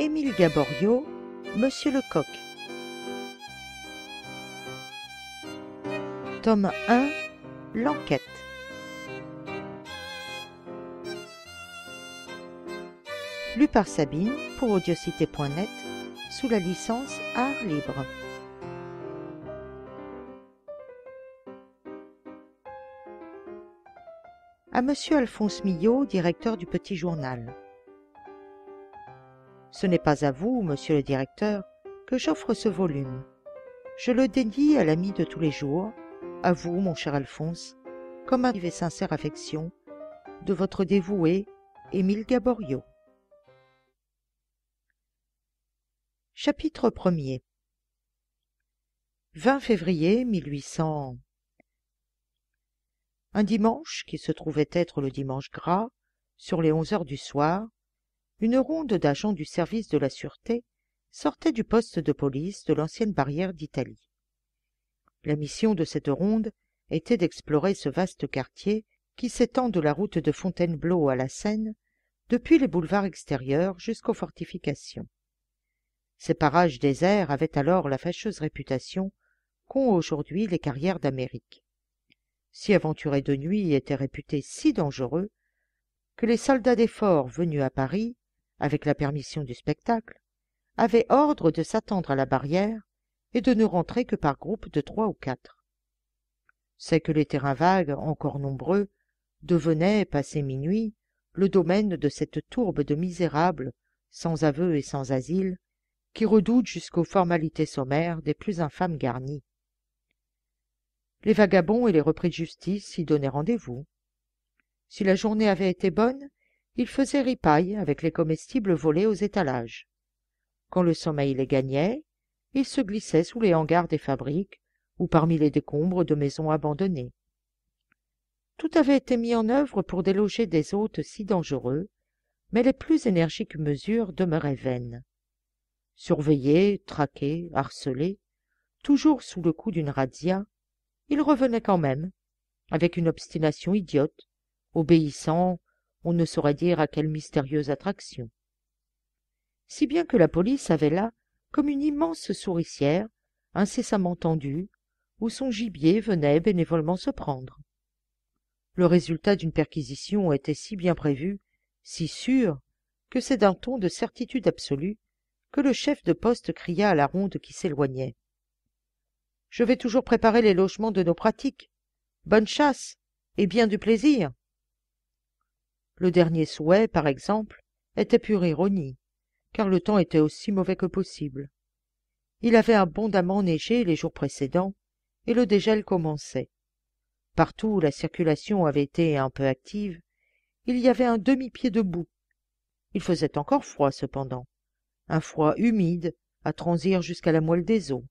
Émile Gaborio, Monsieur Lecoq. Tome 1 L'enquête. Lu par Sabine pour audiocité.net sous la licence Art libre. À Monsieur Alphonse Millot, directeur du Petit Journal. Ce n'est pas à vous, monsieur le directeur, que j'offre ce volume. Je le dédie à l'ami de tous les jours, à vous, mon cher Alphonse, comme à et sincère affection de votre dévoué Émile Gaborio. Chapitre 1er 20 février 1800 Un dimanche, qui se trouvait être le dimanche gras, sur les onze heures du soir, une ronde d'agents du service de la sûreté sortait du poste de police de l'ancienne barrière d'Italie. La mission de cette ronde était d'explorer ce vaste quartier qui s'étend de la route de Fontainebleau à la Seine, depuis les boulevards extérieurs jusqu'aux fortifications. Ces parages déserts avaient alors la fâcheuse réputation qu'ont aujourd'hui les carrières d'Amérique. S'y aventurer de nuit était réputé si dangereux que les soldats des forts venus à Paris avec la permission du spectacle, avait ordre de s'attendre à la barrière et de ne rentrer que par groupes de trois ou quatre. C'est que les terrains vagues, encore nombreux, devenaient, passé minuit, le domaine de cette tourbe de misérables, sans aveu et sans asile, qui redoutent jusqu'aux formalités sommaires des plus infâmes garnis. Les vagabonds et les repris de justice y donnaient rendez-vous. Si la journée avait été bonne, il faisait ripaille avec les comestibles volés aux étalages. Quand le sommeil les gagnait, ils se glissaient sous les hangars des fabriques ou parmi les décombres de maisons abandonnées. Tout avait été mis en œuvre pour déloger des hôtes si dangereux, mais les plus énergiques mesures demeuraient vaines. Surveillés, traqués, harcelés, toujours sous le coup d'une radia, ils revenaient quand même, avec une obstination idiote, obéissant on ne saurait dire à quelle mystérieuse attraction. Si bien que la police avait là comme une immense souricière, incessamment tendue, où son gibier venait bénévolement se prendre. Le résultat d'une perquisition était si bien prévu, si sûr, que c'est d'un ton de certitude absolue que le chef de poste cria à la ronde qui s'éloignait. Je vais toujours préparer les logements de nos pratiques. Bonne chasse et bien du plaisir. Le dernier souhait, par exemple, était pure ironie, car le temps était aussi mauvais que possible. Il avait abondamment neigé les jours précédents, et le dégel commençait. Partout où la circulation avait été un peu active, il y avait un demi-pied de boue. Il faisait encore froid, cependant, un froid humide, à transir jusqu'à la moelle des os.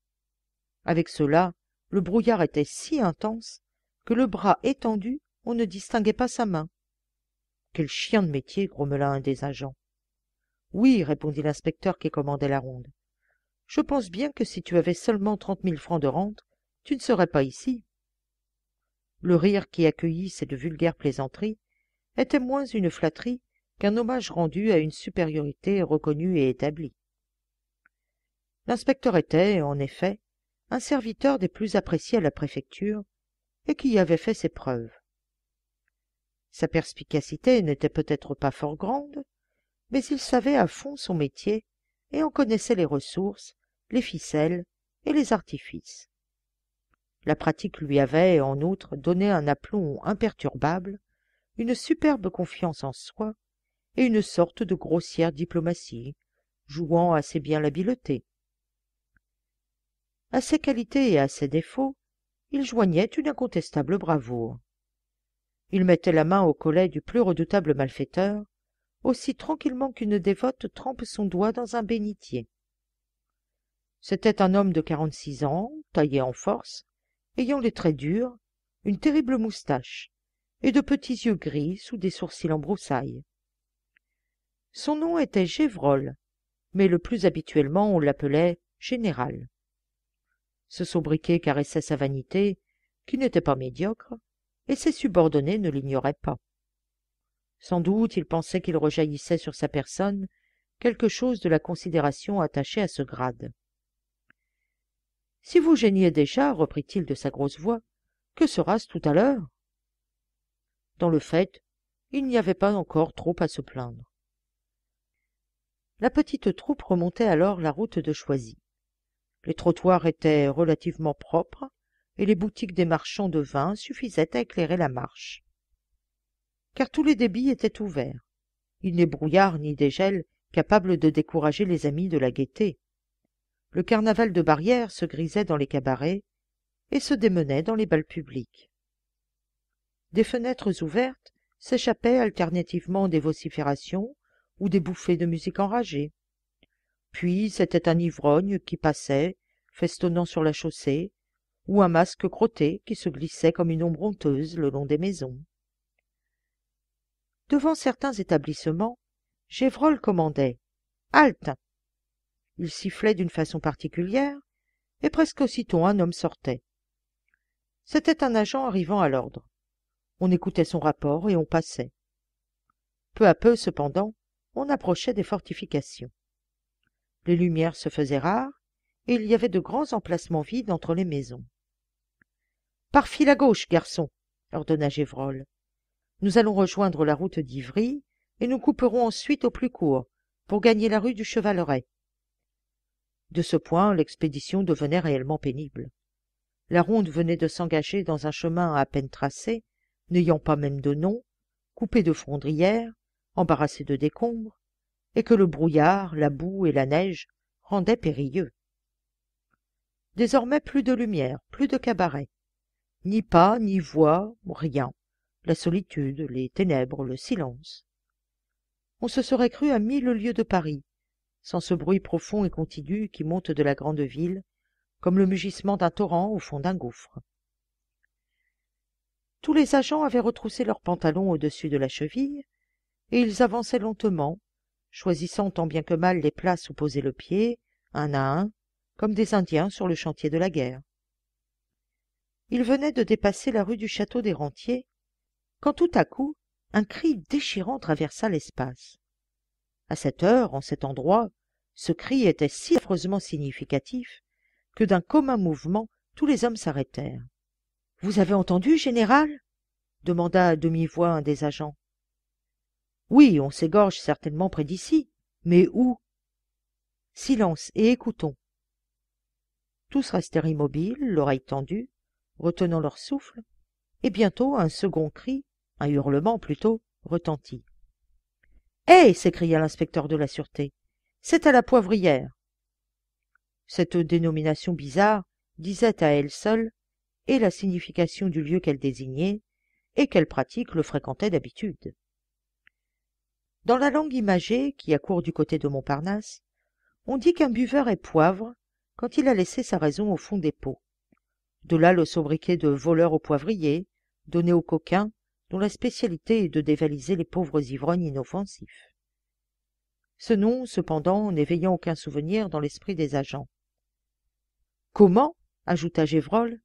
Avec cela, le brouillard était si intense que le bras étendu, on ne distinguait pas sa main, quel chien de métier grommela un des agents oui répondit l'inspecteur qui commandait la ronde je pense bien que si tu avais seulement trente mille francs de rente tu ne serais pas ici le rire qui accueillit cette vulgaire plaisanterie était moins une flatterie qu'un hommage rendu à une supériorité reconnue et établie l'inspecteur était en effet un serviteur des plus appréciés à la préfecture et qui y avait fait ses preuves sa perspicacité n'était peut-être pas fort grande, mais il savait à fond son métier et en connaissait les ressources, les ficelles et les artifices. La pratique lui avait, en outre, donné un aplomb imperturbable, une superbe confiance en soi et une sorte de grossière diplomatie, jouant assez bien l'habileté. À ses qualités et à ses défauts, il joignait une incontestable bravoure il mettait la main au collet du plus redoutable malfaiteur aussi tranquillement qu'une dévote trempe son doigt dans un bénitier c'était un homme de quarante-six ans taillé en force ayant des traits durs une terrible moustache et de petits yeux gris sous des sourcils en broussailles son nom était gévrol mais le plus habituellement on l'appelait général ce sobriquet caressait sa vanité qui n'était pas médiocre et ses subordonnés ne l'ignoraient pas. Sans doute il pensait qu'il rejaillissait sur sa personne quelque chose de la considération attachée à ce grade. Si vous gêniez déjà, reprit-il de sa grosse voix, que sera-ce tout à l'heure Dans le fait, il n'y avait pas encore trop à se plaindre. La petite troupe remontait alors la route de Choisy. Les trottoirs étaient relativement propres, et les boutiques des marchands de vin suffisaient à éclairer la marche. Car tous les débits étaient ouverts. Il n'est brouillard ni dégel capable de décourager les amis de la gaieté. Le carnaval de barrière se grisait dans les cabarets et se démenait dans les bals publics. Des fenêtres ouvertes s'échappaient alternativement des vociférations ou des bouffées de musique enragée. Puis c'était un ivrogne qui passait, festonnant sur la chaussée, ou un masque crotté qui se glissait comme une ombre honteuse le long des maisons. Devant certains établissements, Gévrol commandait Halte Il sifflait d'une façon particulière, et presque aussitôt un homme sortait. C'était un agent arrivant à l'ordre. On écoutait son rapport et on passait. Peu à peu, cependant, on approchait des fortifications. Les lumières se faisaient rares, et il y avait de grands emplacements vides entre les maisons par fil à gauche, garçon, ordonna Gévrol. Nous allons rejoindre la route d'Ivry, et nous couperons ensuite au plus court, pour gagner la rue du Chevaleret. De ce point, l'expédition devenait réellement pénible. La ronde venait de s'engager dans un chemin à peine tracé, n'ayant pas même de nom, coupé de fondrières, embarrassé de décombres, et que le brouillard, la boue et la neige rendaient périlleux. Désormais plus de lumière, plus de cabaret ni pas ni voix rien la solitude les ténèbres le silence on se serait cru à mille lieues de paris sans ce bruit profond et continu qui monte de la grande ville comme le mugissement d'un torrent au fond d'un gouffre tous les agents avaient retroussé leurs pantalons au-dessus de la cheville et ils avançaient lentement choisissant tant bien que mal les places où poser le pied un à un comme des indiens sur le chantier de la guerre il venait de dépasser la rue du château des Rentiers, quand tout à coup un cri déchirant traversa l'espace. À cette heure, en cet endroit, ce cri était si affreusement significatif que d'un commun mouvement tous les hommes s'arrêtèrent. Vous avez entendu, général demanda à demi-voix un des agents. Oui, on s'égorge certainement près d'ici, mais où Silence et écoutons. Tous restèrent immobiles, l'oreille tendue, retenant leur souffle, et bientôt un second cri, un hurlement plutôt, retentit. Hé s'écria l'inspecteur de la sûreté, c'est à la poivrière. Cette dénomination bizarre disait à elle seule et la signification du lieu qu'elle désignait et quelle pratique le fréquentait d'habitude. Dans la langue imagée qui accourt du côté de Montparnasse, on dit qu'un buveur est poivre quand il a laissé sa raison au fond des pots, de là le sobriquet de voleur au poivrier, donné aux coquins, dont la spécialité est de dévaliser les pauvres ivrognes inoffensifs. Ce nom, cependant, n'éveillant aucun souvenir dans l'esprit des agents. Comment ajouta Gévrol.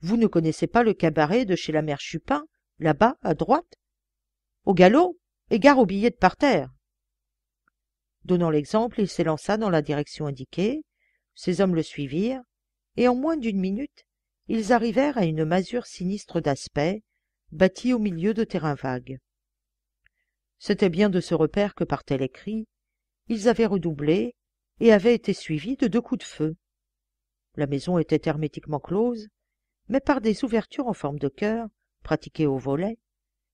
Vous ne connaissez pas le cabaret de chez la mère Chupin, là-bas, à droite Au galop et gare aux billets de parterre Donnant l'exemple, il s'élança dans la direction indiquée, ses hommes le suivirent, et en moins d'une minute, ils arrivèrent à une masure sinistre d'aspect bâtie au milieu de terrains vagues c'était bien de ce repère que partaient les cris ils avaient redoublé et avaient été suivis de deux coups de feu la maison était hermétiquement close mais par des ouvertures en forme de cœur pratiquées au volet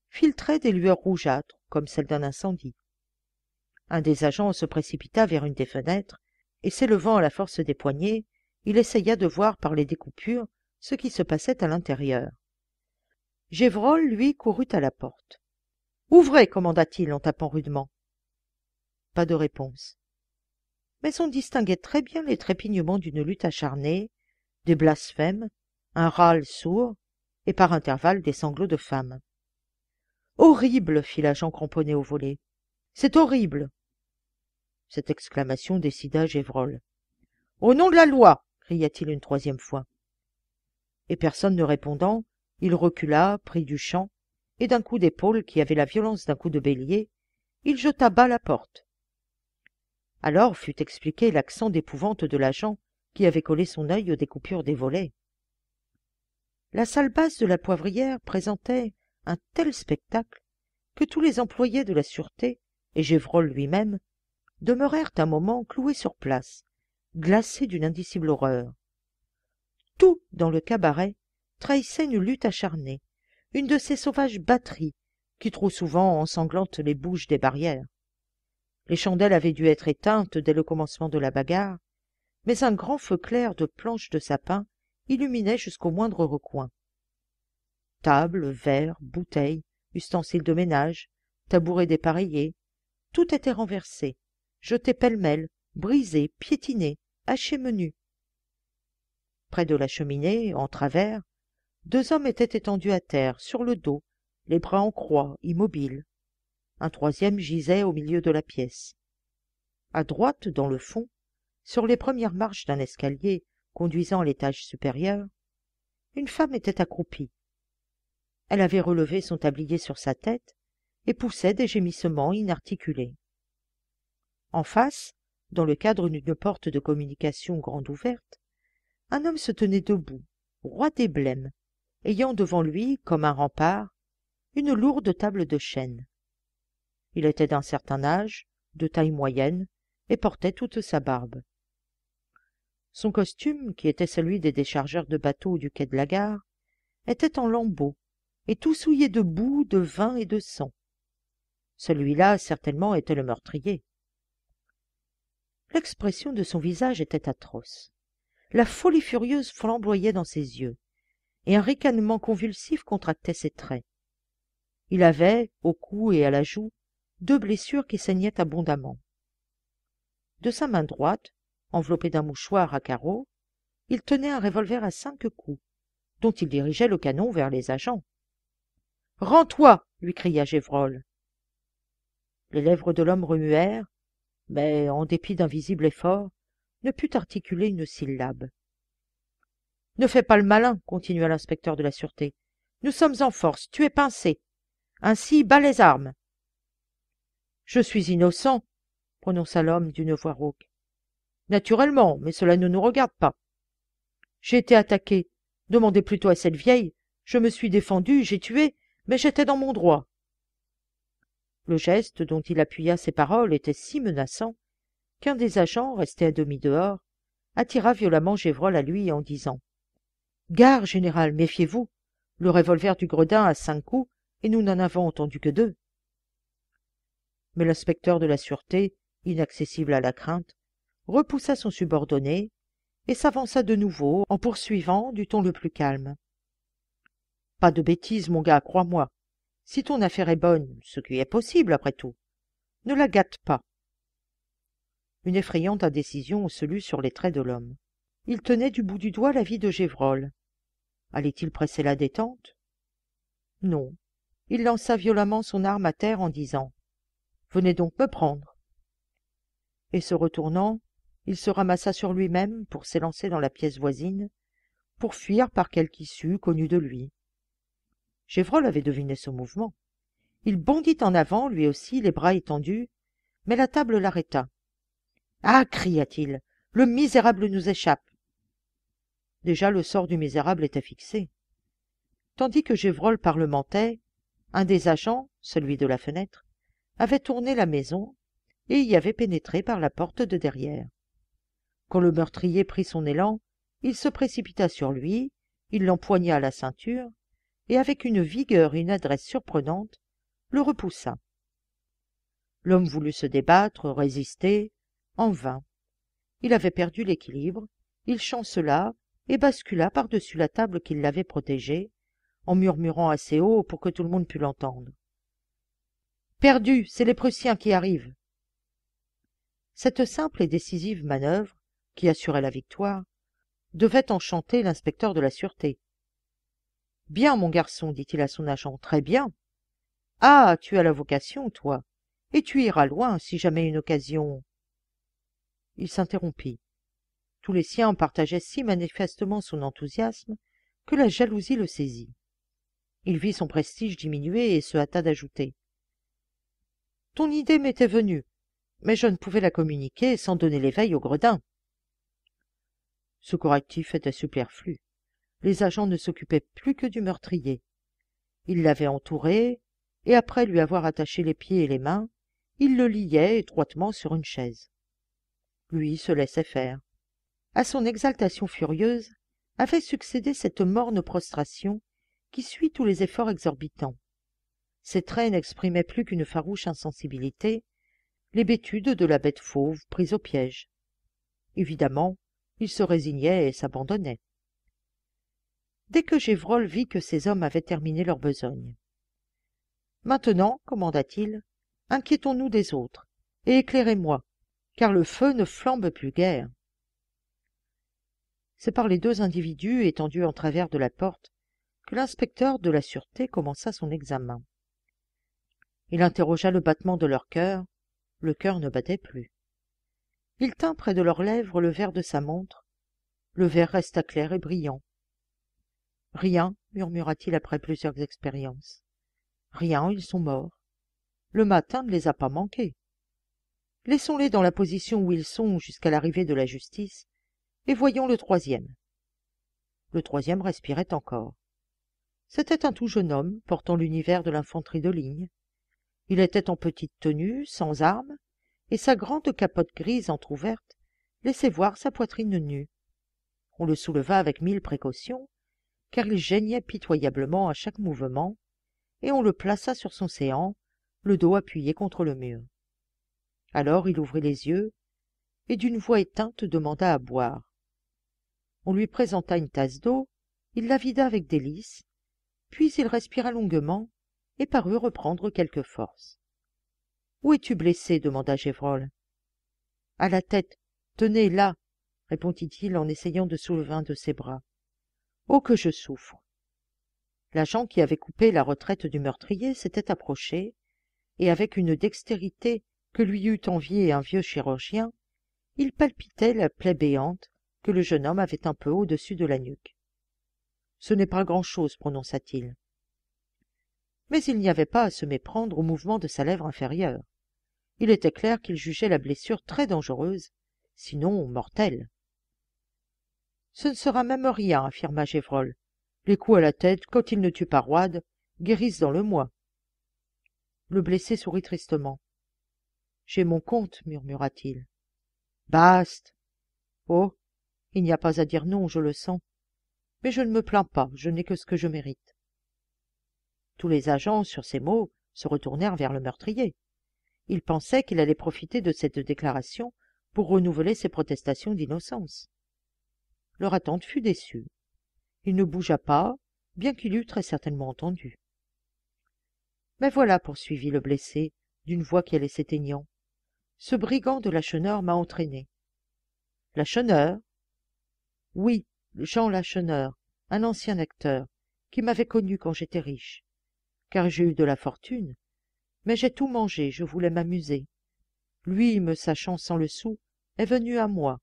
filtraient des lueurs rougeâtres comme celles d'un incendie un des agents se précipita vers une des fenêtres et s'élevant à la force des poignets il essaya de voir par les découpures ce qui se passait à l'intérieur. Gévrol, lui, courut à la porte. Ouvrez, commanda-t-il en tapant rudement. Pas de réponse. Mais on distinguait très bien les trépignements d'une lutte acharnée, des blasphèmes, un râle sourd, et par intervalles des sanglots de femmes. Horrible fit l'agent cramponné au volet. C'est horrible Cette exclamation décida Gévrol. Au nom de la loi cria-t-il une troisième fois et personne ne répondant il recula prit du champ et d'un coup d'épaule qui avait la violence d'un coup de bélier il jeta bas la porte alors fut expliqué l'accent d'épouvante de l'agent qui avait collé son œil aux découpures des volets la salle basse de la poivrière présentait un tel spectacle que tous les employés de la sûreté et Gévrol lui-même demeurèrent un moment cloués sur place, glacés d'une indicible horreur, tout dans le cabaret trahissait une lutte acharnée, une de ces sauvages batteries qui trop souvent ensanglantent les bouches des barrières. Les chandelles avaient dû être éteintes dès le commencement de la bagarre, mais un grand feu clair de planches de sapin illuminait jusqu'au moindre recoin. Tables, verres, bouteilles, ustensiles de ménage, tabourets dépareillés, tout était renversé, jeté pêle-mêle, brisé, piétiné, haché menu, près de la cheminée en travers deux hommes étaient étendus à terre sur le dos les bras en croix immobiles un troisième gisait au milieu de la pièce à droite dans le fond sur les premières marches d'un escalier conduisant à l'étage supérieur une femme était accroupie elle avait relevé son tablier sur sa tête et poussait des gémissements inarticulés en face dans le cadre d'une porte de communication grande ouverte un homme se tenait debout roi des blêmes, ayant devant lui comme un rempart une lourde table de chêne il était d'un certain âge de taille moyenne et portait toute sa barbe son costume qui était celui des déchargeurs de bateaux du quai de la gare était en lambeaux et tout souillé de boue de vin et de sang celui-là certainement était le meurtrier l'expression de son visage était atroce la folie furieuse flamboyait dans ses yeux, et un ricanement convulsif contractait ses traits. Il avait, au cou et à la joue, deux blessures qui saignaient abondamment. De sa main droite, enveloppée d'un mouchoir à carreaux, il tenait un revolver à cinq coups, dont il dirigeait le canon vers les agents. Rends-toi lui cria Gévrol. Les lèvres de l'homme remuèrent, mais en dépit d'un visible effort, ne put articuler une syllabe. Ne fais pas le malin, continua l'inspecteur de la sûreté. Nous sommes en force, tu es pincé. Ainsi, bas les armes. Je suis innocent, prononça l'homme d'une voix rauque. Naturellement, mais cela ne nous regarde pas. J'ai été attaqué. Demandez plutôt à cette vieille. Je me suis défendu, j'ai tué, mais j'étais dans mon droit. Le geste dont il appuya ces paroles était si menaçant qu'un des agents, resté à demi dehors, attira violemment Gévrol à lui en disant Gare, général, méfiez-vous. Le revolver du gredin a cinq coups, et nous n'en avons entendu que deux. Mais l'inspecteur de la sûreté, inaccessible à la crainte, repoussa son subordonné et s'avança de nouveau en poursuivant du ton le plus calme. Pas de bêtises, mon gars, crois-moi. Si ton affaire est bonne, ce qui est possible après tout, ne la gâte pas une effrayante indécision se lut sur les traits de l'homme. Il tenait du bout du doigt la vie de Gévrol. Allait-il presser la détente Non. Il lança violemment son arme à terre en disant « Venez donc me prendre !» Et se retournant, il se ramassa sur lui-même pour s'élancer dans la pièce voisine, pour fuir par quelque issue connue de lui. Gévrol avait deviné ce mouvement. Il bondit en avant, lui aussi, les bras étendus, mais la table l'arrêta ah cria-t-il le misérable nous échappe déjà le sort du misérable était fixé tandis que gévrol parlementait un des agents celui de la fenêtre avait tourné la maison et y avait pénétré par la porte de derrière quand le meurtrier prit son élan il se précipita sur lui il l'empoigna à la ceinture et avec une vigueur et une adresse surprenantes le repoussa l'homme voulut se débattre résister en vain il avait perdu l'équilibre il chancela et bascula par-dessus la table qui l'avait protégé en murmurant assez haut pour que tout le monde pût l'entendre perdu c'est les prussiens qui arrivent cette simple et décisive manœuvre qui assurait la victoire devait enchanter l'inspecteur de la sûreté bien mon garçon dit-il à son agent très bien ah tu as la vocation toi et tu iras loin si jamais une occasion il s'interrompit tous les siens partageaient si manifestement son enthousiasme que la jalousie le saisit il vit son prestige diminuer et se hâta d'ajouter ton idée m'était venue mais je ne pouvais la communiquer sans donner l'éveil au gredin. » ce correctif était superflu les agents ne s'occupaient plus que du meurtrier ils l'avaient entouré et après lui avoir attaché les pieds et les mains ils le liaient étroitement sur une chaise lui se laissait faire. À son exaltation furieuse avait succédé cette morne prostration qui suit tous les efforts exorbitants. Ses traits n'exprimaient plus qu'une farouche insensibilité, les de la bête fauve prise au piège. Évidemment, il se résignait et s'abandonnait. Dès que Gévrol vit que ces hommes avaient terminé leur besogne. Maintenant, commanda-t-il, inquiétons-nous des autres, et éclairez-moi, car le feu ne flambe plus guère c'est par les deux individus étendus en travers de la porte que l'inspecteur de la sûreté commença son examen il interrogea le battement de leur cœur le cœur ne battait plus il tint près de leurs lèvres le verre de sa montre le verre resta clair et brillant rien murmura-t-il après plusieurs expériences rien ils sont morts le matin ne les a pas manqués Laissons-les dans la position où ils sont jusqu'à l'arrivée de la justice, et voyons le troisième. Le troisième respirait encore. C'était un tout jeune homme portant l'univers de l'infanterie de ligne. Il était en petite tenue, sans armes, et sa grande capote grise entr'ouverte laissait voir sa poitrine nue. On le souleva avec mille précautions, car il geignait pitoyablement à chaque mouvement, et on le plaça sur son séant, le dos appuyé contre le mur alors il ouvrit les yeux et d'une voix éteinte demanda à boire on lui présenta une tasse d'eau il la vida avec délices puis il respira longuement et parut reprendre quelque force où es-tu blessé demanda gévrol À la tête tenez là répondit-il en essayant de soulever un de ses bras oh que je souffre l'agent qui avait coupé la retraite du meurtrier s'était approché et avec une dextérité que lui eût envié un vieux chirurgien, il palpitait la plaie béante que le jeune homme avait un peu au-dessus de la nuque. Ce n'est pas grand-chose, prononça-t-il. Mais il n'y avait pas à se méprendre au mouvement de sa lèvre inférieure. Il était clair qu'il jugeait la blessure très dangereuse, sinon mortelle. Ce ne sera même rien, affirma Gévrol. Les coups à la tête, quand ils ne tuent pas roide, guérissent dans le mois. Le blessé sourit tristement j'ai mon compte murmura-t-il bast oh il n'y a pas à dire non je le sens mais je ne me plains pas je n'ai que ce que je mérite tous les agents sur ces mots se retournèrent vers le meurtrier ils pensaient qu'il allait profiter de cette déclaration pour renouveler ses protestations d'innocence leur attente fut déçue il ne bougea pas bien qu'il eût très certainement entendu mais voilà poursuivit le blessé d'une voix qui allait s'éteignant ce brigand de Lacheneur m'a entraîné. Lacheneur Oui, Jean Lacheneur, un ancien acteur, qui m'avait connu quand j'étais riche. Car j'ai eu de la fortune, mais j'ai tout mangé, je voulais m'amuser. Lui, me sachant sans le sou, est venu à moi,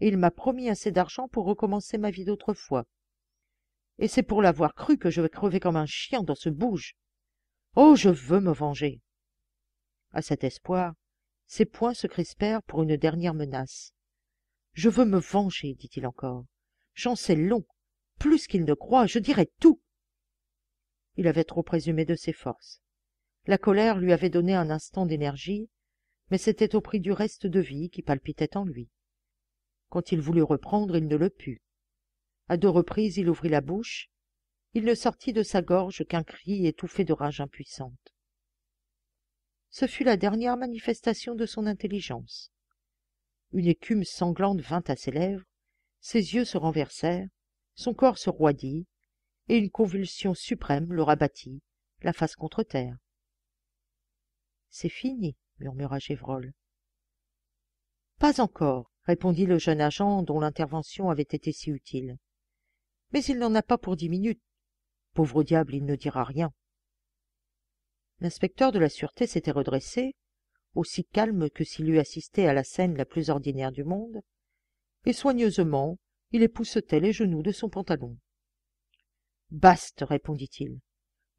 et il m'a promis assez d'argent pour recommencer ma vie d'autrefois. Et c'est pour l'avoir cru que je vais crever comme un chien dans ce bouge. Oh, je veux me venger. À cet espoir, ses poings se crispèrent pour une dernière menace je veux me venger dit-il encore j'en sais long plus qu'il ne croit je dirai tout il avait trop présumé de ses forces la colère lui avait donné un instant d'énergie mais c'était au prix du reste de vie qui palpitait en lui quand il voulut reprendre il ne le put à deux reprises il ouvrit la bouche il ne sortit de sa gorge qu'un cri étouffé de rage impuissante ce fut la dernière manifestation de son intelligence une écume sanglante vint à ses lèvres ses yeux se renversèrent son corps se roidit et une convulsion suprême le rabattit la face contre terre c'est fini murmura gévrol pas encore répondit le jeune agent dont l'intervention avait été si utile mais il n'en a pas pour dix minutes pauvre diable il ne dira rien l'inspecteur de la sûreté s'était redressé aussi calme que s'il eût assisté à la scène la plus ordinaire du monde et soigneusement il époussetait les genoux de son pantalon Baste répondit-il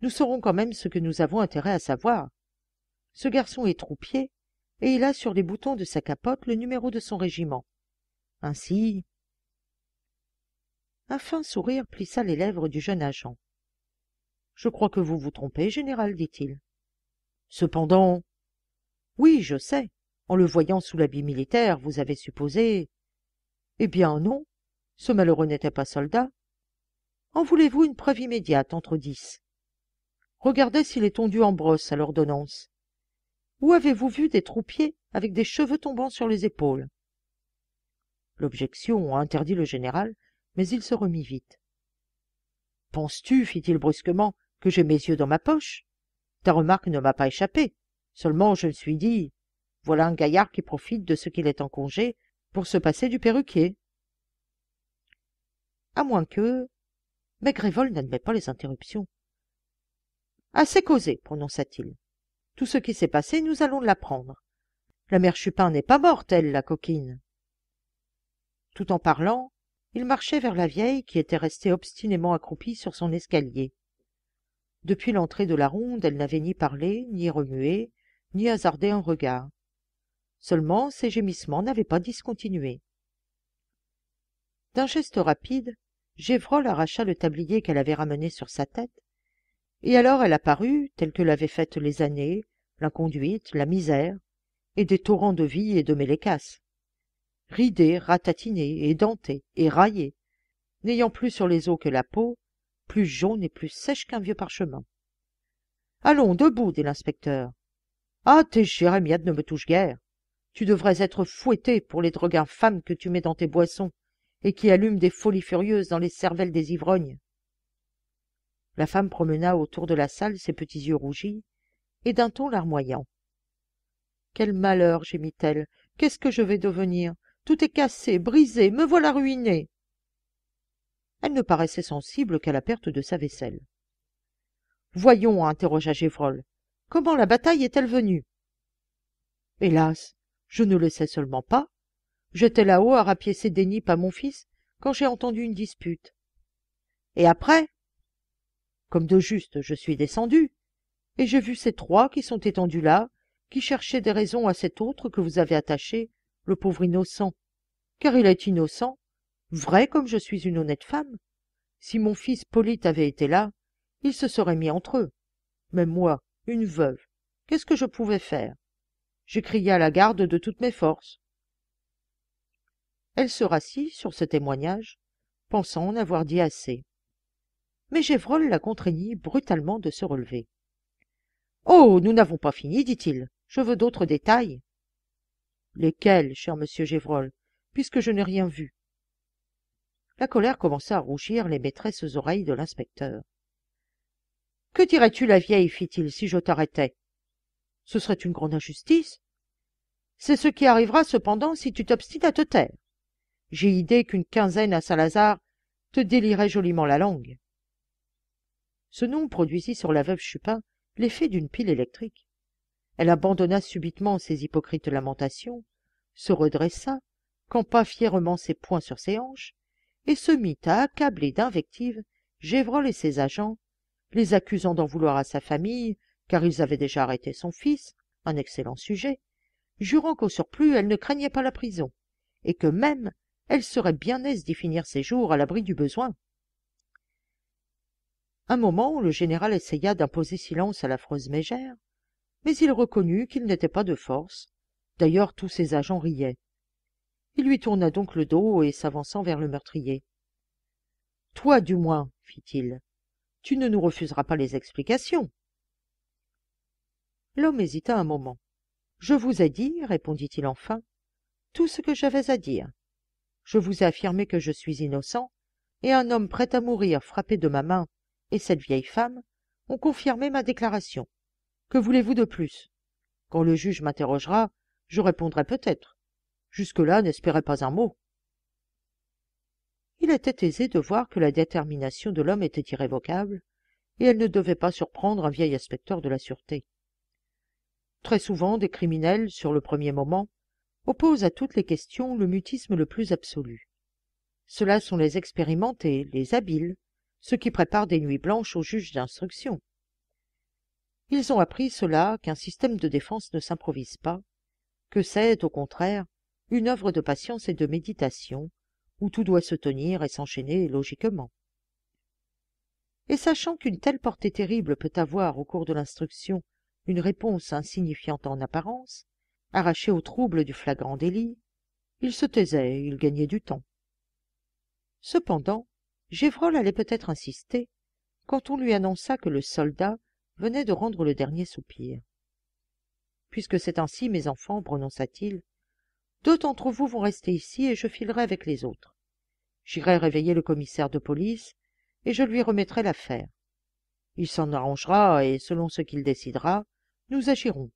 nous saurons quand même ce que nous avons intérêt à savoir ce garçon est troupier et il a sur les boutons de sa capote le numéro de son régiment ainsi un fin sourire plissa les lèvres du jeune agent je crois que vous vous trompez général dit-il Cependant. Oui, je sais. En le voyant sous l'habit militaire, vous avez supposé. Eh bien non, ce malheureux n'était pas soldat. En voulez-vous une preuve immédiate entre dix Regardez s'il est tondu en brosse à l'ordonnance. Où avez-vous vu des troupiers avec des cheveux tombant sur les épaules L'objection interdit le général, mais il se remit vite. Penses-tu, fit-il brusquement, que j'ai mes yeux dans ma poche ta remarque ne m'a pas échappé seulement je me suis dit voilà un gaillard qui profite de ce qu'il est en congé pour se passer du perruquier à moins que mais grévol n'admet pas les interruptions assez causé prononça-t-il tout ce qui s'est passé nous allons l'apprendre la mère chupin n'est pas morte elle la coquine tout en parlant il marchait vers la vieille qui était restée obstinément accroupie sur son escalier depuis l'entrée de la ronde, elle n'avait ni parlé, ni remué, ni hasardé un regard. Seulement, ses gémissements n'avaient pas discontinué. D'un geste rapide, Gévrol arracha le tablier qu'elle avait ramené sur sa tête, et alors elle apparut, telle que l'avaient faite les années, l'inconduite, la misère, et des torrents de vie et de mélécasse. Ridée, ratatinée, édentée et raillée, n'ayant plus sur les os que la peau, plus jaune et plus sèche qu'un vieux parchemin. Allons, debout, dit l'inspecteur. Ah, tes jérémiades ne me touchent guère. Tu devrais être fouettée pour les drogues infâmes que tu mets dans tes boissons et qui allument des folies furieuses dans les cervelles des ivrognes. La femme promena autour de la salle ses petits yeux rougis et d'un ton larmoyant. Quel malheur, gémit-elle. Qu'est-ce que je vais devenir Tout est cassé, brisé, me voilà ruinée elle ne paraissait sensible qu'à la perte de sa vaisselle. Voyons, interrogea Gévrol, comment la bataille est-elle venue Hélas, je ne le sais seulement pas. J'étais là-haut à rapiécer ses nippes à mon fils quand j'ai entendu une dispute. Et après Comme de juste, je suis descendu, et j'ai vu ces trois qui sont étendus là, qui cherchaient des raisons à cet autre que vous avez attaché, le pauvre innocent. Car il est innocent, Vrai comme je suis une honnête femme. Si mon fils Polyte avait été là, ils se seraient mis entre eux. Mais moi, une veuve, qu'est-ce que je pouvais faire Je crié à la garde de toutes mes forces. Elle se rassit sur ce témoignage, pensant en avoir dit assez. Mais Gévrol la contraignit brutalement de se relever. Oh, nous n'avons pas fini, dit-il. Je veux d'autres détails. Lesquels, cher monsieur Gévrol, puisque je n'ai rien vu la colère commença à rougir les maîtresses oreilles de l'inspecteur. Que dirais-tu, la vieille fit-il, si je t'arrêtais Ce serait une grande injustice. C'est ce qui arrivera cependant si tu t'obstines à te taire. J'ai idée qu'une quinzaine à Saint-Lazare te délirait joliment la langue. Ce nom produisit sur la veuve Chupin l'effet d'une pile électrique. Elle abandonna subitement ses hypocrites lamentations, se redressa, campa fièrement ses poings sur ses hanches, et se mit à accabler d'invectives Gévrol et ses agents, les accusant d'en vouloir à sa famille, car ils avaient déjà arrêté son fils, un excellent sujet, jurant qu'au surplus elle ne craignait pas la prison, et que même elle serait bien aise d'y finir ses jours à l'abri du besoin. Un moment, le général essaya d'imposer silence à l'affreuse mégère, mais il reconnut qu'il n'était pas de force. D'ailleurs, tous ses agents riaient il lui tourna donc le dos et s'avançant vers le meurtrier toi du moins fit-il tu ne nous refuseras pas les explications l'homme hésita un moment je vous ai dit répondit-il enfin tout ce que j'avais à dire je vous ai affirmé que je suis innocent et un homme prêt à mourir frappé de ma main et cette vieille femme ont confirmé ma déclaration que voulez-vous de plus quand le juge m'interrogera je répondrai peut-être jusque-là n'espérait pas un mot. Il était aisé de voir que la détermination de l'homme était irrévocable, et elle ne devait pas surprendre un vieil inspecteur de la sûreté. Très souvent, des criminels, sur le premier moment, opposent à toutes les questions le mutisme le plus absolu. Ceux-là sont les expérimentés, les habiles, ceux qui préparent des nuits blanches aux juges d'instruction. Ils ont appris cela qu'un système de défense ne s'improvise pas, que c'est, au contraire, une œuvre de patience et de méditation, où tout doit se tenir et s'enchaîner logiquement. Et sachant qu'une telle portée terrible peut avoir, au cours de l'instruction, une réponse insignifiante en apparence, arrachée au trouble du flagrant délit, il se taisait, il gagnait du temps. Cependant, Gévrol allait peut-être insister, quand on lui annonça que le soldat venait de rendre le dernier soupir. Puisque c'est ainsi, mes enfants, prononça-t-il, deux d'entre vous vont rester ici et je filerai avec les autres. J'irai réveiller le commissaire de police et je lui remettrai l'affaire. Il s'en arrangera et, selon ce qu'il décidera, nous agirons.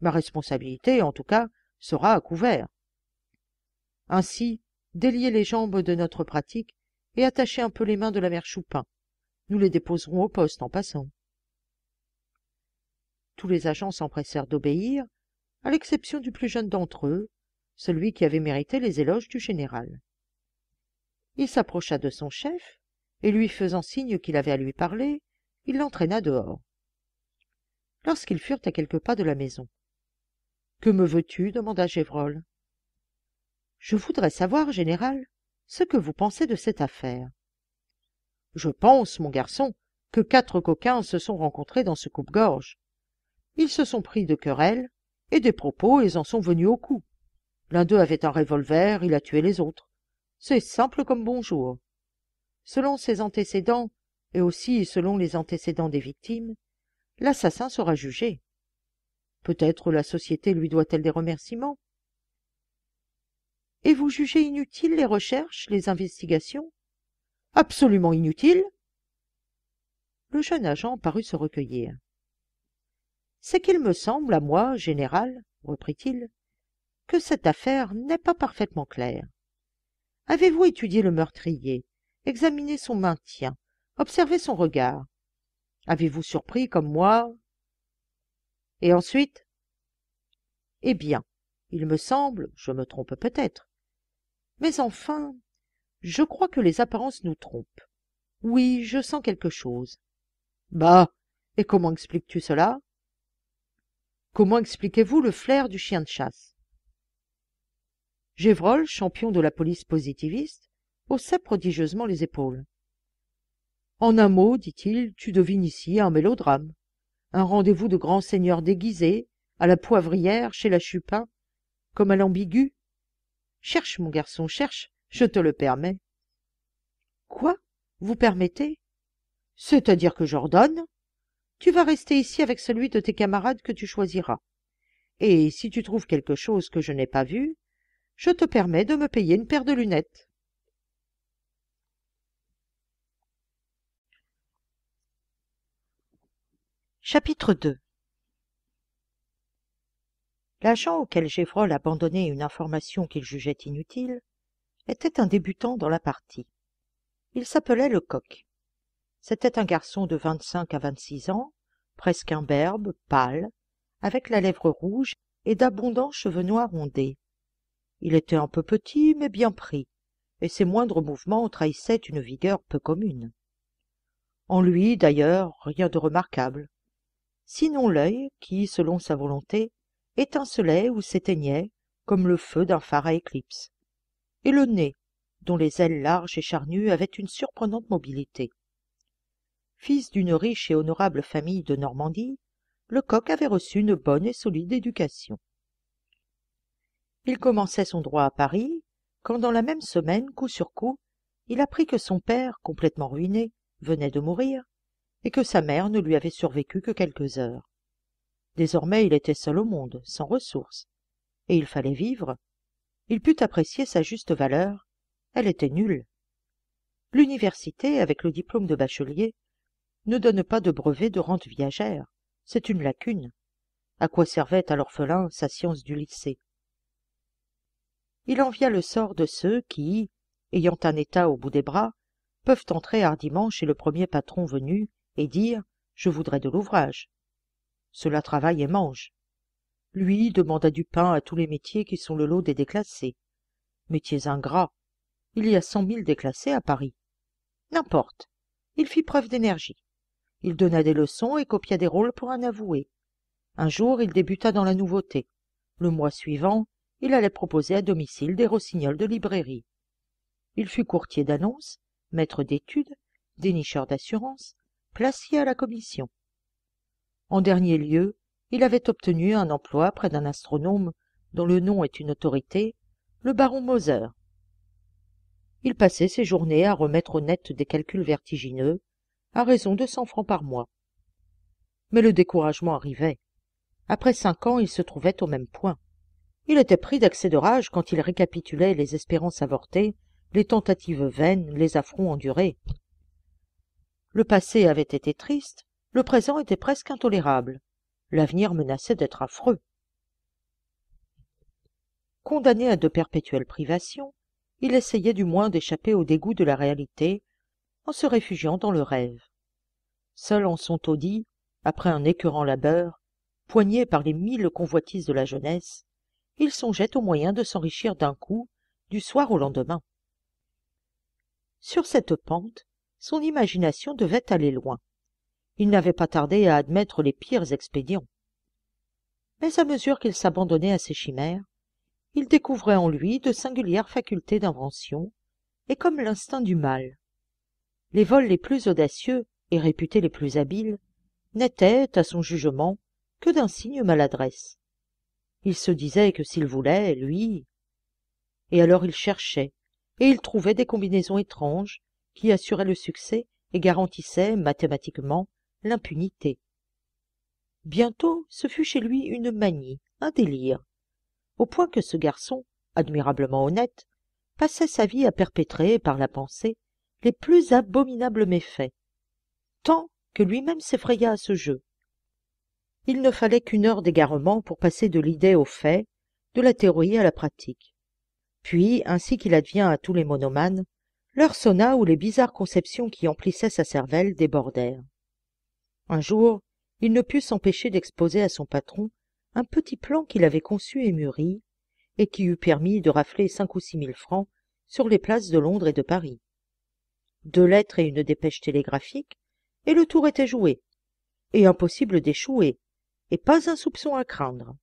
Ma responsabilité, en tout cas, sera à couvert. Ainsi, déliez les jambes de notre pratique et attachez un peu les mains de la mère Choupin. Nous les déposerons au poste en passant. Tous les agents s'empressèrent d'obéir, à l'exception du plus jeune d'entre eux, celui qui avait mérité les éloges du général. Il s'approcha de son chef, et lui faisant signe qu'il avait à lui parler, il l'entraîna dehors. Lorsqu'ils furent à quelques pas de la maison. Que me veux-tu demanda Gévrol. Je voudrais savoir, général, ce que vous pensez de cette affaire. Je pense, mon garçon, que quatre coquins se sont rencontrés dans ce coupe-gorge. Ils se sont pris de querelles et des propos ils en sont venus au coup. L'un d'eux avait un revolver, il a tué les autres. C'est simple comme bonjour. Selon ses antécédents, et aussi selon les antécédents des victimes, l'assassin sera jugé. Peut-être la société lui doit-elle des remerciements. Et vous jugez inutiles les recherches, les investigations Absolument inutiles Le jeune agent parut se recueillir. C'est qu'il me semble, à moi, général, reprit-il, que cette affaire n'est pas parfaitement claire. Avez-vous étudié le meurtrier, examiné son maintien, observé son regard Avez-vous surpris, comme moi Et ensuite Eh bien, il me semble, je me trompe peut-être, mais enfin, je crois que les apparences nous trompent. Oui, je sens quelque chose. Bah, et comment expliques-tu cela Comment expliquez-vous le flair du chien de chasse Gévrol, champion de la police positiviste, haussa prodigieusement les épaules. En un mot, dit-il, tu devines ici un mélodrame, un rendez-vous de grands seigneurs déguisés, à la poivrière, chez la Chupin, comme à l'ambigu. Cherche, mon garçon, cherche, je te le permets. Quoi Vous permettez C'est-à-dire que j'ordonne Tu vas rester ici avec celui de tes camarades que tu choisiras. Et si tu trouves quelque chose que je n'ai pas vu, je te permets de me payer une paire de lunettes. Chapitre 2 L'agent auquel Gévrol abandonnait une information qu'il jugeait inutile était un débutant dans la partie. Il s'appelait Lecoq. C'était un garçon de vingt-cinq à vingt-six ans, presque imberbe, pâle, avec la lèvre rouge et d'abondants cheveux noirs rondés il était un peu petit mais bien pris et ses moindres mouvements trahissaient une vigueur peu commune en lui d'ailleurs rien de remarquable sinon l'œil qui selon sa volonté étincelait ou s'éteignait comme le feu d'un phare à éclipse et le nez dont les ailes larges et charnues avaient une surprenante mobilité fils d'une riche et honorable famille de normandie lecoq avait reçu une bonne et solide éducation il commençait son droit à Paris, quand dans la même semaine, coup sur coup, il apprit que son père, complètement ruiné, venait de mourir, et que sa mère ne lui avait survécu que quelques heures. Désormais il était seul au monde, sans ressources, et il fallait vivre. Il put apprécier sa juste valeur, elle était nulle. L'université, avec le diplôme de bachelier, ne donne pas de brevet de rente viagère, c'est une lacune. À quoi servait à l'orphelin sa science du lycée il envia le sort de ceux qui, ayant un état au bout des bras, peuvent entrer hardiment chez le premier patron venu et dire je voudrais de l'ouvrage. Cela travaille et mange. Lui demanda du pain à tous les métiers qui sont le lot des déclassés. Métiers ingrats. Il y a cent mille déclassés à Paris. N'importe. Il fit preuve d'énergie. Il donna des leçons et copia des rôles pour un avoué. Un jour, il débuta dans la nouveauté. Le mois suivant, il allait proposer à domicile des rossignols de librairie. Il fut courtier d'annonces, maître d'études, dénicheur d'assurances, placier à la commission. En dernier lieu, il avait obtenu un emploi près d'un astronome dont le nom est une autorité, le baron Moser. Il passait ses journées à remettre au net des calculs vertigineux, à raison de cent francs par mois. Mais le découragement arrivait. Après cinq ans, il se trouvait au même point il était pris d'accès de rage quand il récapitulait les espérances avortées, les tentatives vaines, les affronts endurés. Le passé avait été triste, le présent était presque intolérable, l'avenir menaçait d'être affreux. Condamné à de perpétuelles privations, il essayait du moins d'échapper au dégoût de la réalité en se réfugiant dans le rêve. Seul en son taudis, après un écœurant labeur, poigné par les mille convoitises de la jeunesse, il songeait au moyen de s'enrichir d'un coup du soir au lendemain sur cette pente son imagination devait aller loin il n'avait pas tardé à admettre les pires expédients mais à mesure qu'il s'abandonnait à ses chimères il découvrait en lui de singulières facultés d'invention et comme l'instinct du mal les vols les plus audacieux et réputés les plus habiles n'étaient à son jugement que d'insigne maladresse. Il se disait que s'il voulait, lui. Et alors il cherchait, et il trouvait des combinaisons étranges qui assuraient le succès et garantissaient mathématiquement l'impunité. Bientôt, ce fut chez lui une manie, un délire, au point que ce garçon, admirablement honnête, passait sa vie à perpétrer, par la pensée, les plus abominables méfaits, tant que lui-même s'effraya à ce jeu, il ne fallait qu'une heure d'égarement pour passer de l'idée au fait, de la théorie à la pratique. Puis, ainsi qu'il advient à tous les monomanes, l'heure sonna où les bizarres conceptions qui emplissaient sa cervelle débordèrent. Un jour, il ne put s'empêcher d'exposer à son patron un petit plan qu'il avait conçu et mûri, et qui eût permis de rafler cinq ou six mille francs sur les places de Londres et de Paris. Deux lettres et une dépêche télégraphique, et le tour était joué, et impossible d'échouer, et pas un soupçon à craindre.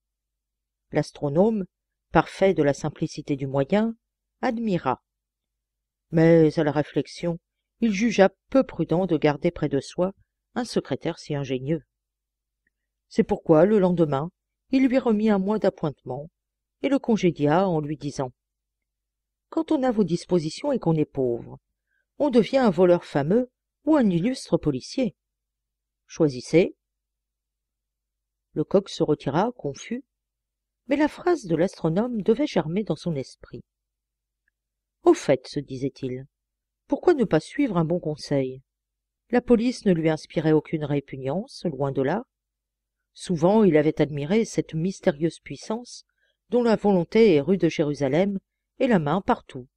L'astronome, parfait de la simplicité du moyen, admira. Mais à la réflexion, il jugea peu prudent de garder près de soi un secrétaire si ingénieux. C'est pourquoi, le lendemain, il lui remit un mois d'appointement et le congédia en lui disant Quand on a vos dispositions et qu'on est pauvre, on devient un voleur fameux ou un illustre policier. Choisissez, le coq se retira confus mais la phrase de l'astronome devait germer dans son esprit au fait se disait-il pourquoi ne pas suivre un bon conseil la police ne lui inspirait aucune répugnance loin de là souvent il avait admiré cette mystérieuse puissance dont la volonté est rue de jérusalem et la main partout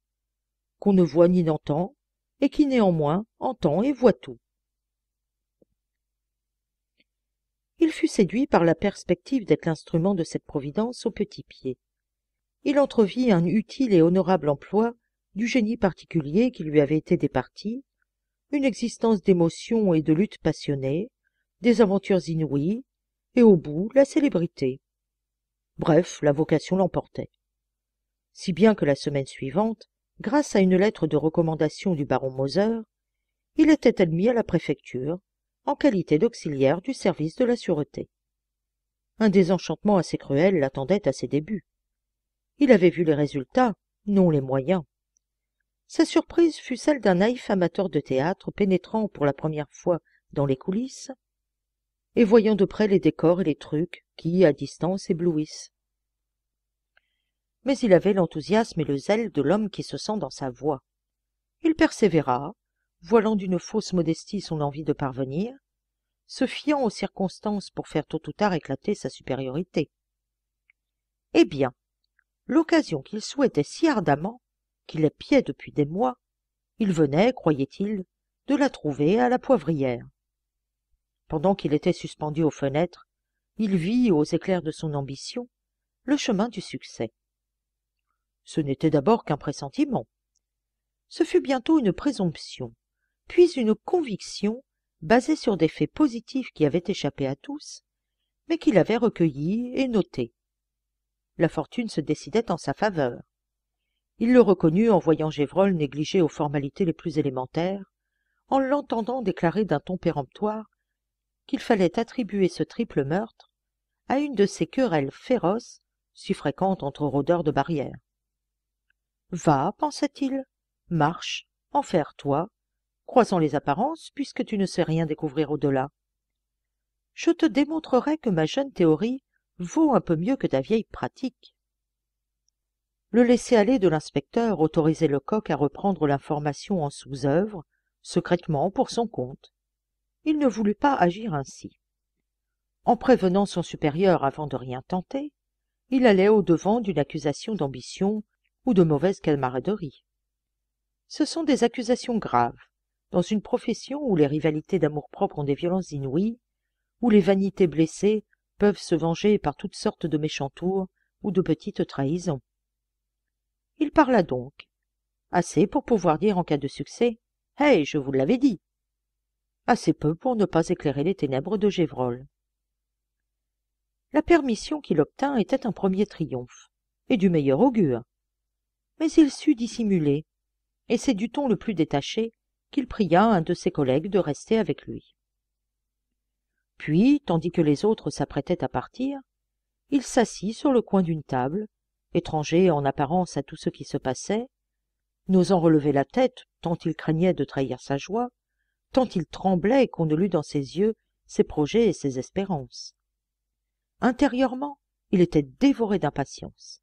qu'on ne voit ni n'entend et qui néanmoins entend et voit tout il fut séduit par la perspective d'être l'instrument de cette providence au petit pied il entrevit un utile et honorable emploi du génie particulier qui lui avait été départi une existence d'émotions et de luttes passionnées des aventures inouïes et au bout la célébrité bref la vocation l'emportait si bien que la semaine suivante grâce à une lettre de recommandation du baron moser il était admis à la préfecture en qualité d'auxiliaire du service de la sûreté. Un désenchantement assez cruel l'attendait à ses débuts. Il avait vu les résultats, non les moyens. Sa surprise fut celle d'un naïf amateur de théâtre pénétrant pour la première fois dans les coulisses et voyant de près les décors et les trucs qui, à distance, éblouissent. Mais il avait l'enthousiasme et le zèle de l'homme qui se sent dans sa voie. Il persévéra, voilant d'une fausse modestie son envie de parvenir, se fiant aux circonstances pour faire tôt ou tard éclater sa supériorité. Eh bien, l'occasion qu'il souhaitait si ardemment, qu'il épiait depuis des mois, il venait, croyait-il, de la trouver à la poivrière. Pendant qu'il était suspendu aux fenêtres, il vit, aux éclairs de son ambition, le chemin du succès. Ce n'était d'abord qu'un pressentiment. Ce fut bientôt une présomption, puis une conviction basé sur des faits positifs qui avaient échappé à tous, mais qu'il avait recueillis et notés. La fortune se décidait en sa faveur. Il le reconnut en voyant Gévrol négliger aux formalités les plus élémentaires, en l'entendant déclarer d'un ton péremptoire qu'il fallait attribuer ce triple meurtre à une de ces querelles féroces si fréquentes entre rôdeurs de barrières. Va, pensait-il, marche, enfer-toi toi Croisons les apparences, puisque tu ne sais rien découvrir au-delà. Je te démontrerai que ma jeune théorie vaut un peu mieux que ta vieille pratique. Le laisser-aller de l'inspecteur autorisait Lecoq à reprendre l'information en sous-œuvre, secrètement pour son compte. Il ne voulut pas agir ainsi. En prévenant son supérieur avant de rien tenter, il allait au-devant d'une accusation d'ambition ou de mauvaise camaraderie. Ce sont des accusations graves, dans une profession où les rivalités d'amour-propre ont des violences inouïes, où les vanités blessées peuvent se venger par toutes sortes de méchants tours ou de petites trahisons. Il parla donc, assez pour pouvoir dire en cas de succès Hé, je vous l'avais dit assez peu pour ne pas éclairer les ténèbres de Gévrol. La permission qu'il obtint était un premier triomphe, et du meilleur augure. Mais il sut dissimuler, et c'est du ton le plus détaché qu'il pria un de ses collègues de rester avec lui puis tandis que les autres s'apprêtaient à partir il s'assit sur le coin d'une table étranger en apparence à tout ce qui se passait n'osant relever la tête tant il craignait de trahir sa joie tant il tremblait qu'on ne lût dans ses yeux ses projets et ses espérances intérieurement il était dévoré d'impatience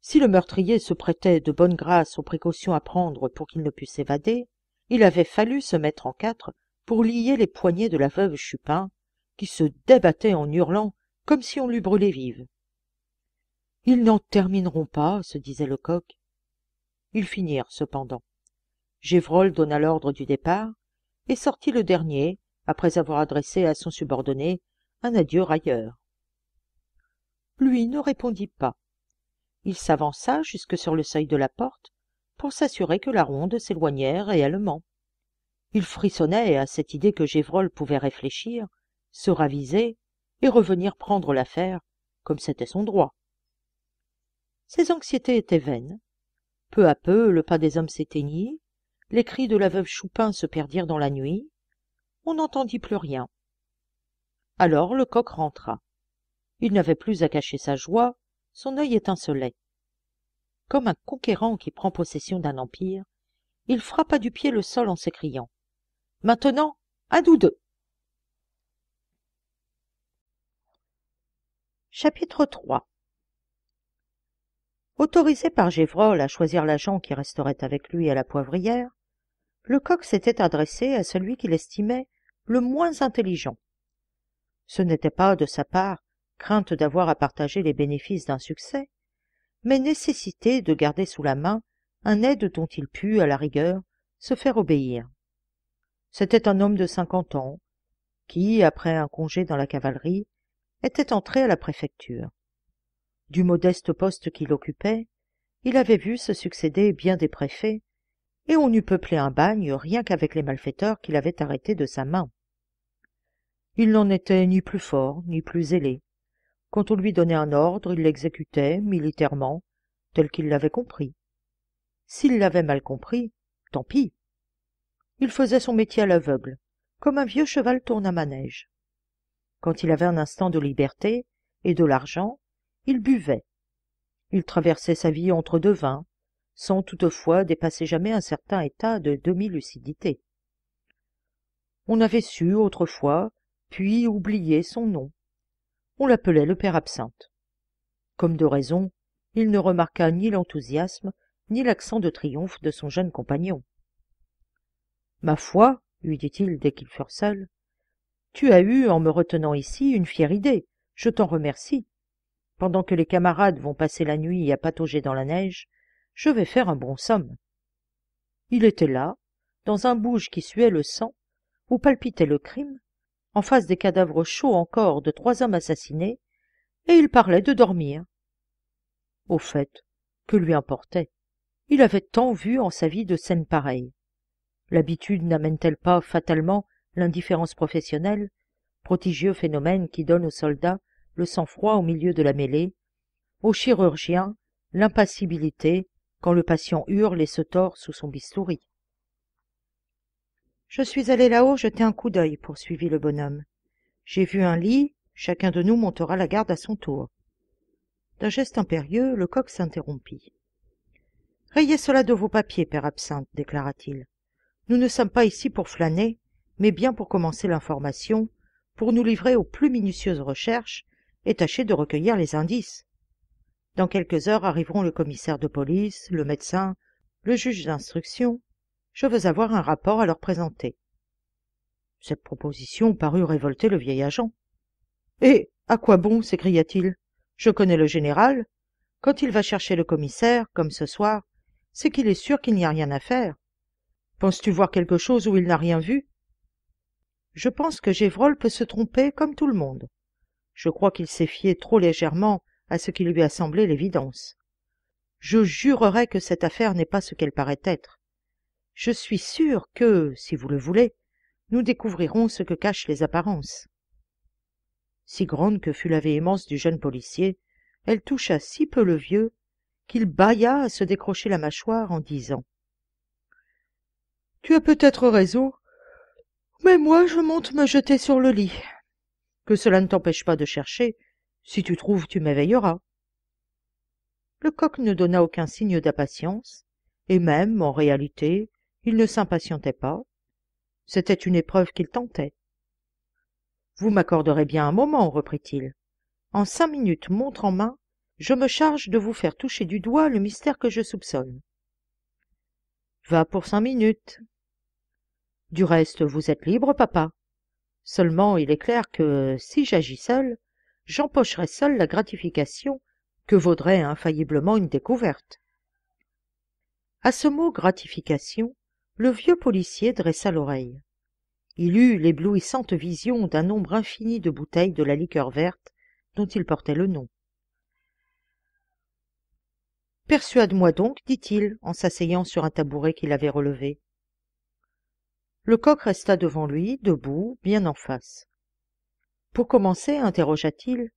si le meurtrier se prêtait de bonne grâce aux précautions à prendre pour qu'il ne pût s'évader il avait fallu se mettre en quatre pour lier les poignets de la veuve Chupin, qui se débattait en hurlant comme si on l'eût brûlée vive. Ils n'en termineront pas, se disait Lecoq. Ils finirent, cependant. Gévrol donna l'ordre du départ, et sortit le dernier, après avoir adressé à son subordonné un adieu railleur. Lui ne répondit pas. Il s'avança jusque sur le seuil de la porte, pour s'assurer que la ronde s'éloignait réellement. Il frissonnait à cette idée que Gévrol pouvait réfléchir, se raviser et revenir prendre l'affaire, comme c'était son droit. Ses anxiétés étaient vaines. Peu à peu, le pas des hommes s'éteignit, les cris de la veuve Choupin se perdirent dans la nuit, on n'entendit plus rien. Alors le coq rentra. Il n'avait plus à cacher sa joie, son œil étincelait comme un conquérant qui prend possession d'un empire, il frappa du pied le sol en s'écriant Maintenant, à nous deux Chapitre 3 Autorisé par Gévrol à choisir l'agent qui resterait avec lui à la poivrière, Lecoq s'était adressé à celui qu'il estimait le moins intelligent. Ce n'était pas, de sa part, crainte d'avoir à partager les bénéfices d'un succès, mais nécessité de garder sous la main un aide dont il put, à la rigueur, se faire obéir. C'était un homme de cinquante ans, qui, après un congé dans la cavalerie, était entré à la préfecture. Du modeste poste qu'il occupait, il avait vu se succéder bien des préfets, et on eût peuplé un bagne rien qu'avec les malfaiteurs qu'il avait arrêtés de sa main. Il n'en était ni plus fort, ni plus zélé, quand on lui donnait un ordre, il l'exécutait militairement, tel qu'il l'avait compris. S'il l'avait mal compris, tant pis. Il faisait son métier à l'aveugle, comme un vieux cheval tourne à manège. Quand il avait un instant de liberté et de l'argent, il buvait. Il traversait sa vie entre deux vins, sans toutefois dépasser jamais un certain état de demi-lucidité. On avait su autrefois, puis oublié son nom, on l'appelait le père absinthe comme de raison il ne remarqua ni l'enthousiasme ni l'accent de triomphe de son jeune compagnon ma foi lui dit-il dès qu'ils furent seuls tu as eu en me retenant ici une fière idée je t'en remercie pendant que les camarades vont passer la nuit à patauger dans la neige je vais faire un bon somme il était là dans un bouge qui suait le sang où palpitait le crime en face des cadavres chauds encore de trois hommes assassinés, et il parlait de dormir. Au fait, que lui importait Il avait tant vu en sa vie de scènes pareilles. L'habitude n'amène-t-elle pas fatalement l'indifférence professionnelle, prodigieux phénomène qui donne aux soldats le sang-froid au milieu de la mêlée, aux chirurgiens l'impassibilité quand le patient hurle et se tord sous son bistouri je suis allé là-haut jeter un coup d'œil poursuivit le bonhomme j'ai vu un lit chacun de nous montera la garde à son tour d'un geste impérieux le coq s'interrompit rayez cela de vos papiers père absinthe déclara-t-il nous ne sommes pas ici pour flâner mais bien pour commencer l'information pour nous livrer aux plus minutieuses recherches et tâcher de recueillir les indices dans quelques heures arriveront le commissaire de police le médecin le juge d'instruction je veux avoir un rapport à leur présenter. Cette proposition parut révolter le vieil agent. Eh à quoi bon s'écria-t-il. Je connais le général. Quand il va chercher le commissaire, comme ce soir, c'est qu'il est sûr qu'il n'y a rien à faire. Penses-tu voir quelque chose où il n'a rien vu Je pense que Gévrol peut se tromper comme tout le monde. Je crois qu'il s'est fié trop légèrement à ce qui lui a semblé l'évidence. Je jurerais que cette affaire n'est pas ce qu'elle paraît être je suis sûr que, si vous le voulez, nous découvrirons ce que cachent les apparences. Si grande que fut la véhémence du jeune policier, elle toucha si peu le vieux qu'il bâilla à se décrocher la mâchoire en disant Tu as peut-être raison, mais moi je monte me jeter sur le lit. Que cela ne t'empêche pas de chercher. Si tu trouves, tu m'éveilleras. Le coq ne donna aucun signe d'impatience, et même, en réalité, il ne s'impatientait pas. C'était une épreuve qu'il tentait. Vous m'accorderez bien un moment, reprit-il. En cinq minutes, montre en main, je me charge de vous faire toucher du doigt le mystère que je soupçonne. Va pour cinq minutes. Du reste, vous êtes libre, papa. Seulement, il est clair que, si j'agis seul, j'empocherai seul la gratification que vaudrait infailliblement une découverte. À ce mot gratification, le vieux policier dressa l'oreille. Il eut l'éblouissante vision d'un nombre infini de bouteilles de la liqueur verte dont il portait le nom. Persuade-moi donc, dit-il en s'asseyant sur un tabouret qu'il avait relevé. Le coq resta devant lui, debout, bien en face. Pour commencer, interrogea-t-il,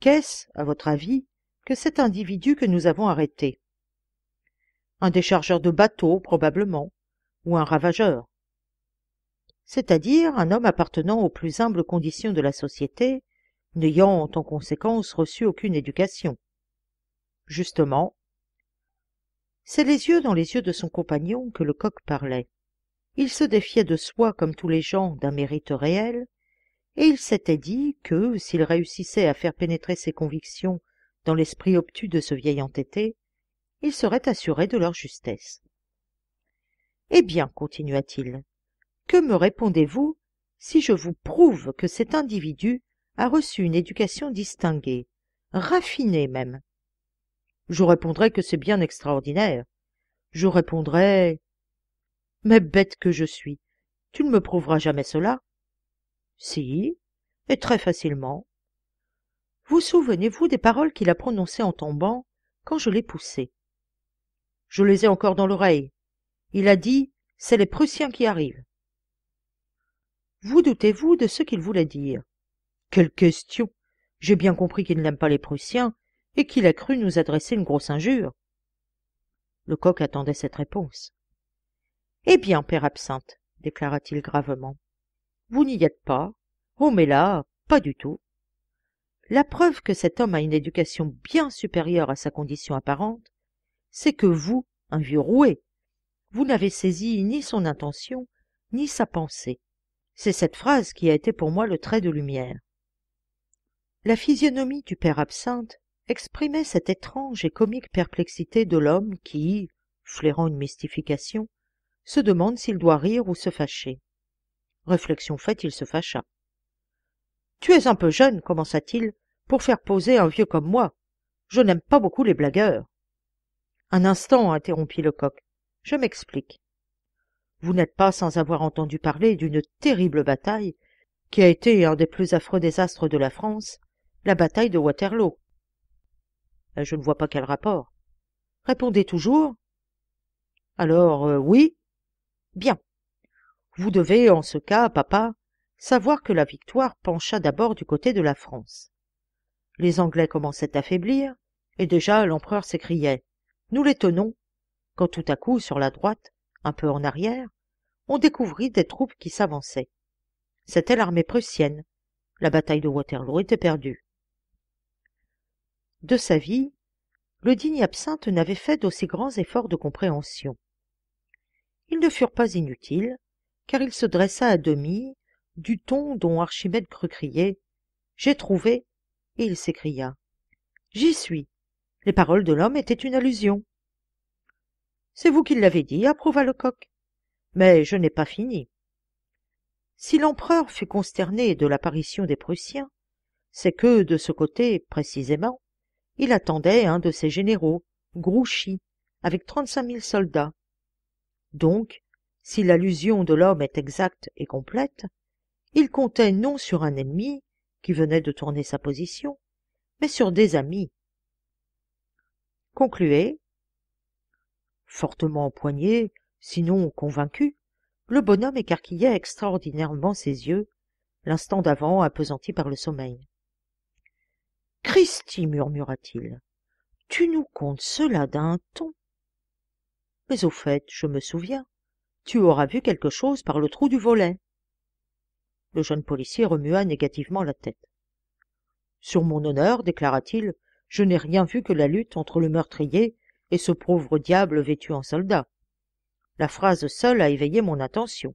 qu'est-ce, à votre avis, que cet individu que nous avons arrêté Un déchargeur de bateau, probablement, ou un ravageur, c'est-à-dire un homme appartenant aux plus humbles conditions de la société, n'ayant en conséquence reçu aucune éducation. Justement, c'est les yeux dans les yeux de son compagnon que le coq parlait. Il se défiait de soi comme tous les gens d'un mérite réel, et il s'était dit que, s'il réussissait à faire pénétrer ses convictions dans l'esprit obtus de ce vieil entêté, il serait assuré de leur justesse eh bien continua-t-il que me répondez-vous si je vous prouve que cet individu a reçu une éducation distinguée raffinée même je répondrai que c'est bien extraordinaire je répondrai mais bête que je suis tu ne me prouveras jamais cela si et très facilement vous souvenez-vous des paroles qu'il a prononcées en tombant quand je l'ai poussé je les ai encore dans l'oreille il a dit C'est les Prussiens qui arrivent. Vous doutez-vous de ce qu'il voulait dire Quelle question J'ai bien compris qu'il n'aime pas les Prussiens et qu'il a cru nous adresser une grosse injure. Lecoq attendait cette réponse. Eh bien, père absinthe, déclara-t-il gravement, vous n'y êtes pas. Oh, mais là, pas du tout. La preuve que cet homme a une éducation bien supérieure à sa condition apparente, c'est que vous, un vieux roué, vous n'avez saisi ni son intention, ni sa pensée. C'est cette phrase qui a été pour moi le trait de lumière. La physionomie du père absinthe exprimait cette étrange et comique perplexité de l'homme qui, flairant une mystification, se demande s'il doit rire ou se fâcher. Réflexion faite, il se fâcha. Tu es un peu jeune, commença-t-il, pour faire poser un vieux comme moi. Je n'aime pas beaucoup les blagueurs. Un instant, interrompit le coq. Je m'explique. Vous n'êtes pas sans avoir entendu parler d'une terrible bataille qui a été un des plus affreux désastres de la France, la bataille de Waterloo. Euh, je ne vois pas quel rapport. Répondez toujours. Alors, euh, oui Bien. Vous devez, en ce cas, papa, savoir que la victoire pencha d'abord du côté de la France. Les Anglais commençaient à faiblir, et déjà l'empereur s'écriait Nous les tenons, quand tout à coup, sur la droite, un peu en arrière, on découvrit des troupes qui s'avançaient. C'était l'armée prussienne. La bataille de Waterloo était perdue. De sa vie, le digne absinthe n'avait fait d'aussi grands efforts de compréhension. Ils ne furent pas inutiles, car il se dressa à demi, du ton dont Archimède crut crier J'ai trouvé et il s'écria J'y suis. Les paroles de l'homme étaient une allusion. C'est vous qui l'avez dit, approuva Lecoq. Mais je n'ai pas fini. Si l'empereur fut consterné de l'apparition des Prussiens, c'est que, de ce côté, précisément, il attendait un de ses généraux, Grouchy, avec trente-cinq mille soldats. Donc, si l'allusion de l'homme est exacte et complète, il comptait non sur un ennemi qui venait de tourner sa position, mais sur des amis. Concluez, fortement empoigné sinon convaincu le bonhomme écarquillait extraordinairement ses yeux l'instant d'avant appesantis par le sommeil cristi murmura-t-il tu nous contes cela d'un ton mais au fait je me souviens tu auras vu quelque chose par le trou du volet le jeune policier remua négativement la tête sur mon honneur déclara-t-il je n'ai rien vu que la lutte entre le meurtrier et ce pauvre diable vêtu en soldat. La phrase seule a éveillé mon attention.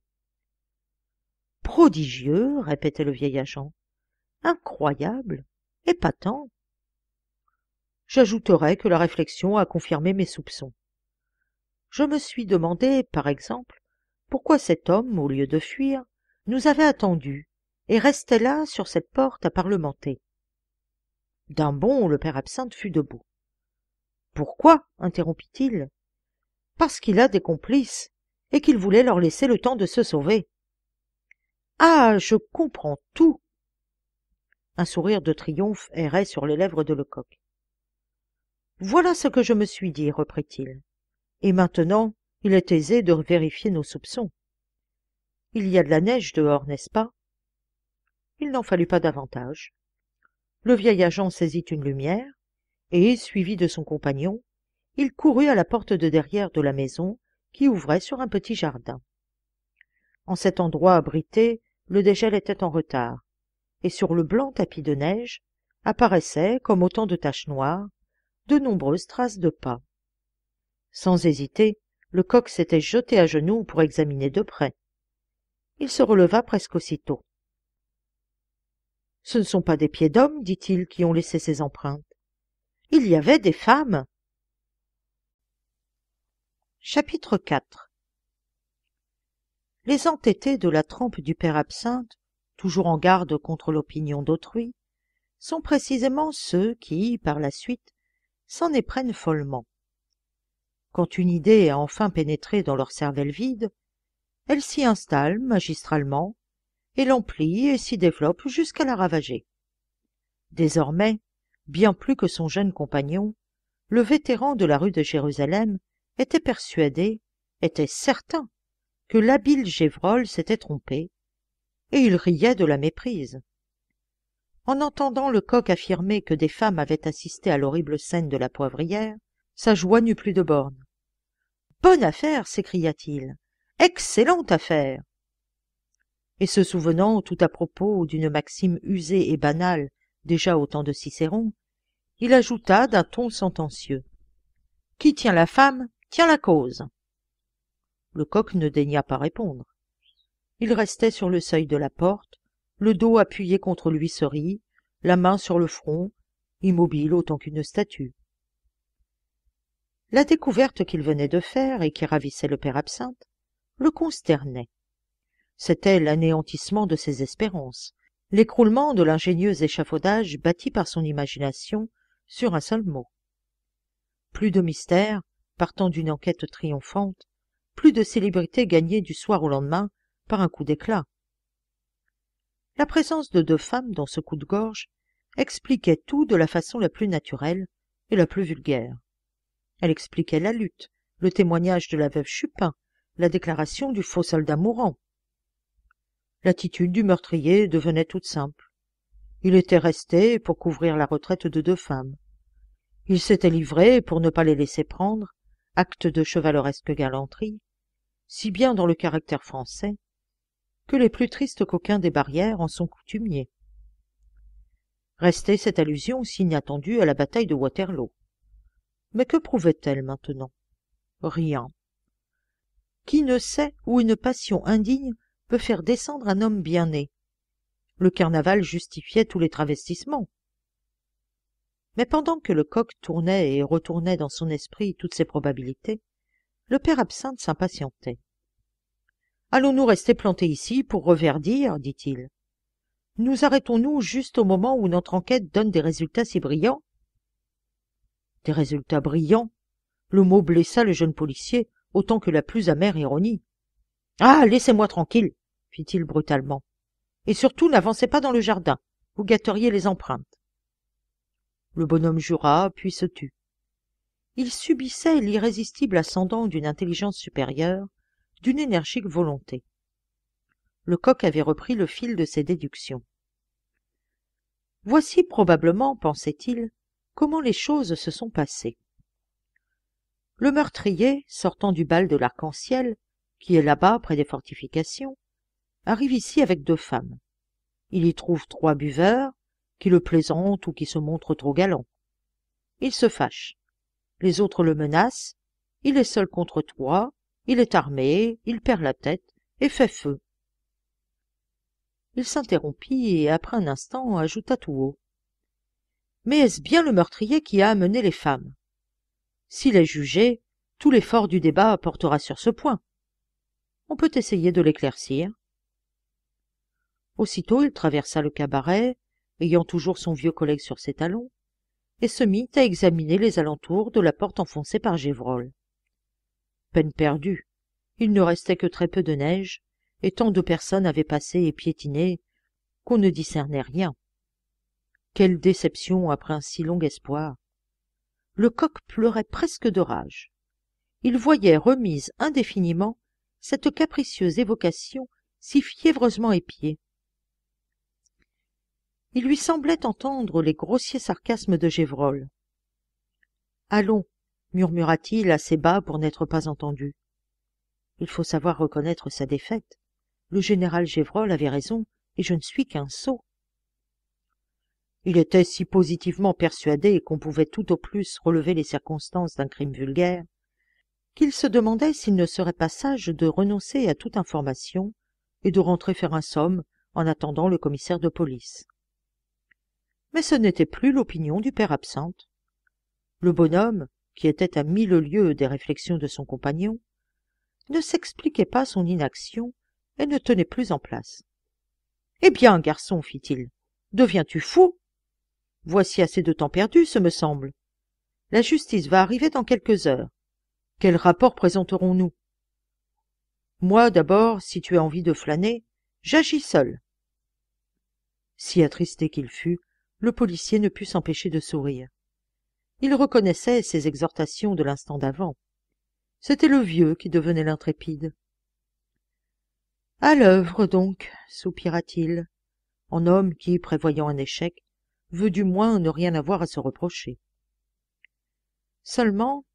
Prodigieux, répétait le vieil agent, incroyable, épatant. J'ajouterai que la réflexion a confirmé mes soupçons. Je me suis demandé, par exemple, pourquoi cet homme, au lieu de fuir, nous avait attendus et restait là sur cette porte à parlementer. D'un bond, le père absinthe fut debout. Pourquoi interrompit-il. Parce qu'il a des complices et qu'il voulait leur laisser le temps de se sauver. Ah, je comprends tout. Un sourire de triomphe errait sur les lèvres de Lecoq. Voilà ce que je me suis dit, reprit-il. Et maintenant, il est aisé de vérifier nos soupçons. Il y a de la neige dehors, n'est-ce pas Il n'en fallut pas davantage. Le vieil agent saisit une lumière, et suivi de son compagnon il courut à la porte de derrière de la maison qui ouvrait sur un petit jardin en cet endroit abrité le dégel était en retard et sur le blanc tapis de neige apparaissaient comme autant de taches noires de nombreuses traces de pas sans hésiter lecoq s'était jeté à genoux pour examiner de près il se releva presque aussitôt ce ne sont pas des pieds d'homme dit-il qui ont laissé ces empreintes il y avait des femmes. Chapitre 4 Les entêtés de la trempe du père Absinthe, toujours en garde contre l'opinion d'autrui, sont précisément ceux qui, par la suite, s'en éprennent follement. Quand une idée a enfin pénétré dans leur cervelle vide, elle s'y installe magistralement et l'emplit et s'y développe jusqu'à la ravager. Désormais, bien plus que son jeune compagnon, le vétéran de la rue de Jérusalem était persuadé, était certain, que l'habile Gévrol s'était trompé, et il riait de la méprise. En entendant le coq affirmer que des femmes avaient assisté à l'horrible scène de la poivrière, sa joie n'eut plus de bornes. Bonne affaire s'écria-t-il. Excellente affaire Et se souvenant tout à propos d'une maxime usée et banale déjà au temps de Cicéron, il ajouta d'un ton sentencieux. Qui tient la femme tient la cause. Le coq ne daigna pas répondre. Il restait sur le seuil de la porte, le dos appuyé contre l'huisserie, la main sur le front, immobile autant qu'une statue. La découverte qu'il venait de faire et qui ravissait le père absinthe le consternait. C'était l'anéantissement de ses espérances, l'écroulement de l'ingénieux échafaudage bâti par son imagination sur un seul mot. Plus de mystère, partant d'une enquête triomphante, plus de célébrité gagnée du soir au lendemain par un coup d'éclat. La présence de deux femmes dans ce coup de gorge expliquait tout de la façon la plus naturelle et la plus vulgaire. Elle expliquait la lutte, le témoignage de la veuve Chupin, la déclaration du faux soldat mourant. L'attitude du meurtrier devenait toute simple. Il était resté pour couvrir la retraite de deux femmes. Il s'était livré, pour ne pas les laisser prendre, acte de chevaleresque galanterie, si bien dans le caractère français, que les plus tristes coquins des barrières en sont coutumiers. Restait cette allusion si inattendue à la bataille de Waterloo. Mais que prouvait-elle maintenant Rien. Qui ne sait où une passion indigne peut faire descendre un homme bien né, le carnaval justifiait tous les travestissements mais pendant que le coq tournait et retournait dans son esprit toutes ces probabilités le père absinthe s'impatientait allons-nous rester plantés ici pour reverdir dit-il nous arrêtons-nous juste au moment où notre enquête donne des résultats si brillants des résultats brillants le mot blessa le jeune policier autant que la plus amère ironie ah laissez-moi tranquille fit-il brutalement et surtout, n'avancez pas dans le jardin, vous gâteriez les empreintes. Le bonhomme jura, puis se tut. Il subissait l'irrésistible ascendant d'une intelligence supérieure, d'une énergique volonté. Le coq avait repris le fil de ses déductions. Voici probablement, pensait-il, comment les choses se sont passées. Le meurtrier, sortant du bal de l'arc-en-ciel, qui est là-bas près des fortifications, arrive ici avec deux femmes. Il y trouve trois buveurs, qui le plaisantent ou qui se montrent trop galants. Il se fâche. Les autres le menacent. Il est seul contre toi. Il est armé. Il perd la tête et fait feu. Il s'interrompit et, après un instant, ajouta tout haut. Mais est-ce bien le meurtrier qui a amené les femmes S'il est jugé, tout l'effort du débat portera sur ce point. On peut essayer de l'éclaircir aussitôt il traversa le cabaret ayant toujours son vieux collègue sur ses talons et se mit à examiner les alentours de la porte enfoncée par gévrol peine perdue il ne restait que très peu de neige et tant de personnes avaient passé et piétiné qu'on ne discernait rien quelle déception après un si long espoir Le coq pleurait presque de rage il voyait remise indéfiniment cette capricieuse évocation si fiévreusement épiée il lui semblait entendre les grossiers sarcasmes de Gévrol. Allons, murmura-t-il assez bas pour n'être pas entendu. Il faut savoir reconnaître sa défaite. Le général Gévrol avait raison, et je ne suis qu'un sot. Il était si positivement persuadé qu'on pouvait tout au plus relever les circonstances d'un crime vulgaire, qu'il se demandait s'il ne serait pas sage de renoncer à toute information et de rentrer faire un somme en attendant le commissaire de police mais ce n'était plus l'opinion du père absente. Le bonhomme, qui était à mille lieues des réflexions de son compagnon, ne s'expliquait pas son inaction et ne tenait plus en place. Eh bien, garçon, fit-il, deviens-tu fou Voici assez de temps perdu, ce me semble. La justice va arriver dans quelques heures. Quel rapport présenterons-nous Moi, d'abord, si tu as envie de flâner, j'agis seul. Si attristé qu'il fût, le policier ne put s'empêcher de sourire. Il reconnaissait ses exhortations de l'instant d'avant. C'était le vieux qui devenait l'intrépide. À l'œuvre donc, soupira-t-il, en homme qui, prévoyant un échec, veut du moins ne rien avoir à se reprocher. Seulement,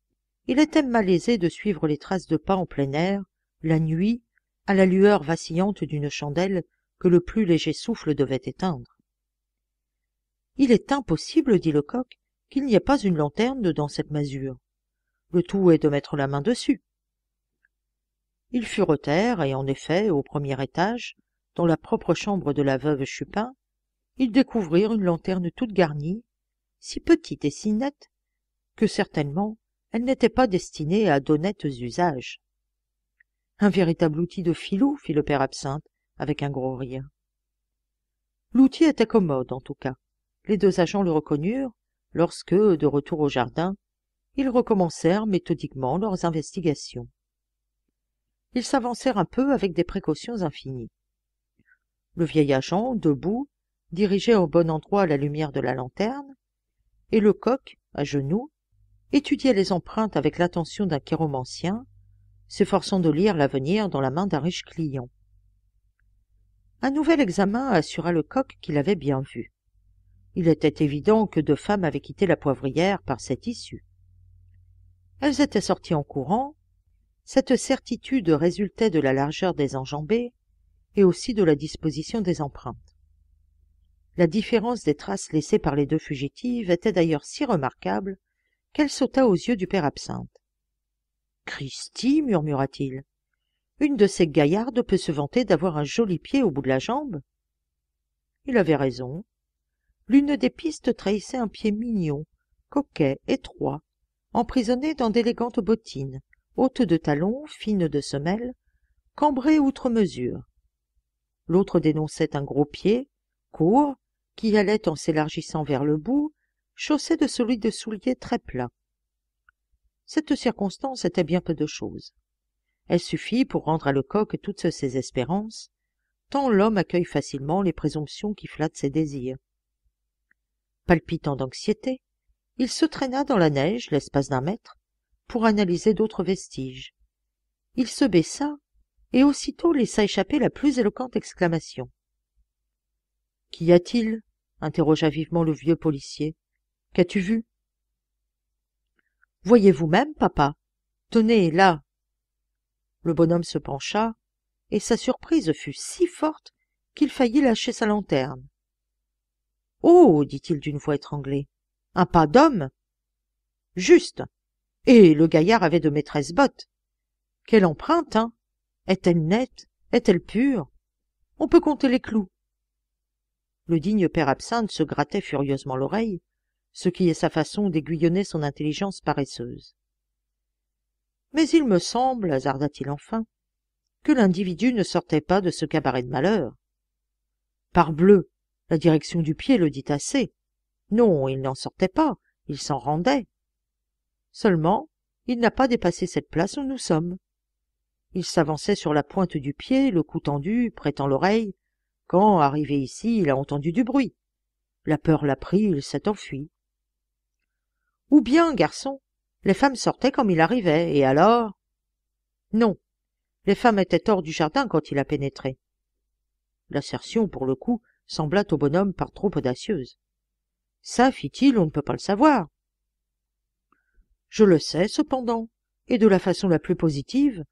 il était malaisé de suivre les traces de pas en plein air, la nuit, à la lueur vacillante d'une chandelle que le plus léger souffle devait éteindre il est impossible dit lecoq qu'il n'y ait pas une lanterne dans cette masure le tout est de mettre la main dessus ils terre, et en effet au premier étage dans la propre chambre de la veuve chupin ils découvrirent une lanterne toute garnie si petite et si nette que certainement elle n'était pas destinée à d'honnêtes usages un véritable outil de filou fit le père absinthe avec un gros rire l'outil était commode en tout cas les deux agents le reconnurent lorsque, de retour au jardin, ils recommencèrent méthodiquement leurs investigations. Ils s'avancèrent un peu avec des précautions infinies. Le vieil agent, debout, dirigeait au bon endroit la lumière de la lanterne, et le coq, à genoux, étudiait les empreintes avec l'attention d'un chiromancien, s'efforçant de lire l'avenir dans la main d'un riche client. Un nouvel examen assura le coq qu'il avait bien vu. Il était évident que deux femmes avaient quitté la poivrière par cette issue. Elles étaient sorties en courant. Cette certitude résultait de la largeur des enjambées et aussi de la disposition des empreintes. La différence des traces laissées par les deux fugitives était d'ailleurs si remarquable qu'elle sauta aux yeux du père absinthe. Christie, murmura-t-il, une de ces gaillardes peut se vanter d'avoir un joli pied au bout de la jambe. Il avait raison l'une des pistes trahissait un pied mignon coquet étroit emprisonné dans d'élégantes bottines hautes de talons, fines de semelles, cambrées outre mesure l'autre dénonçait un gros pied court qui allait en s'élargissant vers le bout chaussé de celui de souliers très plats cette circonstance était bien peu de chose elle suffit pour rendre à lecoq toutes ses espérances tant l'homme accueille facilement les présomptions qui flattent ses désirs palpitant d'anxiété, il se traîna dans la neige l'espace d'un mètre pour analyser d'autres vestiges. Il se baissa et aussitôt laissa échapper la plus éloquente exclamation. Qu'y a-t-il interrogea vivement le vieux policier. Qu'as-tu vu Voyez-vous même, papa. Tenez, là. Le bonhomme se pencha, et sa surprise fut si forte qu'il faillit lâcher sa lanterne oh dit-il d'une voix étranglée un pas d'homme juste et le gaillard avait de maîtresses bottes quelle empreinte hein est-elle nette est-elle pure on peut compter les clous le digne père absinthe se grattait furieusement l'oreille ce qui est sa façon d'aiguillonner son intelligence paresseuse mais il me semble hasarda t il enfin que l'individu ne sortait pas de ce cabaret de malheur parbleu la direction du pied le dit assez. Non, il n'en sortait pas, il s'en rendait. Seulement, il n'a pas dépassé cette place où nous sommes. Il s'avançait sur la pointe du pied, le cou tendu, prêtant l'oreille, quand, arrivé ici, il a entendu du bruit. La peur l'a pris, il s'est enfui. Ou bien, garçon, les femmes sortaient comme il arrivait, et alors Non, les femmes étaient hors du jardin quand il a pénétré. L'assertion, pour le coup, sembla au bonhomme par trop audacieuse. Ça, fit-il, on ne peut pas le savoir. Je le sais, cependant, et de la façon la plus positive.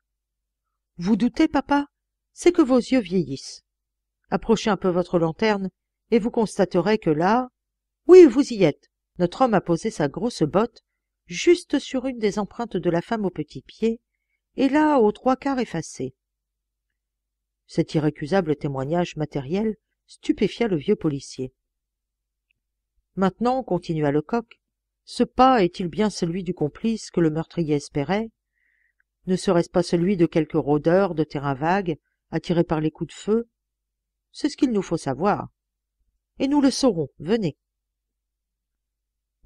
Vous doutez, papa, c'est que vos yeux vieillissent. Approchez un peu votre lanterne, et vous constaterez que là. Oui, vous y êtes. Notre homme a posé sa grosse botte juste sur une des empreintes de la femme au petit pied, et là aux trois quarts effacée. Cet irrécusable témoignage matériel stupéfia le vieux policier. Maintenant, continua Lecoq, ce pas est-il bien celui du complice que le meurtrier espérait Ne serait-ce pas celui de quelque rôdeur de terrain vague, attiré par les coups de feu C'est ce qu'il nous faut savoir. Et nous le saurons, venez.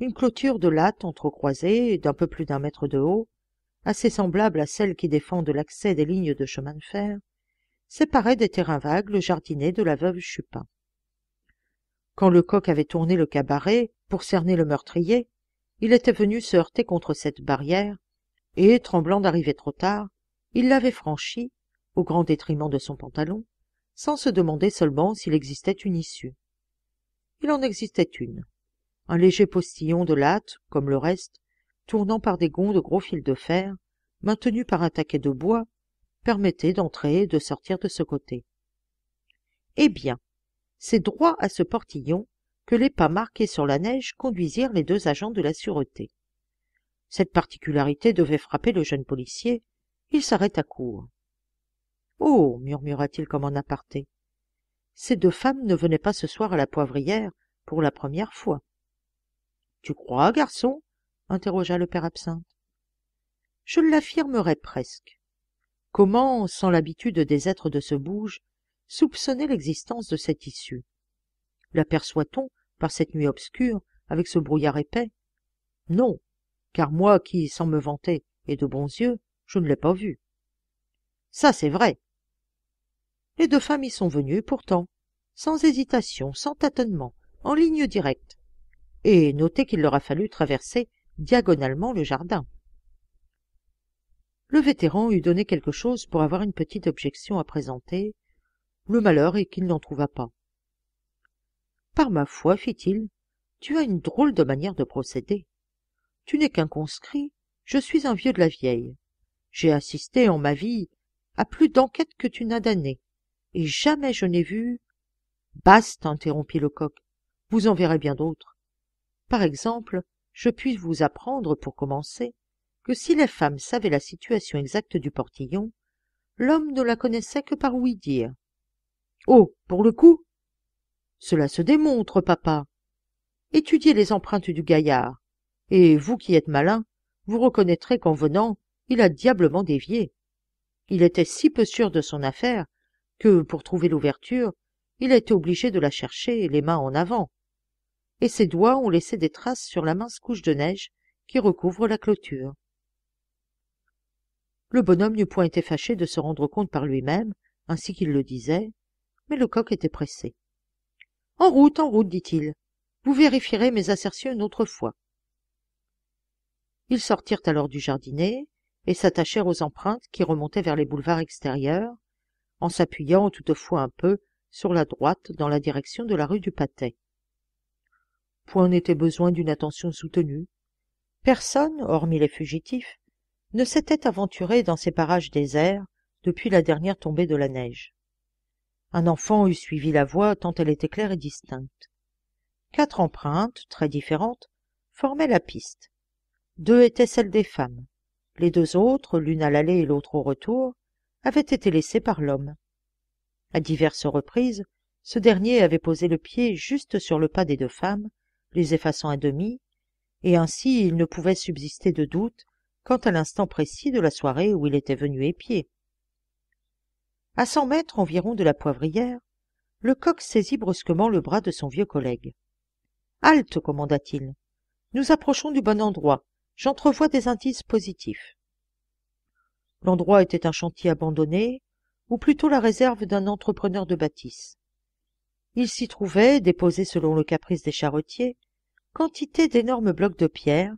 Une clôture de lattes entrecroisées, d'un peu plus d'un mètre de haut, assez semblable à celle qui défend l'accès des lignes de chemin de fer, séparait des terrains vagues le jardinet de la veuve Chupin. Quand le coq avait tourné le cabaret pour cerner le meurtrier, il était venu se heurter contre cette barrière, et, tremblant d'arriver trop tard, il l'avait franchi, au grand détriment de son pantalon, sans se demander seulement s'il existait une issue. Il en existait une. Un léger postillon de lattes, comme le reste, tournant par des gonds de gros fils de fer, maintenu par un taquet de bois permettait d'entrer et de sortir de ce côté. Eh bien, c'est droit à ce portillon que les pas marqués sur la neige conduisirent les deux agents de la sûreté. Cette particularité devait frapper le jeune policier. Il s'arrêta court. Oh murmura-t-il comme en aparté. Ces deux femmes ne venaient pas ce soir à la poivrière pour la première fois. Tu crois, garçon interrogea le père absinthe. Je l'affirmerais presque comment, sans l'habitude des êtres de ce bouge, soupçonner l'existence de cette issue L'aperçoit-on par cette nuit obscure, avec ce brouillard épais Non, car moi qui, sans me vanter, ai de bons yeux, je ne l'ai pas vue. Ça, c'est vrai. Les deux femmes y sont venues, pourtant, sans hésitation, sans tâtonnement, en ligne directe. Et notez qu'il leur a fallu traverser diagonalement le jardin le vétéran eût donné quelque chose pour avoir une petite objection à présenter le malheur est qu'il n'en trouva pas par ma foi fit-il tu as une drôle de manière de procéder tu n'es qu'un conscrit je suis un vieux de la vieille j'ai assisté en ma vie à plus d'enquêtes que tu n'as d'années et jamais je n'ai vu Baste, interrompit lecoq vous en verrez bien d'autres par exemple je puis vous apprendre pour commencer que si les femmes savaient la situation exacte du portillon, l'homme ne la connaissait que par ouï-dire. Oh, pour le coup Cela se démontre, papa. Étudiez les empreintes du gaillard, et vous qui êtes malin, vous reconnaîtrez qu'en venant, il a diablement dévié. Il était si peu sûr de son affaire que, pour trouver l'ouverture, il a été obligé de la chercher les mains en avant. Et ses doigts ont laissé des traces sur la mince couche de neige qui recouvre la clôture le bonhomme n'eût point été fâché de se rendre compte par lui-même, ainsi qu'il le disait, mais le coq était pressé. En route, en route, dit-il. Vous vérifierez mes assertions une autre fois. Ils sortirent alors du jardinet et s'attachèrent aux empreintes qui remontaient vers les boulevards extérieurs, en s'appuyant toutefois un peu sur la droite dans la direction de la rue du Patay. Point n'était besoin d'une attention soutenue. Personne, hormis les fugitifs, ne s'était aventuré dans ces parages déserts depuis la dernière tombée de la neige. Un enfant eût suivi la voie tant elle était claire et distincte. Quatre empreintes, très différentes, formaient la piste. Deux étaient celles des femmes. Les deux autres, l'une à l'aller et l'autre au retour, avaient été laissées par l'homme. À diverses reprises, ce dernier avait posé le pied juste sur le pas des deux femmes, les effaçant à demi, et ainsi il ne pouvait subsister de doute quant à l'instant précis de la soirée où il était venu épier. À cent mètres environ de la poivrière, le coq saisit brusquement le bras de son vieux collègue. Halte, commanda-t-il. Nous approchons du bon endroit. J'entrevois des indices positifs. L'endroit était un chantier abandonné, ou plutôt la réserve d'un entrepreneur de bâtisse. Il s'y trouvait, déposé selon le caprice des charretiers, quantité d'énormes blocs de pierre,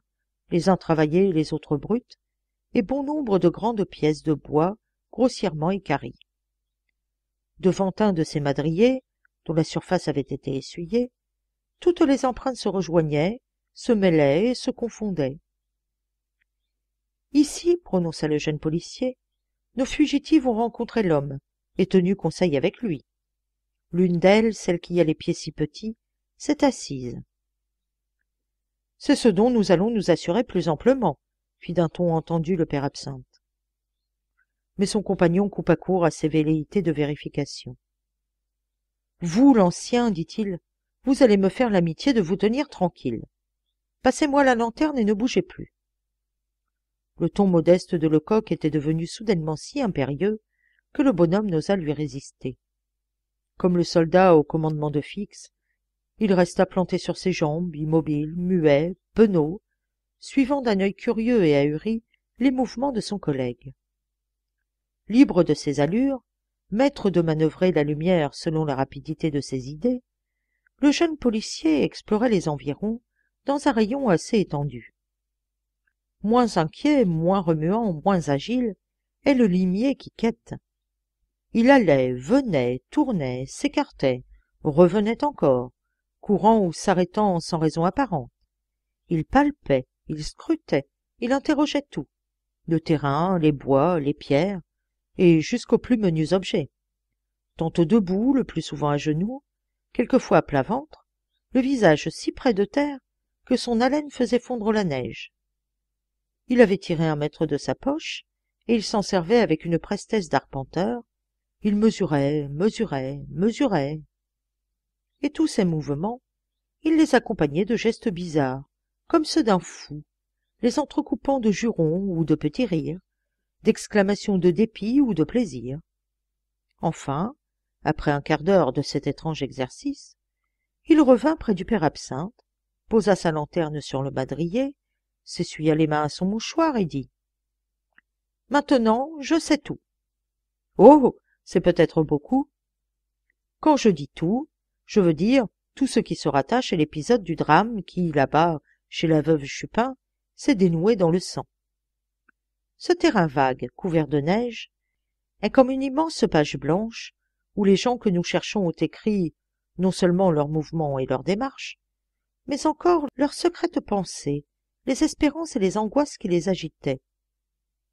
les uns travaillés les autres brutes, et bon nombre de grandes pièces de bois grossièrement équarries. Devant un de ces madriers, dont la surface avait été essuyée, toutes les empreintes se rejoignaient, se mêlaient et se confondaient. Ici, prononça le jeune policier, nos fugitives ont rencontré l'homme et tenu conseil avec lui. L'une d'elles, celle qui a les pieds si petits, s'est assise, c'est ce dont nous allons nous assurer plus amplement, fit d'un ton entendu le père absinthe. Mais son compagnon coupa court à ses velléités de vérification. Vous, l'ancien, dit-il, vous allez me faire l'amitié de vous tenir tranquille. Passez-moi la lanterne et ne bougez plus. Le ton modeste de Lecoq était devenu soudainement si impérieux que le bonhomme n'osa lui résister. Comme le soldat au commandement de Fix, il resta planté sur ses jambes immobile muet penaud suivant d'un œil curieux et ahuri les mouvements de son collègue libre de ses allures maître de manœuvrer la lumière selon la rapidité de ses idées le jeune policier explorait les environs dans un rayon assez étendu moins inquiet moins remuant moins agile est le limier qui quête il allait venait tournait s'écartait revenait encore courant ou s'arrêtant sans raison apparente. Il palpait, il scrutait, il interrogeait tout, le terrain, les bois, les pierres, et jusqu'aux plus menus objets. Tantôt debout, le plus souvent à genoux, quelquefois à plat ventre, le visage si près de terre que son haleine faisait fondre la neige. Il avait tiré un mètre de sa poche, et il s'en servait avec une prestesse d'arpenteur. Il mesurait, mesurait, mesurait, et tous ses mouvements, il les accompagnait de gestes bizarres, comme ceux d'un fou, les entrecoupant de jurons ou de petits rires, d'exclamations de dépit ou de plaisir. Enfin, après un quart d'heure de cet étrange exercice, il revint près du père absinthe, posa sa lanterne sur le madrier, s'essuya les mains à son mouchoir et dit Maintenant, je sais tout. Oh, c'est peut-être beaucoup. Quand je dis tout, je veux dire, tout ce qui se rattache à l'épisode du drame qui, là-bas, chez la veuve Chupin, s'est dénoué dans le sang. Ce terrain vague, couvert de neige, est comme une immense page blanche où les gens que nous cherchons ont écrit non seulement leurs mouvements et leurs démarches, mais encore leurs secrètes pensées, les espérances et les angoisses qui les agitaient.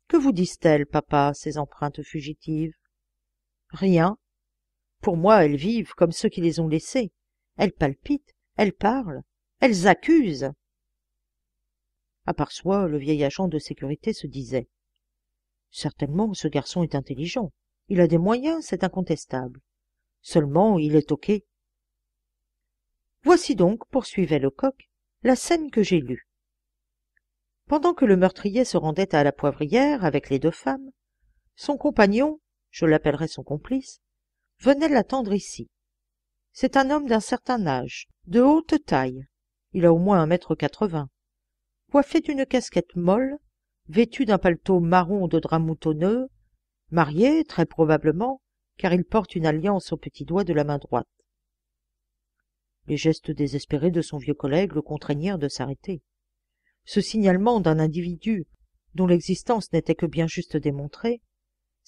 Que vous disent-elles, papa, ces empreintes fugitives Rien, pour moi, elles vivent comme ceux qui les ont laissées. Elles palpitent, elles parlent, elles accusent. À part soi, le vieil agent de sécurité se disait Certainement, ce garçon est intelligent. Il a des moyens, c'est incontestable. Seulement, il est toqué. Voici donc, poursuivait Lecoq, la scène que j'ai lue. Pendant que le meurtrier se rendait à la poivrière avec les deux femmes, son compagnon, je l'appellerai son complice, venait l'attendre ici. C'est un homme d'un certain âge, de haute taille, il a au moins un mètre quatre-vingts, coiffé d'une casquette molle, vêtu d'un paletot marron de drap moutonneux, marié, très probablement, car il porte une alliance au petit doigt de la main droite. Les gestes désespérés de son vieux collègue le contraignirent de s'arrêter. Ce signalement d'un individu dont l'existence n'était que bien juste démontrée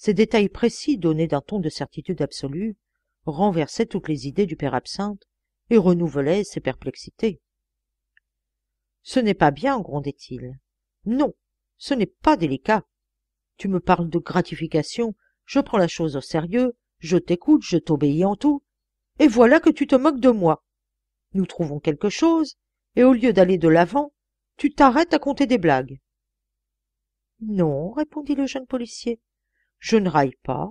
ces détails précis donnés d'un ton de certitude absolue renversaient toutes les idées du père absinthe et renouvelaient ses perplexités ce n'est pas bien grondait-il non ce n'est pas délicat tu me parles de gratification je prends la chose au sérieux je t'écoute je t'obéis en tout et voilà que tu te moques de moi nous trouvons quelque chose et au lieu d'aller de l'avant tu t'arrêtes à compter des blagues non répondit le jeune policier je ne raille pas,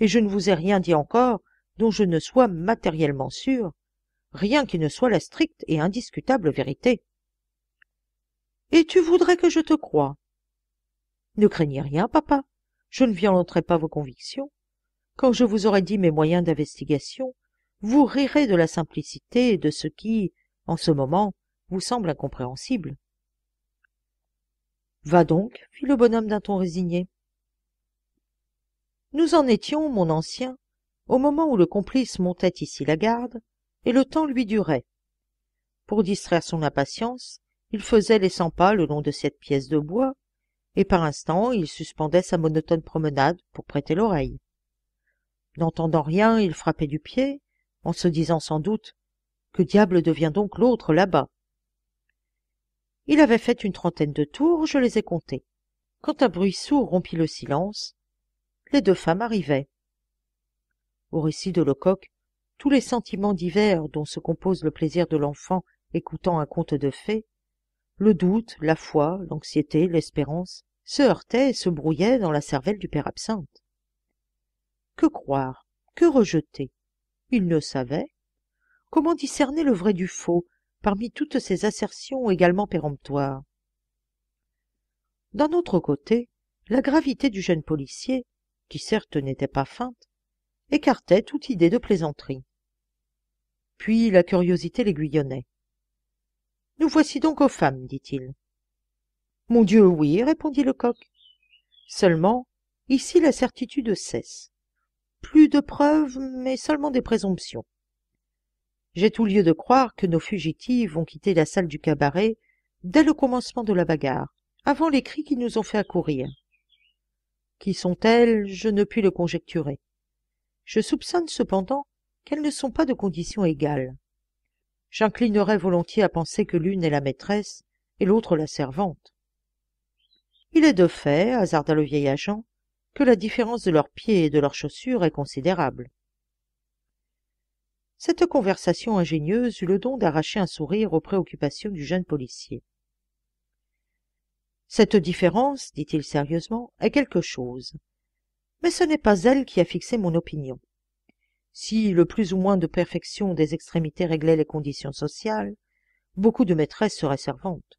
et je ne vous ai rien dit encore dont je ne sois matériellement sûr, rien qui ne soit la stricte et indiscutable vérité. Et tu voudrais que je te croie Ne craignez rien, papa, je ne violenterai pas vos convictions. Quand je vous aurai dit mes moyens d'investigation, vous rirez de la simplicité de ce qui, en ce moment, vous semble incompréhensible. Va donc, fit le bonhomme d'un ton résigné, nous en étions, mon ancien, au moment où le complice montait ici la garde, et le temps lui durait. Pour distraire son impatience, il faisait les cent pas le long de cette pièce de bois, et par instants il suspendait sa monotone promenade pour prêter l'oreille. N'entendant rien, il frappait du pied, en se disant sans doute Que diable devient donc l'autre là-bas Il avait fait une trentaine de tours, je les ai comptés, quand un bruit sourd rompit le silence, les deux femmes arrivaient au récit de lecoq tous les sentiments divers dont se compose le plaisir de l'enfant écoutant un conte de fées le doute la foi l'anxiété l'espérance se heurtaient et se brouillaient dans la cervelle du père absinthe que croire que rejeter il ne savait comment discerner le vrai du faux parmi toutes ces assertions également péremptoires d'un autre côté la gravité du jeune policier qui certes n'était pas feinte, écartait toute idée de plaisanterie. Puis la curiosité l'aiguillonnait. Nous voici donc aux femmes, dit-il. Mon Dieu, oui, répondit Lecoq. Seulement, ici la certitude cesse. Plus de preuves, mais seulement des présomptions. J'ai tout lieu de croire que nos fugitives ont quitté la salle du cabaret dès le commencement de la bagarre, avant les cris qui nous ont fait accourir qui sont-elles Je ne puis le conjecturer. Je soupçonne cependant qu'elles ne sont pas de conditions égales. J'inclinerais volontiers à penser que l'une est la maîtresse et l'autre la servante. Il est de fait, hasarda le vieil agent, que la différence de leurs pieds et de leurs chaussures est considérable. Cette conversation ingénieuse eut le don d'arracher un sourire aux préoccupations du jeune policier. Cette différence, dit-il sérieusement, est quelque chose. Mais ce n'est pas elle qui a fixé mon opinion. Si le plus ou moins de perfection des extrémités réglait les conditions sociales, beaucoup de maîtresses seraient servantes.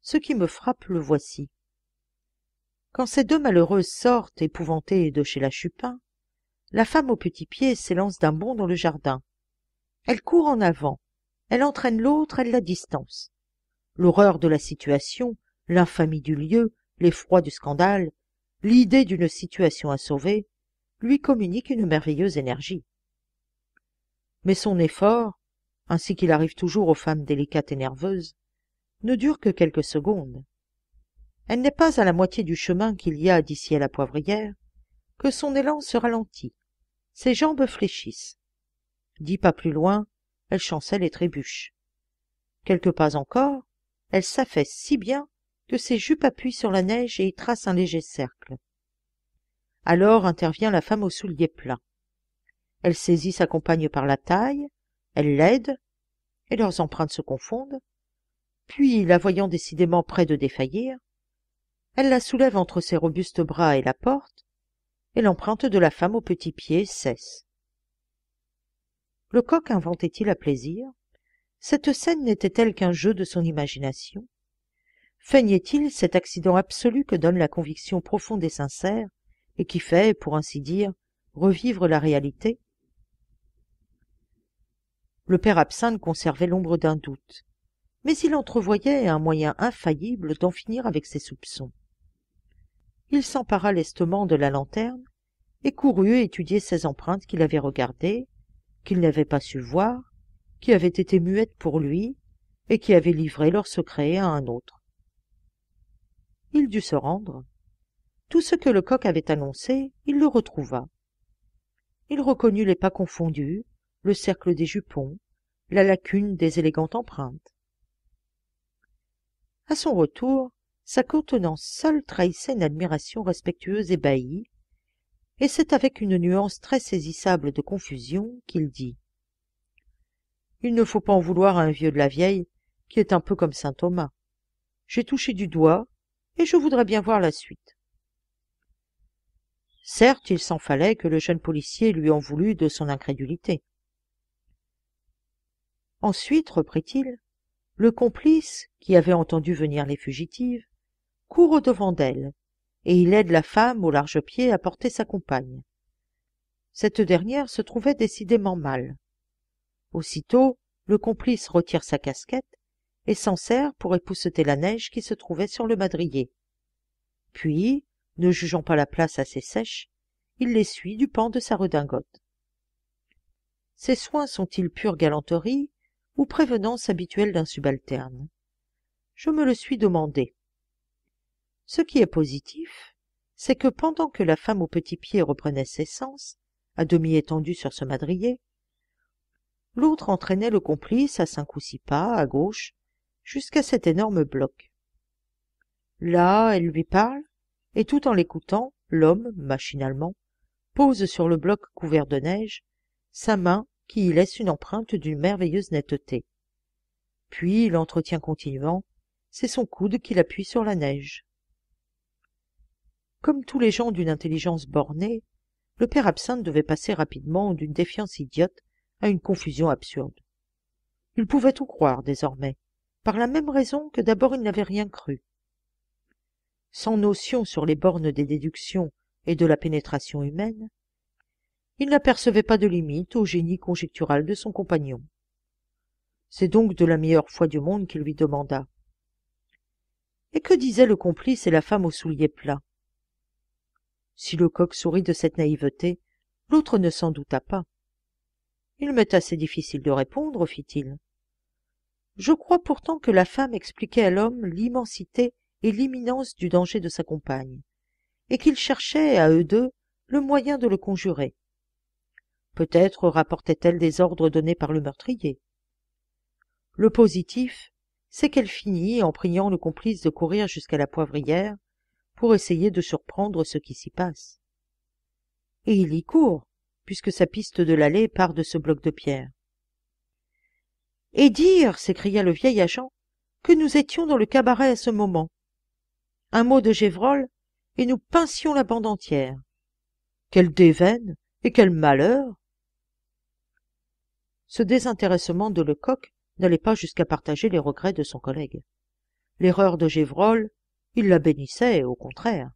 Ce qui me frappe le voici. Quand ces deux malheureuses sortent épouvantées de chez la Chupin, la femme au petit pied s'élance d'un bond dans le jardin. Elle court en avant, elle entraîne l'autre, elle la distance. L'horreur de la situation l'infamie du lieu, l'effroi du scandale, l'idée d'une situation à sauver, lui communiquent une merveilleuse énergie. Mais son effort, ainsi qu'il arrive toujours aux femmes délicates et nerveuses, ne dure que quelques secondes. Elle n'est pas à la moitié du chemin qu'il y a d'ici à la poivrière que son élan se ralentit, ses jambes fléchissent. Dix pas plus loin, elle chancelle et trébuche. Quelques pas encore, elle s'affaisse si bien que ses jupes appuient sur la neige et y tracent un léger cercle. Alors intervient la femme aux souliers plats. Elle saisit sa compagne par la taille, elle l'aide, et leurs empreintes se confondent, puis, la voyant décidément près de défaillir, elle la soulève entre ses robustes bras et la porte, et l'empreinte de la femme au petits pied cesse. Le coq inventait-il à plaisir Cette scène n'était-elle qu'un jeu de son imagination feignait-il cet accident absolu que donne la conviction profonde et sincère, et qui fait, pour ainsi dire, revivre la réalité Le père Absinthe conservait l'ombre d'un doute, mais il entrevoyait un moyen infaillible d'en finir avec ses soupçons. Il s'empara lestement de la lanterne et courut étudier ces empreintes qu'il avait regardées, qu'il n'avait pas su voir, qui avaient été muettes pour lui et qui avaient livré leur secret à un autre il dut se rendre tout ce que le coq avait annoncé il le retrouva il reconnut les pas confondus le cercle des jupons la lacune des élégantes empreintes à son retour sa contenance seule trahissait une admiration respectueuse ébahie et c'est avec une nuance très saisissable de confusion qu'il dit il ne faut pas en vouloir à un vieux de la vieille qui est un peu comme saint thomas j'ai touché du doigt et je voudrais bien voir la suite. Certes, il s'en fallait que le jeune policier lui en voulût de son incrédulité. Ensuite, reprit-il, le complice, qui avait entendu venir les fugitives, court au-devant d'elle, et il aide la femme au large pied à porter sa compagne. Cette dernière se trouvait décidément mal. Aussitôt, le complice retire sa casquette et s'en sert pour épousseter la neige qui se trouvait sur le madrier. Puis, ne jugeant pas la place assez sèche, il l'essuie du pan de sa redingote. Ces soins sont-ils pure galanterie ou prévenance habituelle d'un subalterne Je me le suis demandé. Ce qui est positif, c'est que pendant que la femme au petit pied reprenait ses sens, à demi étendue sur ce madrier, l'autre entraînait le complice à cinq ou six pas à gauche jusqu'à cet énorme bloc. Là, elle lui parle, et tout en l'écoutant, l'homme, machinalement, pose sur le bloc couvert de neige sa main qui y laisse une empreinte d'une merveilleuse netteté. Puis, l'entretien continuant, c'est son coude qu'il appuie sur la neige. Comme tous les gens d'une intelligence bornée, le père absinthe devait passer rapidement d'une défiance idiote à une confusion absurde. Il pouvait tout croire désormais, par la même raison que d'abord il n'avait rien cru. Sans notion sur les bornes des déductions et de la pénétration humaine, il n'apercevait pas de limite au génie conjectural de son compagnon. C'est donc de la meilleure foi du monde qu'il lui demanda. Et que disaient le complice et la femme aux souliers plats Si le coq sourit de cette naïveté, l'autre ne s'en douta pas. Il m'est assez difficile de répondre, fit-il. Je crois pourtant que la femme expliquait à l'homme l'immensité et l'imminence du danger de sa compagne, et qu'il cherchait à eux deux, le moyen de le conjurer. Peut-être rapportait-elle des ordres donnés par le meurtrier. Le positif, c'est qu'elle finit en priant le complice de courir jusqu'à la poivrière pour essayer de surprendre ce qui s'y passe. Et il y court, puisque sa piste de l'allée part de ce bloc de pierre et dire s'écria le vieil agent que nous étions dans le cabaret à ce moment un mot de gévrol et nous pincions la bande entière quelle déveine et quel malheur ce désintéressement de lecoq n'allait pas jusqu'à partager les regrets de son collègue l'erreur de gévrol il la bénissait au contraire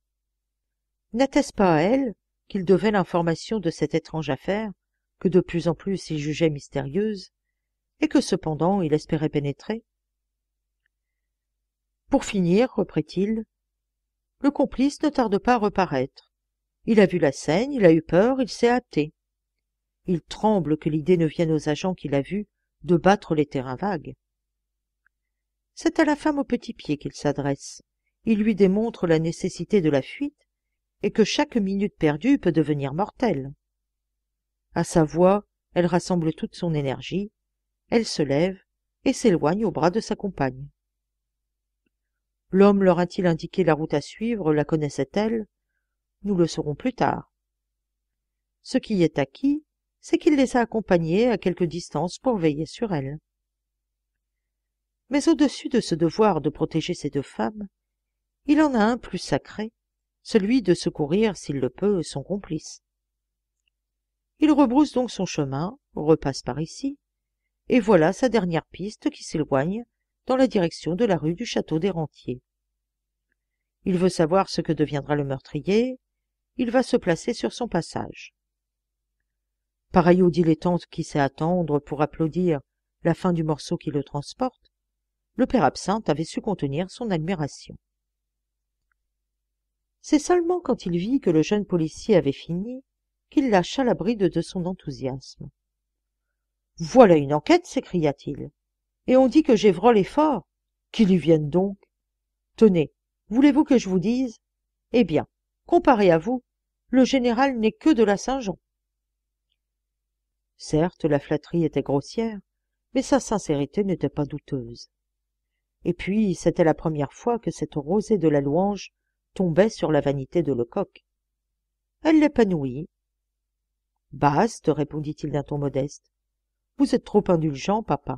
n'était-ce pas à elle qu'il devait l'information de cette étrange affaire que de plus en plus il jugeait mystérieuse et que cependant il espérait pénétrer pour finir reprit-il le complice ne tarde pas à reparaître il a vu la scène il a eu peur il s'est hâté il tremble que l'idée ne vienne aux agents qu'il a vus de battre les terrains vagues c'est à la femme au petit pied qu'il s'adresse il lui démontre la nécessité de la fuite et que chaque minute perdue peut devenir mortelle à sa voix elle rassemble toute son énergie elle se lève et s'éloigne au bras de sa compagne. L'homme leur a-t-il indiqué la route à suivre, la connaissait-elle Nous le saurons plus tard. Ce qui est acquis, c'est qu'il les a accompagnées à quelque distance pour veiller sur elle. Mais au-dessus de ce devoir de protéger ces deux femmes, il en a un plus sacré, celui de secourir, s'il le peut, son complice. Il rebrousse donc son chemin, repasse par ici, et voilà sa dernière piste qui s'éloigne dans la direction de la rue du château des Rentiers. Il veut savoir ce que deviendra le meurtrier, il va se placer sur son passage. Pareil au dilettante qui sait attendre pour applaudir la fin du morceau qui le transporte, le père absinthe avait su contenir son admiration. C'est seulement quand il vit que le jeune policier avait fini qu'il lâcha la bride de son enthousiasme voilà une enquête s'écria-t-il et on dit que gévrol est fort qu'il y vienne donc tenez voulez-vous que je vous dise eh bien comparé à vous le général n'est que de la saint-jean certes la flatterie était grossière mais sa sincérité n'était pas douteuse et puis c'était la première fois que cette rosée de la louange tombait sur la vanité de lecoq elle l'épanouit Baste répondit-il d'un ton modeste vous êtes trop indulgent papa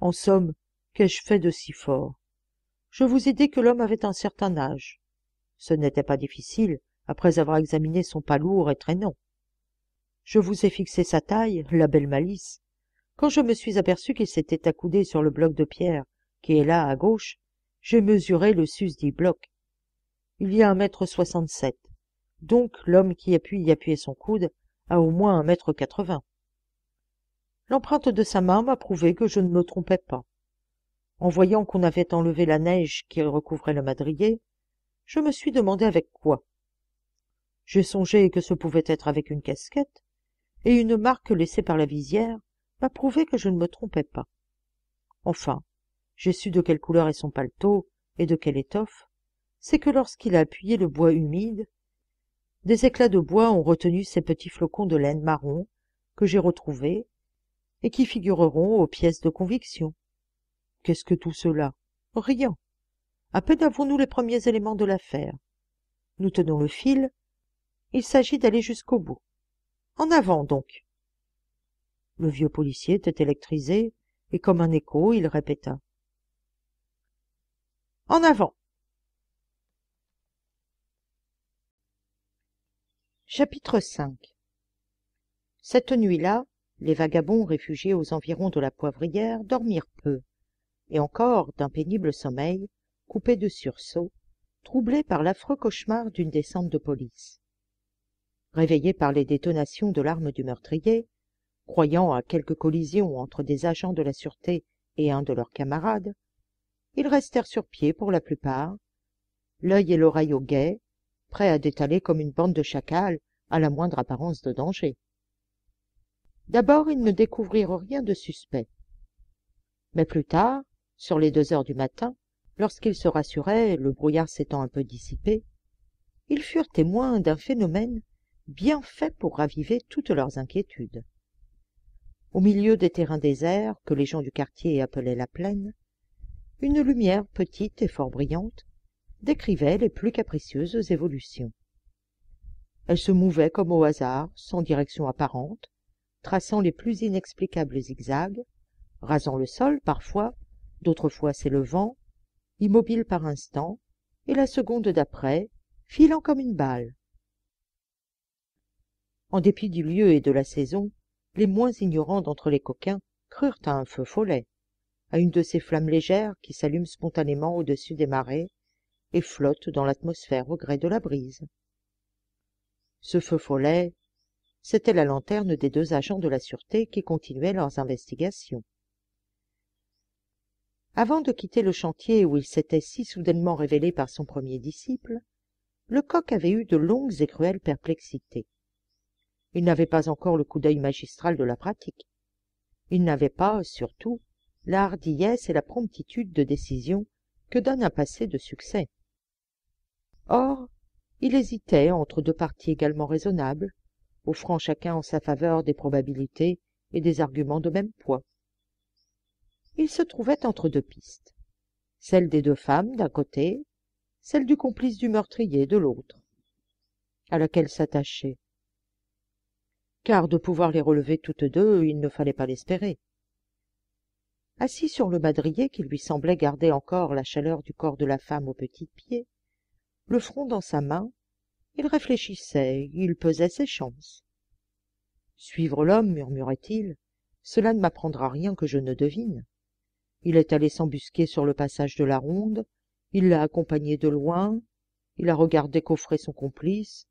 en somme qu'ai-je fait de si fort je vous ai dit que l'homme avait un certain âge ce n'était pas difficile après avoir examiné son pas lourd et traînant je vous ai fixé sa taille la belle malice quand je me suis aperçu qu'il s'était accoudé sur le bloc de pierre qui est là à gauche j'ai mesuré le sus susdit bloc il y a un mètre soixante-sept donc l'homme qui a pu y appuyer son coude a au moins un mètre quatre-vingts l'empreinte de sa main m'a prouvé que je ne me trompais pas en voyant qu'on avait enlevé la neige qui recouvrait le madrier je me suis demandé avec quoi j'ai songé que ce pouvait être avec une casquette et une marque laissée par la visière m'a prouvé que je ne me trompais pas enfin j'ai su de quelle couleur est son paletot et de quelle étoffe c'est que lorsqu'il a appuyé le bois humide des éclats de bois ont retenu ces petits flocons de laine marron que j'ai retrouvés et qui figureront aux pièces de conviction qu'est-ce que tout cela rien à peine avons-nous les premiers éléments de l'affaire nous tenons le fil il s'agit d'aller jusqu'au bout en avant donc le vieux policier était électrisé et comme un écho il répéta en avant chapitre v cette nuit-là les vagabonds réfugiés aux environs de la poivrière dormirent peu et encore d'un pénible sommeil coupé de sursauts troublés par l'affreux cauchemar d'une descente de police réveillés par les détonations de l'arme du meurtrier croyant à quelque collision entre des agents de la sûreté et un de leurs camarades ils restèrent sur pied pour la plupart l'œil et l'oreille au guet prêts à détaler comme une bande de chacals à la moindre apparence de danger D'abord, ils ne découvrirent rien de suspect. Mais plus tard, sur les deux heures du matin, lorsqu'ils se rassuraient, le brouillard s'étant un peu dissipé, ils furent témoins d'un phénomène bien fait pour raviver toutes leurs inquiétudes. Au milieu des terrains déserts, que les gens du quartier appelaient la plaine, une lumière petite et fort brillante décrivait les plus capricieuses évolutions. Elle se mouvait comme au hasard, sans direction apparente, traçant les plus inexplicables zigzags rasant le sol parfois d'autres fois s'élevant immobile par instant, et la seconde d'après filant comme une balle en dépit du lieu et de la saison les moins ignorants d'entre les coquins crurent à un feu follet à une de ces flammes légères qui s'allument spontanément au-dessus des marais et flottent dans l'atmosphère au gré de la brise ce feu follet c'était la lanterne des deux agents de la sûreté qui continuaient leurs investigations avant de quitter le chantier où il s'était si soudainement révélé par son premier disciple lecoq avait eu de longues et cruelles perplexités il n'avait pas encore le coup d'œil magistral de la pratique il n'avait pas surtout la hardiesse et la promptitude de décision que donne un passé de succès or il hésitait entre deux parties également raisonnables offrant chacun en sa faveur des probabilités et des arguments de même poids il se trouvait entre deux pistes celle des deux femmes d'un côté celle du complice du meurtrier de l'autre à laquelle s'attachait. car de pouvoir les relever toutes deux il ne fallait pas l'espérer assis sur le madrier qui lui semblait garder encore la chaleur du corps de la femme aux petits pieds le front dans sa main il réfléchissait il pesait ses chances suivre l'homme murmurait-il cela ne m'apprendra rien que je ne devine il est allé s'embusquer sur le passage de la ronde il l'a accompagné de loin il a regardé coffrer son complice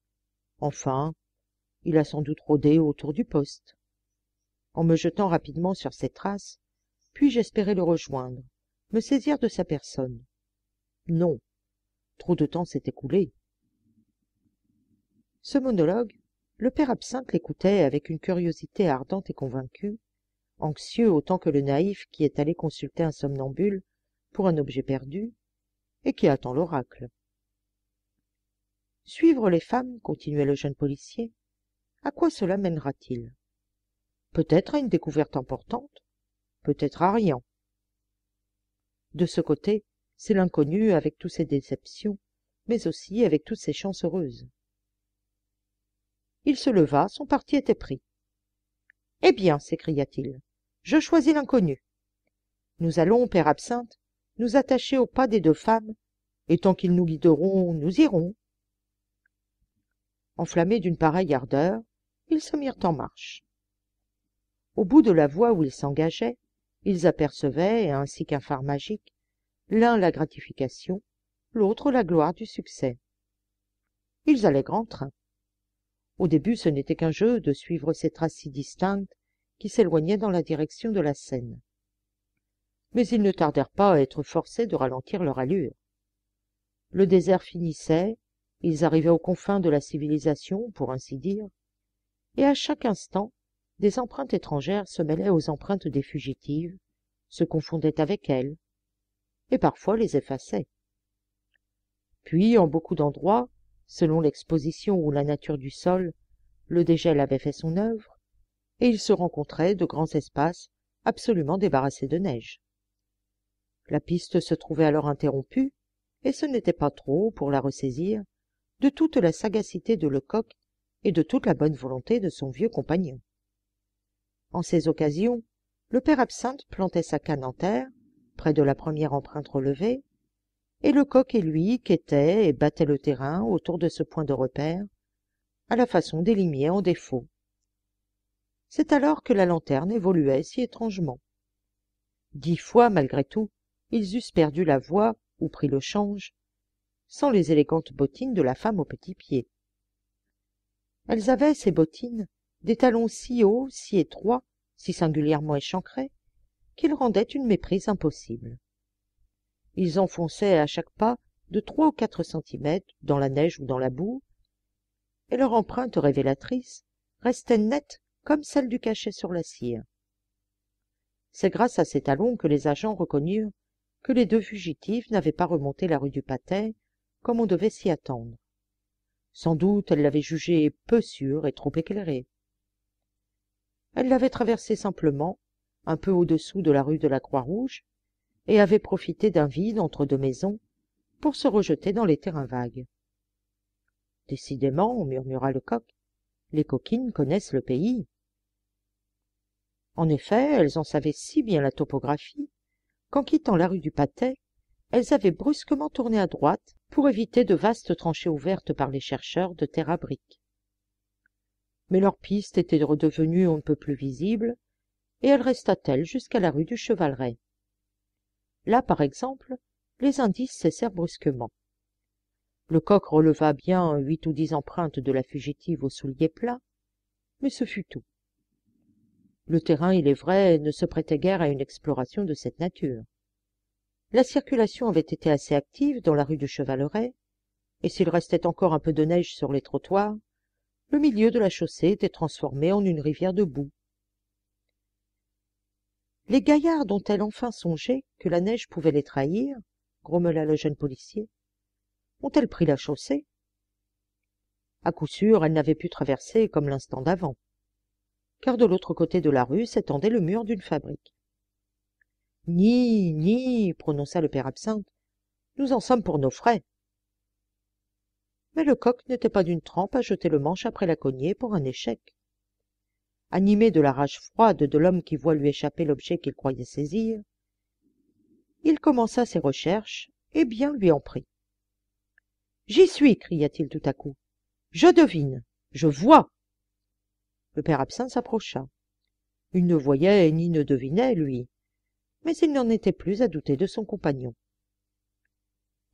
enfin il a sans doute rôdé autour du poste en me jetant rapidement sur ses traces puis-je espérer le rejoindre me saisir de sa personne non trop de temps s'est écoulé ce monologue le père absinthe l'écoutait avec une curiosité ardente et convaincue anxieux autant que le naïf qui est allé consulter un somnambule pour un objet perdu et qui attend l'oracle suivre les femmes continuait le jeune policier à quoi cela mènera t il peut-être à une découverte importante peut-être à rien de ce côté c'est l'inconnu avec toutes ses déceptions mais aussi avec toutes ses chances heureuses il se leva, son parti était pris. Eh bien, s'écria-t-il, je choisis l'inconnu. Nous allons, père absinthe, nous attacher au pas des deux femmes, et tant qu'ils nous guideront, nous irons. Enflammés d'une pareille ardeur, ils se mirent en marche. Au bout de la voie où ils s'engageaient, ils apercevaient, ainsi qu'un phare magique, l'un la gratification, l'autre la gloire du succès. Ils allaient grand train au début ce n'était qu'un jeu de suivre ces traces si distinctes qui s'éloignaient dans la direction de la seine mais ils ne tardèrent pas à être forcés de ralentir leur allure le désert finissait ils arrivaient aux confins de la civilisation pour ainsi dire et à chaque instant des empreintes étrangères se mêlaient aux empreintes des fugitives se confondaient avec elles et parfois les effaçaient puis en beaucoup d'endroits selon l'exposition ou la nature du sol le dégel avait fait son œuvre et il se rencontrait de grands espaces absolument débarrassés de neige la piste se trouvait alors interrompue et ce n'était pas trop pour la ressaisir de toute la sagacité de lecoq et de toute la bonne volonté de son vieux compagnon en ces occasions le père absinthe plantait sa canne en terre près de la première empreinte relevée et le coq et lui quêtaient et battaient le terrain autour de ce point de repère à la façon des limiers en défaut c'est alors que la lanterne évoluait si étrangement dix fois malgré tout ils eussent perdu la voix ou pris le change sans les élégantes bottines de la femme aux petits pieds elles avaient ces bottines des talons si hauts si étroits si singulièrement échancrés qu'ils rendaient une méprise impossible ils enfonçaient à chaque pas de trois ou quatre centimètres dans la neige ou dans la boue et leur empreinte révélatrice restait nette comme celle du cachet sur la cire c'est grâce à ces talons que les agents reconnurent que les deux fugitives n'avaient pas remonté la rue du patay comme on devait s'y attendre sans doute elle l'avait jugée peu sûre et trop éclairée elle l'avait traversée simplement un peu au-dessous de la rue de la Croix-Rouge, et avait profité d'un vide entre deux maisons pour se rejeter dans les terrains vagues. Décidément, murmura le coq, les coquines connaissent le pays. En effet, elles en savaient si bien la topographie qu'en quittant la rue du Patay, elles avaient brusquement tourné à droite pour éviter de vastes tranchées ouvertes par les chercheurs de terre à briques. Mais leur piste était redevenue on ne peut plus visible, et elle resta telle jusqu'à la rue du Chevaleret là par exemple les indices cessèrent brusquement Le coq releva bien huit ou dix empreintes de la fugitive aux souliers plat mais ce fut tout le terrain il est vrai ne se prêtait guère à une exploration de cette nature la circulation avait été assez active dans la rue du chevaleret et s'il restait encore un peu de neige sur les trottoirs le milieu de la chaussée était transformé en une rivière de boue les gaillards dont elles enfin songé que la neige pouvait les trahir grommela le jeune policier ont-elles pris la chaussée à coup sûr elles n'avaient pu traverser comme l'instant d'avant car de l'autre côté de la rue s'étendait le mur d'une fabrique ni ni prononça le père absinthe nous en sommes pour nos frais mais le coq n'était pas d'une trempe à jeter le manche après la cognée pour un échec animé de la rage froide de l'homme qui voit lui échapper l'objet qu'il croyait saisir il commença ses recherches et bien lui en prit j'y suis cria-t-il tout à coup je devine je vois le père absinthe s'approcha il ne voyait ni ne devinait lui mais il n'en était plus à douter de son compagnon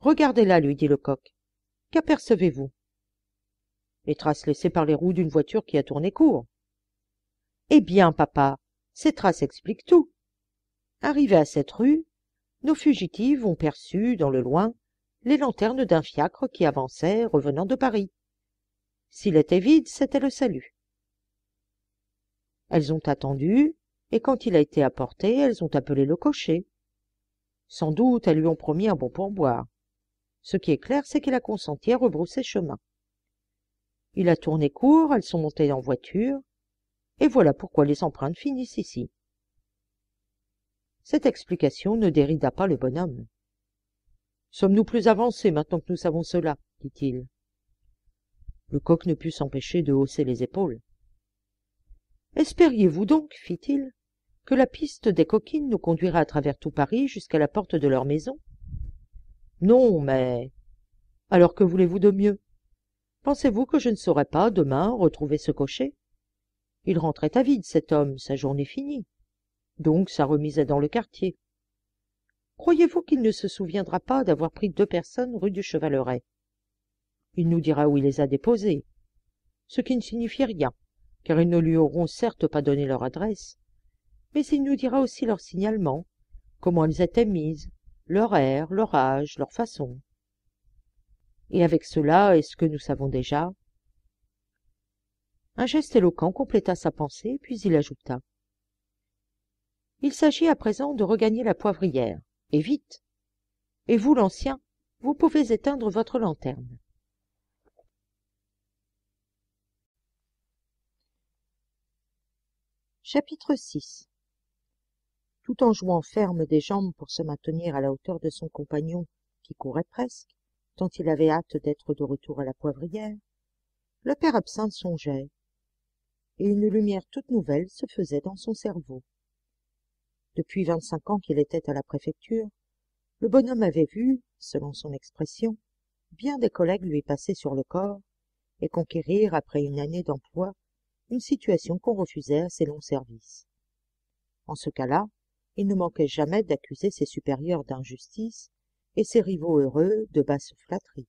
regardez là lui dit lecoq quapercevez vous les traces laissées par les roues d'une voiture qui a tourné court eh bien, papa, ces traces expliquent tout. Arrivés à cette rue, nos fugitives ont perçu, dans le loin, les lanternes d'un fiacre qui avançait, revenant de Paris. S'il était vide, c'était le salut. Elles ont attendu, et quand il a été apporté, elles ont appelé le cocher. Sans doute, elles lui ont promis un bon pourboire. Ce qui est clair, c'est qu'il a consenti à rebrousser chemin. Il a tourné court, elles sont montées en voiture, et voilà pourquoi les empreintes finissent ici cette explication ne dérida pas le bonhomme sommes-nous plus avancés maintenant que nous savons cela dit-il Le coq ne put s'empêcher de hausser les épaules espériez vous donc fit-il que la piste des coquines nous conduira à travers tout paris jusqu'à la porte de leur maison non mais alors que voulez-vous de mieux pensez-vous que je ne saurais pas demain retrouver ce cocher il rentrait à vide cet homme sa journée finie donc sa remise dans le quartier croyez-vous qu'il ne se souviendra pas d'avoir pris deux personnes rue du chevaleret il nous dira où il les a déposées ce qui ne signifie rien car ils ne lui auront certes pas donné leur adresse mais il nous dira aussi leur signalement comment elles étaient mises leur air leur âge leur façon et avec cela est ce que nous savons déjà un geste éloquent compléta sa pensée puis il ajouta il s'agit à présent de regagner la poivrière et vite et vous l'ancien vous pouvez éteindre votre lanterne chapitre vi tout en jouant ferme des jambes pour se maintenir à la hauteur de son compagnon qui courait presque tant il avait hâte d'être de retour à la poivrière le père absinthe songeait et une lumière toute nouvelle se faisait dans son cerveau depuis vingt-cinq ans qu'il était à la préfecture le bonhomme avait vu selon son expression bien des collègues lui passer sur le corps et conquérir après une année d'emploi une situation qu'on refusait à ses longs services en ce cas-là il ne manquait jamais d'accuser ses supérieurs d'injustice et ses rivaux heureux de basse flatterie.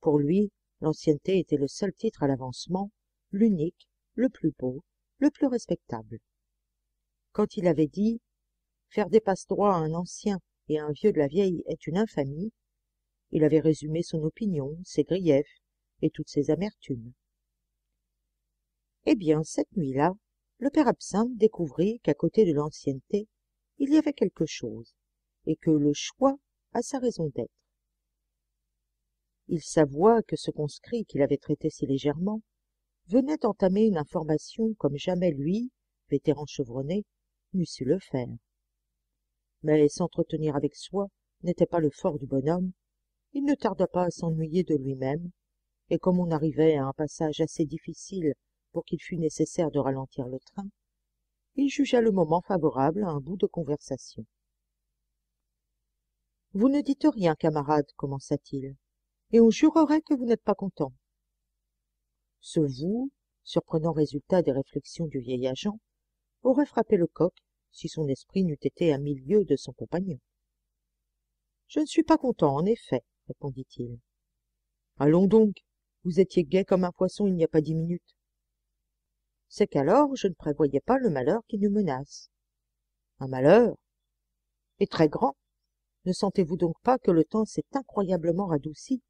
pour lui l'ancienneté était le seul titre à l'avancement l'unique le plus beau, le plus respectable. Quand il avait dit Faire des passe-droits à un ancien et à un vieux de la vieille est une infamie, il avait résumé son opinion, ses griefs et toutes ses amertumes. Eh bien, cette nuit-là, le père absinthe découvrit qu'à côté de l'ancienneté, il y avait quelque chose, et que le choix a sa raison d'être. Il s'avoua que ce conscrit qu'il avait traité si légèrement venait entamer une information comme jamais lui vétéran chevronné n'eût su le faire mais s'entretenir avec soi n'était pas le fort du bonhomme il ne tarda pas à s'ennuyer de lui-même et comme on arrivait à un passage assez difficile pour qu'il fût nécessaire de ralentir le train il jugea le moment favorable à un bout de conversation vous ne dites rien camarade commença-t-il et on jurerait que vous n'êtes pas content ce vous, surprenant résultat des réflexions du vieil agent, aurait frappé le coq si son esprit n'eût été à mille lieues de son compagnon. Je ne suis pas content, en effet, répondit-il. Allons donc, vous étiez gai comme un poisson il n'y a pas dix minutes. C'est qu'alors je ne prévoyais pas le malheur qui nous menace. Un malheur Et très grand. Ne sentez-vous donc pas que le temps s'est incroyablement radouci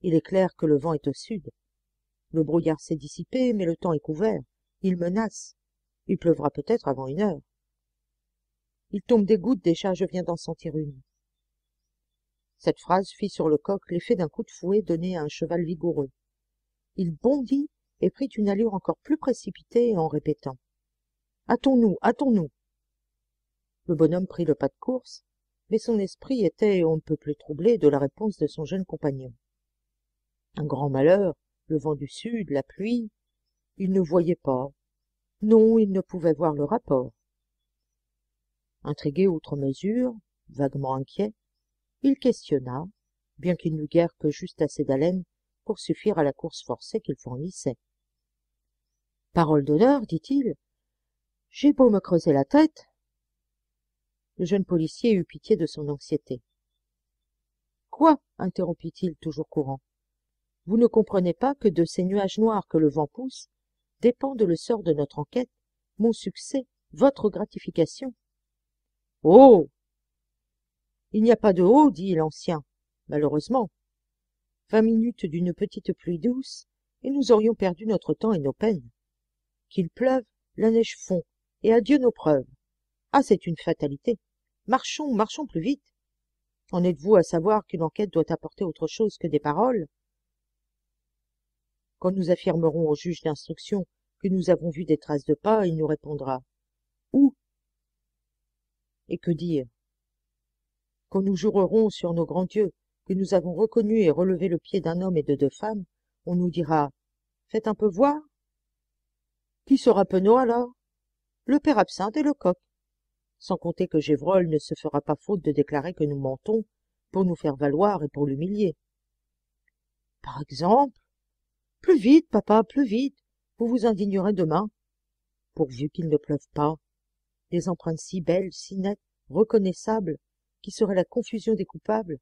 Il est clair que le vent est au sud, le brouillard s'est dissipé mais le temps est couvert il menace il pleuvra peut-être avant une heure il tombe des gouttes déjà je viens d'en sentir une cette phrase fit sur le coq l'effet d'un coup de fouet donné à un cheval vigoureux il bondit et prit une allure encore plus précipitée en répétant hâtons-nous hâtons-nous le bonhomme prit le pas de course mais son esprit était on ne peut plus troublé de la réponse de son jeune compagnon un grand malheur le vent du sud, la pluie, il ne voyait pas. Non, il ne pouvait voir le rapport. Intrigué outre mesure, vaguement inquiet, il questionna, bien qu'il n'eût guère que juste assez d'haleine pour suffire à la course forcée qu'il fournissait. Parole d'honneur, dit-il, j'ai beau me creuser la tête. Le jeune policier eut pitié de son anxiété. Quoi interrompit-il, toujours courant vous ne comprenez pas que de ces nuages noirs que le vent pousse dépendent le sort de notre enquête, mon succès, votre gratification. Oh Il n'y a pas de haut, oh dit l'ancien, malheureusement. Vingt minutes d'une petite pluie douce, et nous aurions perdu notre temps et nos peines. Qu'il pleuve, la neige fond, et adieu nos preuves. Ah, c'est une fatalité. Marchons, marchons plus vite. En êtes-vous à savoir qu'une enquête doit apporter autre chose que des paroles quand nous affirmerons au juge d'instruction que nous avons vu des traces de pas il nous répondra où et que dire quand nous jurerons sur nos grands dieux que nous avons reconnu et relevé le pied d'un homme et de deux femmes on nous dira faites un peu voir qui sera penaud alors le père absinthe et le coq sans compter que gévrol ne se fera pas faute de déclarer que nous mentons pour nous faire valoir et pour l'humilier par exemple plus vite, papa, plus vite. Vous vous indignerez demain. Pourvu qu'il ne pleuve pas. Des empreintes si belles, si nettes, reconnaissables, qui seraient la confusion des coupables.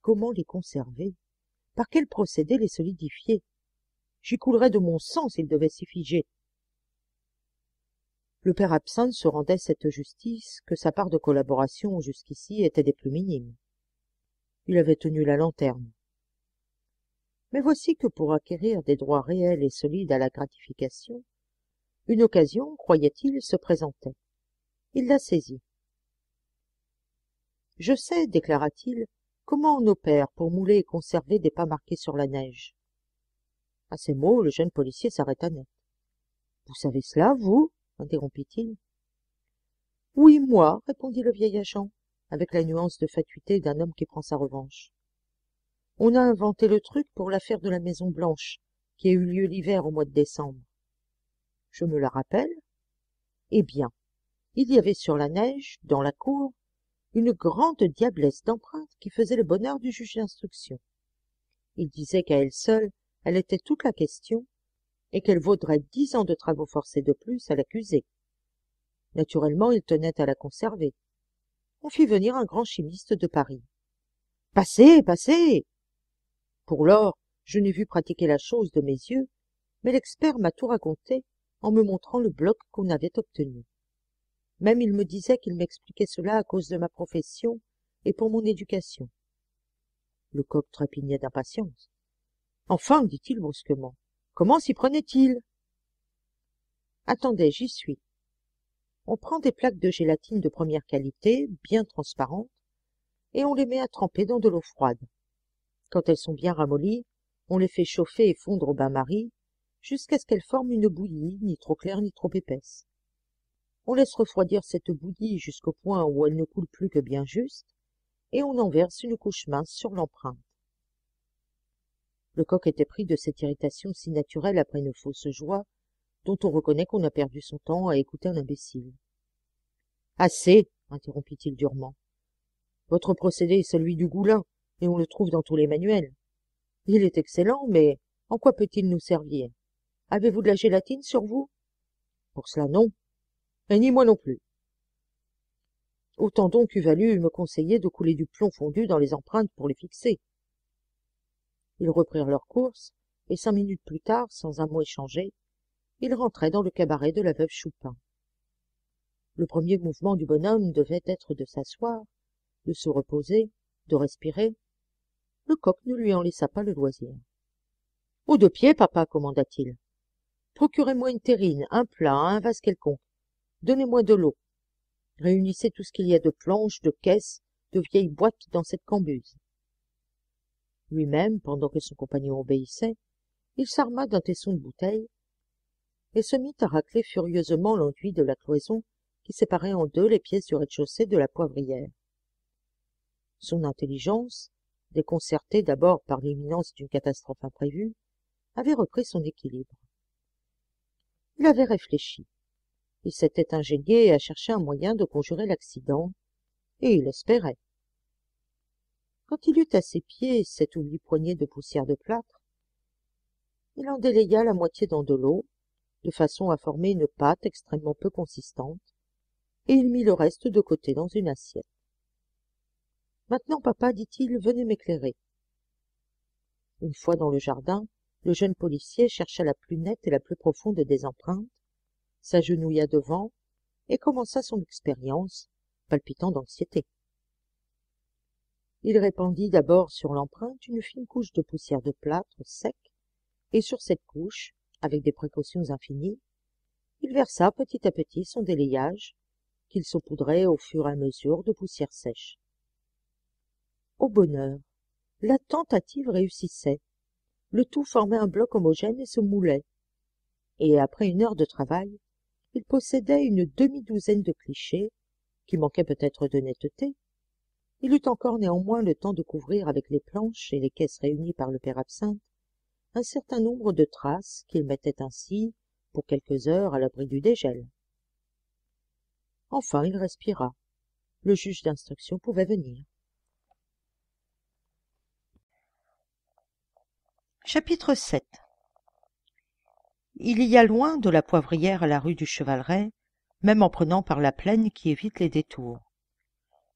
Comment les conserver Par quel procédé les solidifier J'y coulerais de mon sang s'ils devaient s'y figer. Le père absinthe se rendait cette justice que sa part de collaboration jusqu'ici était des plus minimes. Il avait tenu la lanterne, mais voici que pour acquérir des droits réels et solides à la gratification, une occasion, croyait-il, se présentait. Il la saisit. Je sais, déclara-t-il, comment on opère pour mouler et conserver des pas marqués sur la neige. À ces mots, le jeune policier s'arrêta net. Vous savez cela, vous interrompit-il. Oui, moi, répondit le vieil agent, avec la nuance de fatuité d'un homme qui prend sa revanche on a inventé le truc pour l'affaire de la Maison Blanche, qui a eu lieu l'hiver au mois de décembre. Je me la rappelle. Eh bien, il y avait sur la neige, dans la cour, une grande diablesse d'empreintes qui faisait le bonheur du juge d'instruction. Il disait qu'à elle seule, elle était toute la question, et qu'elle vaudrait dix ans de travaux forcés de plus à l'accuser. Naturellement, il tenait à la conserver. On fit venir un grand chimiste de Paris. Passez, passez pour l'or, je n'ai vu pratiquer la chose de mes yeux mais l'expert m'a tout raconté en me montrant le bloc qu'on avait obtenu même il me disait qu'il m'expliquait cela à cause de ma profession et pour mon éducation le coq trépignait d'impatience enfin dit-il brusquement comment s'y prenait-il attendez j'y suis on prend des plaques de gélatine de première qualité bien transparentes et on les met à tremper dans de l'eau froide quand elles sont bien ramollies on les fait chauffer et fondre au bain-marie jusqu'à ce qu'elles forment une bouillie ni trop claire ni trop épaisse on laisse refroidir cette bouillie jusqu'au point où elle ne coule plus que bien juste et on en verse une couche mince sur l'empreinte coq était pris de cette irritation si naturelle après une fausse joie dont on reconnaît qu'on a perdu son temps à écouter un imbécile assez interrompit-il durement votre procédé est celui du goulin et on le trouve dans tous les manuels. Il est excellent, mais en quoi peut-il nous servir Avez-vous de la gélatine sur vous Pour cela, non. Et ni moi non plus. Autant donc eût valu me conseiller de couler du plomb fondu dans les empreintes pour les fixer. Ils reprirent leur course, et cinq minutes plus tard, sans un mot échangé, ils rentraient dans le cabaret de la veuve Choupin. Le premier mouvement du bonhomme devait être de s'asseoir, de se reposer, de respirer, le coq ne lui en laissa pas le loisir. Au deux pieds, papa, commanda-t-il. Procurez-moi une terrine, un plat, un vase quelconque. Donnez-moi de l'eau. Réunissez tout ce qu'il y a de planches, de caisses, de vieilles boîtes dans cette cambuse. Lui-même, pendant que son compagnon obéissait, il s'arma d'un tesson de bouteille et se mit à racler furieusement l'enduit de la cloison qui séparait en deux les pièces du rez-de-chaussée de la poivrière. Son intelligence, déconcerté d'abord par l'imminence d'une catastrophe imprévue, avait repris son équilibre. Il avait réfléchi. Il s'était ingénié à chercher un moyen de conjurer l'accident, et il espérait. Quand il eut à ses pieds sept ou huit poignées de poussière de plâtre, il en délaya la moitié dans de l'eau, de façon à former une pâte extrêmement peu consistante, et il mit le reste de côté dans une assiette maintenant papa dit-il venez m'éclairer une fois dans le jardin le jeune policier chercha la plus nette et la plus profonde des empreintes s'agenouilla devant et commença son expérience palpitant d'anxiété il répandit d'abord sur l'empreinte une fine couche de poussière de plâtre sec et sur cette couche avec des précautions infinies il versa petit à petit son délayage qu'il saupoudrait au fur et à mesure de poussière sèche au bonheur. La tentative réussissait. Le tout formait un bloc homogène et se moulait. Et après une heure de travail, il possédait une demi-douzaine de clichés, qui manquaient peut-être de netteté. Il eut encore néanmoins le temps de couvrir avec les planches et les caisses réunies par le père absinthe un certain nombre de traces qu'il mettait ainsi pour quelques heures à l'abri du dégel. Enfin, il respira. Le juge d'instruction pouvait venir. Chapitre 7 Il y a loin de la Poivrière à la rue du Chevaleret, même en prenant par la plaine qui évite les détours.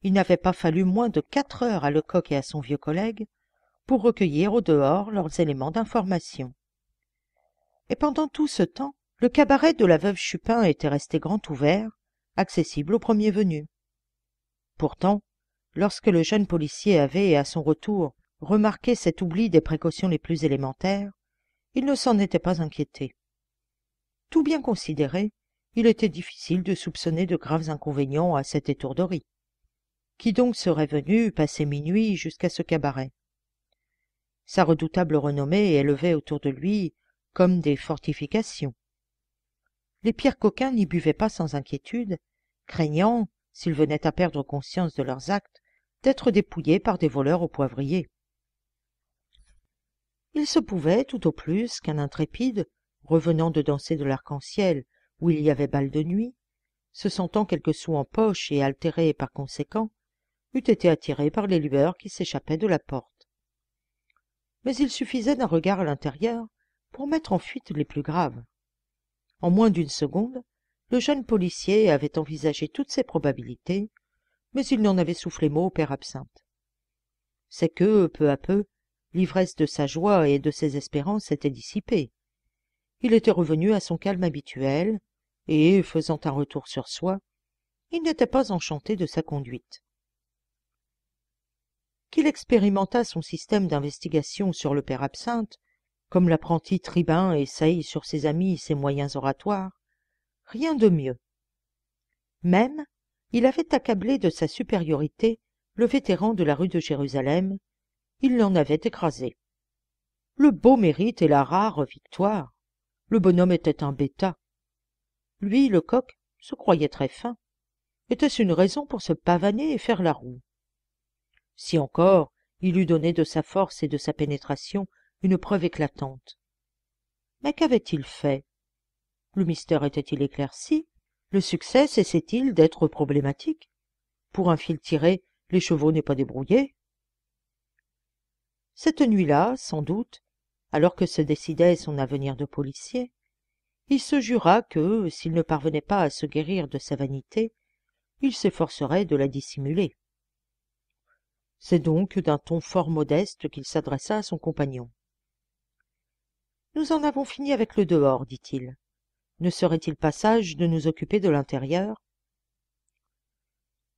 Il n'avait pas fallu moins de quatre heures à Lecoq et à son vieux collègue pour recueillir au dehors leurs éléments d'information. Et pendant tout ce temps, le cabaret de la veuve Chupin était resté grand ouvert, accessible au premier venu. Pourtant, lorsque le jeune policier avait, à son retour, remarqué cet oubli des précautions les plus élémentaires, il ne s'en était pas inquiété. Tout bien considéré, il était difficile de soupçonner de graves inconvénients à cette étourderie. Qui donc serait venu passer minuit jusqu'à ce cabaret Sa redoutable renommée élevait autour de lui comme des fortifications. Les pires coquins n'y buvaient pas sans inquiétude, craignant, s'ils venaient à perdre conscience de leurs actes, d'être dépouillés par des voleurs au poivrier il se pouvait tout au plus qu'un intrépide revenant de danser de l'arc-en-ciel où il y avait bal de nuit se sentant quelque sous en poche et altéré par conséquent eût été attiré par les lueurs qui s'échappaient de la porte mais il suffisait d'un regard à l'intérieur pour mettre en fuite les plus graves en moins d'une seconde le jeune policier avait envisagé toutes ces probabilités mais il n'en avait soufflé mot au père absinthe c'est que peu à peu l'ivresse de sa joie et de ses espérances était dissipée il était revenu à son calme habituel et faisant un retour sur soi il n'était pas enchanté de sa conduite qu'il expérimentât son système d'investigation sur le père absinthe comme l'apprenti tribun essaye sur ses amis ses moyens oratoires rien de mieux même il avait accablé de sa supériorité le vétéran de la rue de jérusalem il l'en avait écrasé le beau mérite et la rare victoire le bonhomme était un bêta lui le coq, se croyait très fin était-ce une raison pour se pavaner et faire la roue si encore il eût donné de sa force et de sa pénétration une preuve éclatante mais qu'avait-il fait le mystère était-il éclairci le succès cessait il d'être problématique pour un fil tiré chevaux n'est pas débrouillé cette nuit-là sans doute alors que se décidait son avenir de policier il se jura que s'il ne parvenait pas à se guérir de sa vanité il s'efforcerait de la dissimuler c'est donc d'un ton fort modeste qu'il s'adressa à son compagnon nous en avons fini avec le dehors dit-il ne serait-il pas sage de nous occuper de l'intérieur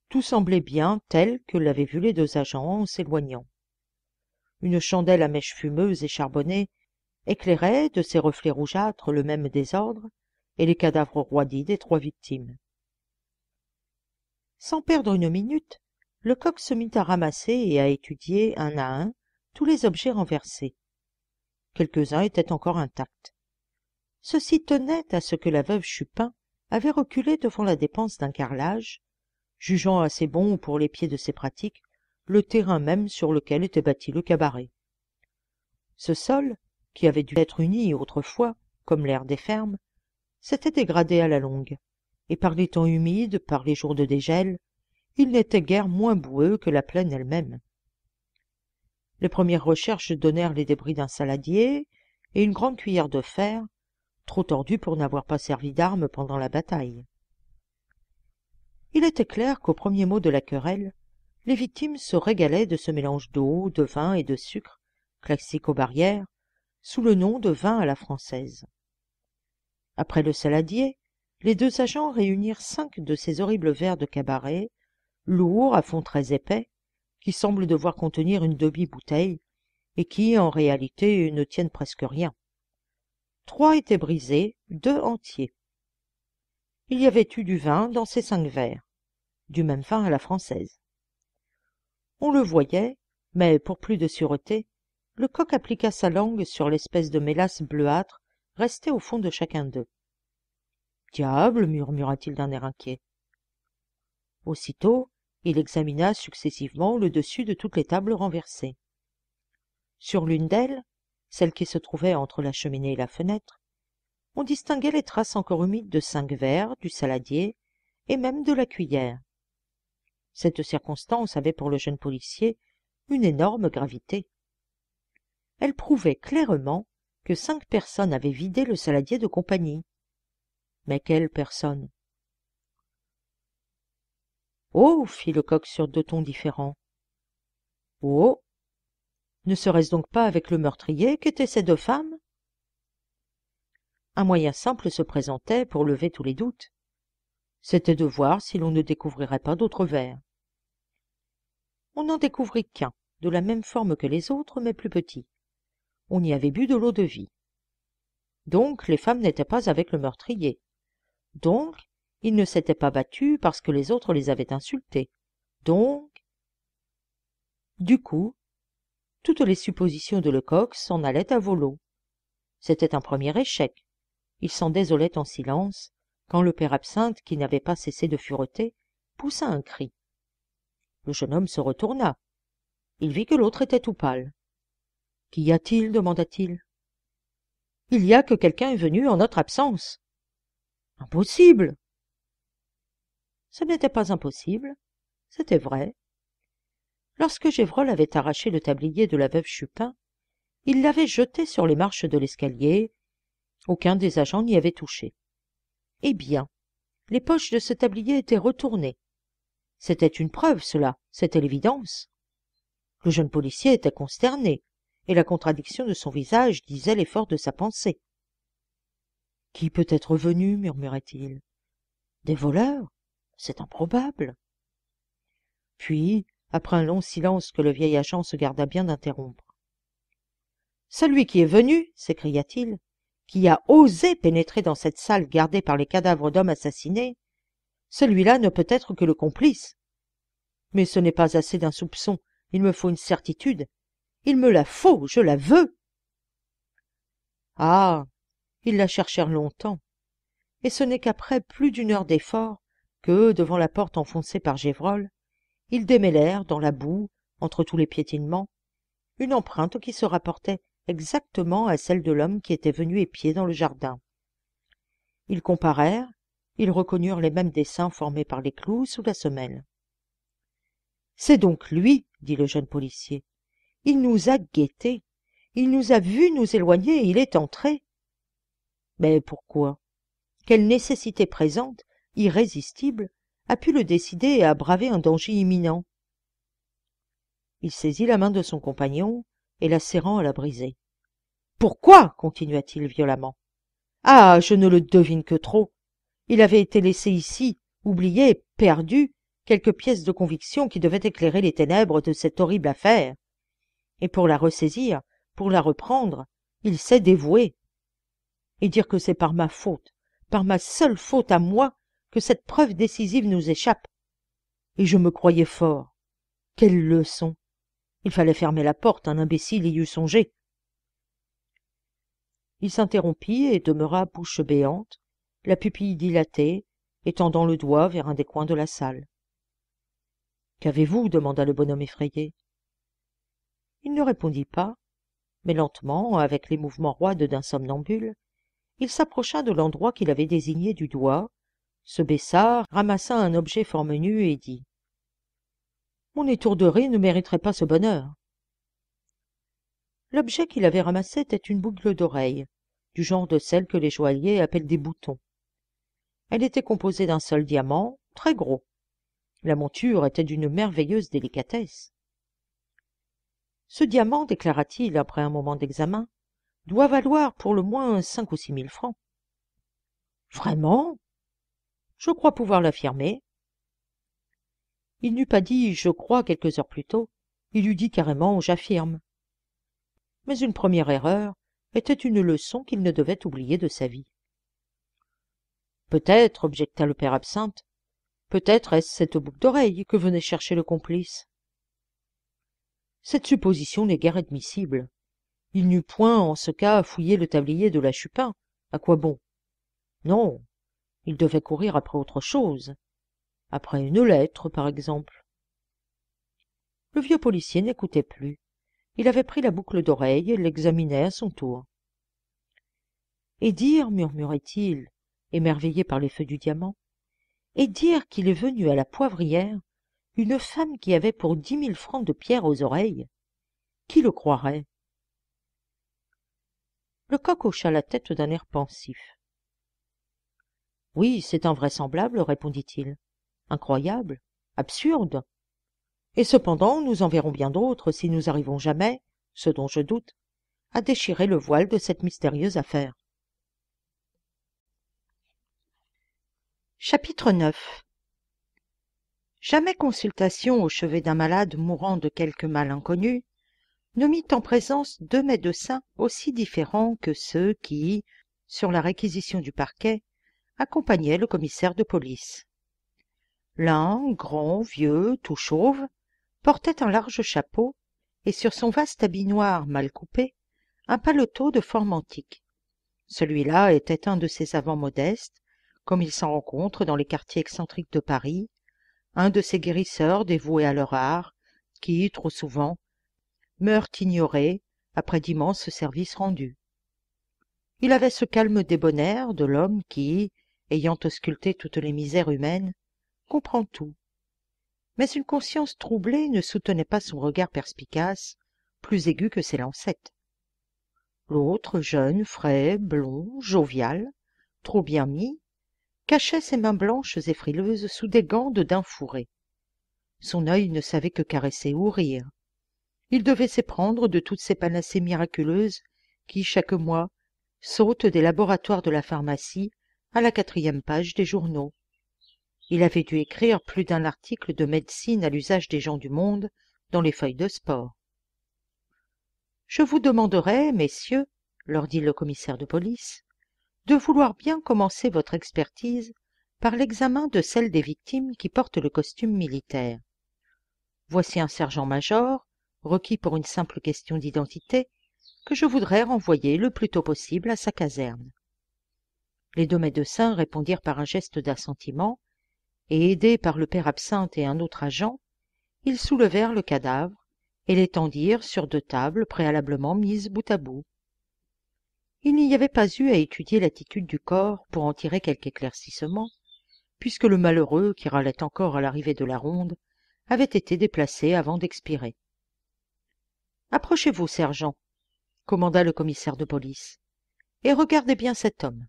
tout semblait bien tel que l'avaient vu les deux agents en s'éloignant une chandelle à mèche fumeuse et charbonnée éclairait de ses reflets rougeâtres le même désordre et les cadavres roidis des trois victimes sans perdre une minute lecoq se mit à ramasser et à étudier un à un tous les objets renversés quelques-uns étaient encore intacts ceci tenait à ce que la veuve chupin avait reculé devant la dépense d'un carrelage jugeant assez bon pour les pieds de ses pratiques le terrain même sur lequel était bâti le cabaret ce sol qui avait dû être uni autrefois comme l'air des fermes s'était dégradé à la longue et par les temps humides par les jours de dégel il n'était guère moins boueux que la plaine elle-même les premières recherches donnèrent les débris d'un saladier et une grande cuillère de fer trop tordue pour n'avoir pas servi d'arme pendant la bataille il était clair qu'au premier mot de la querelle les victimes se régalaient de ce mélange d'eau de vin et de sucre classique aux barrières sous le nom de vin à la française après le saladier les deux agents réunirent cinq de ces horribles verres de cabaret lourds à fond très épais qui semblent devoir contenir une demi bouteille et qui en réalité ne tiennent presque rien trois étaient brisés deux entiers il y avait eu du vin dans ces cinq verres du même vin à la française on le voyait mais pour plus de sûreté le coq appliqua sa langue sur l'espèce de mélasse bleuâtre restée au fond de chacun d'eux diable murmura-t-il d'un air inquiet aussitôt il examina successivement le dessus de toutes les tables renversées sur l'une d'elles celle qui se trouvait entre la cheminée et la fenêtre on distinguait les traces encore humides de cinq verres du saladier et même de la cuillère cette circonstance avait pour le jeune policier une énorme gravité elle prouvait clairement que cinq personnes avaient vidé le saladier de compagnie mais quelles personnes oh fit lecoq sur deux tons différents oh ne serait-ce donc pas avec le meurtrier qu'étaient ces deux femmes un moyen simple se présentait pour lever tous les doutes c'était de voir si l'on ne découvrirait pas d'autres vers on n'en découvrit qu'un de la même forme que les autres mais plus petit on y avait bu de l'eau-de-vie donc les femmes n'étaient pas avec le meurtrier donc ils ne s'étaient pas battus parce que les autres les avaient insultés donc du coup toutes les suppositions de lecoq s'en allaient à volo. c'était un premier échec il s'en désolait en silence quand le père absinthe qui n'avait pas cessé de fureter poussa un cri le jeune homme se retourna il vit que l'autre était tout pâle qu'y a-t-il demanda-t-il il y a que quelqu'un est venu en notre absence impossible ce n'était pas impossible c'était vrai lorsque gévrol avait arraché le tablier de la veuve chupin il l'avait jeté sur les marches de l'escalier aucun des agents n'y avait touché eh bien les poches de ce tablier étaient retournées c'était une preuve, cela, c'était l'évidence. Le jeune policier était consterné, et la contradiction de son visage disait l'effort de sa pensée. Qui peut être venu murmurait-il. Des voleurs C'est improbable. Puis, après un long silence que le vieil agent se garda bien d'interrompre. Celui qui est venu, s'écria-t-il, qui a osé pénétrer dans cette salle gardée par les cadavres d'hommes assassinés, celui-là ne peut être que le complice. Mais ce n'est pas assez d'un soupçon, il me faut une certitude. Il me la faut, je la veux. Ah. Ils la cherchèrent longtemps, et ce n'est qu'après plus d'une heure d'efforts que, devant la porte enfoncée par Gévrol, ils démêlèrent dans la boue, entre tous les piétinements, une empreinte qui se rapportait exactement à celle de l'homme qui était venu épier dans le jardin. Ils comparèrent, ils reconnurent les mêmes dessins formés par les clous sous la semelle c'est donc lui dit le jeune policier il nous a guettés il nous a vus nous éloigner il est entré mais pourquoi quelle nécessité présente irrésistible a pu le décider à braver un danger imminent il saisit la main de son compagnon et la serrant à la briser. « pourquoi continua-t-il violemment ah je ne le devine que trop il avait été laissé ici oublié perdu quelques pièces de conviction qui devaient éclairer les ténèbres de cette horrible affaire et pour la ressaisir pour la reprendre il s'est dévoué et dire que c'est par ma faute par ma seule faute à moi que cette preuve décisive nous échappe et je me croyais fort quelle leçon il fallait fermer la porte un imbécile y eût songé il s'interrompit et demeura bouche béante la pupille dilatée étendant le doigt vers un des coins de la salle qu'avez-vous demanda le bonhomme effrayé il ne répondit pas mais lentement avec les mouvements roides d'un somnambule il s'approcha de l'endroit qu'il avait désigné du doigt se baissa ramassa un objet fort menu et dit mon étourderie ne mériterait pas ce bonheur l'objet qu'il avait ramassé était une boucle d'oreille du genre de celles que les joailliers appellent des boutons elle était composée d'un seul diamant très gros la monture était d'une merveilleuse délicatesse ce diamant déclara-t-il après un moment d'examen doit valoir pour le moins cinq ou six mille francs vraiment je crois pouvoir l'affirmer il n'eût pas dit je crois quelques heures plus tôt il eût dit carrément j'affirme mais une première erreur était une leçon qu'il ne devait oublier de sa vie peut-être objecta le père absinthe peut-être est-ce cette boucle d'oreille que venait chercher le complice cette supposition n'est guère admissible il n'eut point en ce cas à fouiller le tablier de la chupin à quoi bon non il devait courir après autre chose après une lettre par exemple le vieux policier n'écoutait plus il avait pris la boucle d'oreille et l'examinait à son tour et dire murmurait-il émerveillé par les feux du diamant et dire qu'il est venu à la poivrière une femme qui avait pour dix mille francs de pierres aux oreilles qui le croirait Le coq hocha la tête d'un air pensif oui c'est invraisemblable répondit-il incroyable absurde et cependant nous en verrons bien d'autres si nous arrivons jamais ce dont je doute à déchirer le voile de cette mystérieuse affaire chapitre ix jamais consultation au chevet d'un malade mourant de quelque mal inconnu ne mit en présence deux médecins aussi différents que ceux qui sur la réquisition du parquet accompagnaient le commissaire de police l'un grand vieux tout chauve portait un large chapeau et sur son vaste habit noir mal coupé un paletot de forme antique celui-là était un de ces savants modestes comme il s'en rencontre dans les quartiers excentriques de paris un de ces guérisseurs dévoués à leur art qui trop souvent meurent ignorés après d'immenses services rendus il avait ce calme débonnaire de l'homme qui ayant ausculté toutes les misères humaines comprend tout mais une conscience troublée ne soutenait pas son regard perspicace plus aigu que ses lancettes l'autre jeune frais blond jovial trop bien mis cachait ses mains blanches et frileuses sous des gants de daim fourré. son œil ne savait que caresser ou rire il devait s'éprendre de toutes ces panacées miraculeuses qui chaque mois sautent des laboratoires de la pharmacie à la quatrième page des journaux il avait dû écrire plus d'un article de médecine à l'usage des gens du monde dans les feuilles de sport je vous demanderai messieurs leur dit le commissaire de police de vouloir bien commencer votre expertise par l'examen de celle des victimes qui portent le costume militaire. Voici un sergent-major, requis pour une simple question d'identité, que je voudrais renvoyer le plus tôt possible à sa caserne. Les deux médecins répondirent par un geste d'assentiment, et aidés par le père absinthe et un autre agent, ils soulevèrent le cadavre et l'étendirent sur deux tables préalablement mises bout à bout, il n'y avait pas eu à étudier l'attitude du corps pour en tirer quelque éclaircissement puisque le malheureux qui râlait encore à l'arrivée de la ronde avait été déplacé avant d'expirer approchez-vous sergent commanda le commissaire de police et regardez bien cet homme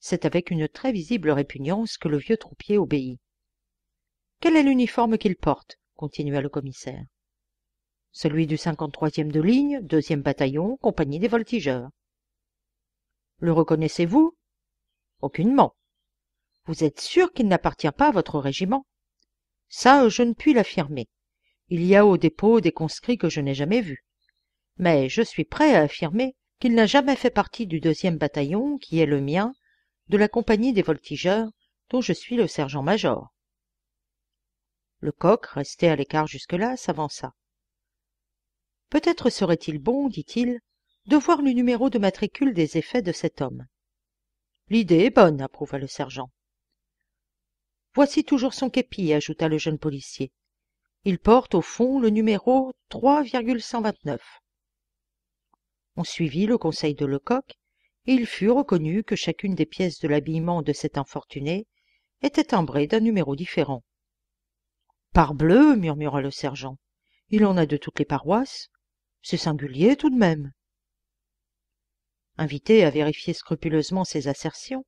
c'est avec une très visible répugnance que le vieux troupier obéit quel est l'uniforme qu'il porte continua le commissaire celui du e de ligne deuxième bataillon compagnie des voltigeurs le reconnaissez-vous Aucunement. Vous êtes sûr qu'il n'appartient pas à votre régiment Ça, je ne puis l'affirmer. Il y a au dépôt des conscrits que je n'ai jamais vus. Mais je suis prêt à affirmer qu'il n'a jamais fait partie du deuxième bataillon, qui est le mien, de la compagnie des voltigeurs, dont je suis le sergent-major. Le coq, resté à l'écart jusque-là, s'avança. Peut-être serait-il bon, dit-il, de voir le numéro de matricule des effets de cet homme. L'idée est bonne, approuva le sergent. Voici toujours son képi, ajouta le jeune policier. Il porte au fond le numéro 3,129. On suivit le conseil de Lecoq, et il fut reconnu que chacune des pièces de l'habillement de cet infortuné était timbrée d'un numéro différent. Parbleu murmura le sergent, il en a de toutes les paroisses. C'est singulier tout de même invité à vérifier scrupuleusement ses assertions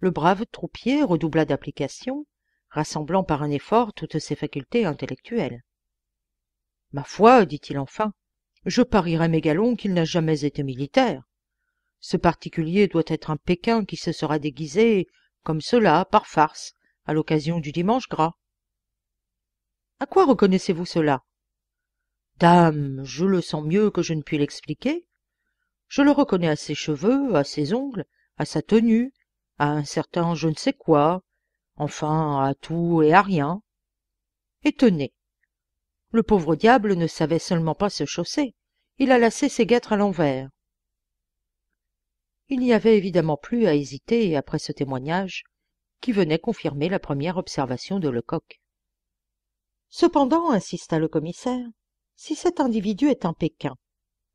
le brave troupier redoubla d'application rassemblant par un effort toutes ses facultés intellectuelles ma foi dit-il enfin je parierais mes galons qu'il n'a jamais été militaire ce particulier doit être un pékin qui se sera déguisé comme cela par farce à l'occasion du dimanche gras à quoi reconnaissez-vous cela dame je le sens mieux que je ne puis l'expliquer je le reconnais à ses cheveux à ses ongles à sa tenue à un certain je ne sais quoi enfin à tout et à rien et tenez le pauvre diable ne savait seulement pas se chausser il a lassé ses guêtres à l'envers il n'y avait évidemment plus à hésiter après ce témoignage qui venait confirmer la première observation de lecoq cependant insista le commissaire si cet individu est un pékin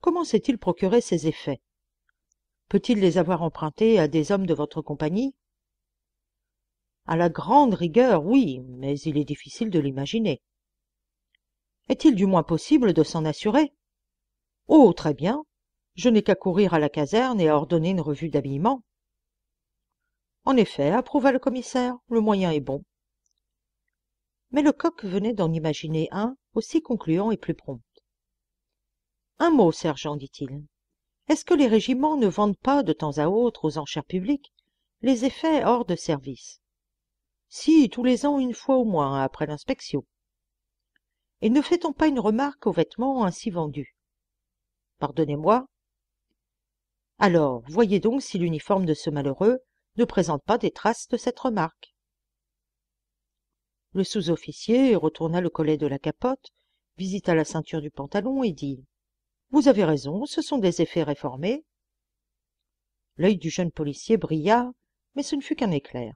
comment s'est-il procuré ces effets peut-il les avoir empruntés à des hommes de votre compagnie à la grande rigueur oui mais il est difficile de l'imaginer est-il du moins possible de s'en assurer oh très bien je n'ai qu'à courir à la caserne et à ordonner une revue d'habillement en effet approuva le commissaire le moyen est bon mais le coq venait d'en imaginer un aussi concluant et plus prompt un mot sergent dit-il est-ce que les régiments ne vendent pas de temps à autre aux enchères publiques les effets hors de service si tous les ans une fois au moins hein, après l'inspection et ne fait-on pas une remarque aux vêtements ainsi vendus pardonnez-moi alors voyez donc si l'uniforme de ce malheureux ne présente pas des traces de cette remarque le sous-officier retourna le collet de la capote visita la ceinture du pantalon et dit vous avez raison, ce sont des effets réformés. L'œil du jeune policier brilla, mais ce ne fut qu'un éclair.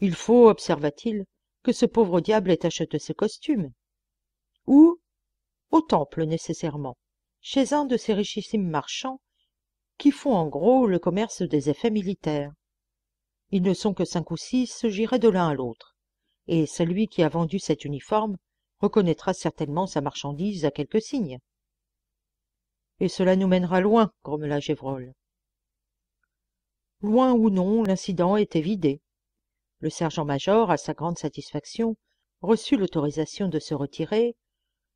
Il faut, observa-t-il, que ce pauvre diable ait acheté ce costume. Ou, au temple nécessairement, chez un de ces richissimes marchands qui font en gros le commerce des effets militaires. Ils ne sont que cinq ou six, j'irai de l'un à l'autre, et celui qui a vendu cet uniforme reconnaîtra certainement sa marchandise à quelques signes. » et cela nous mènera loin grommela gévrol loin ou non l'incident était vidé le sergent-major à sa grande satisfaction reçut l'autorisation de se retirer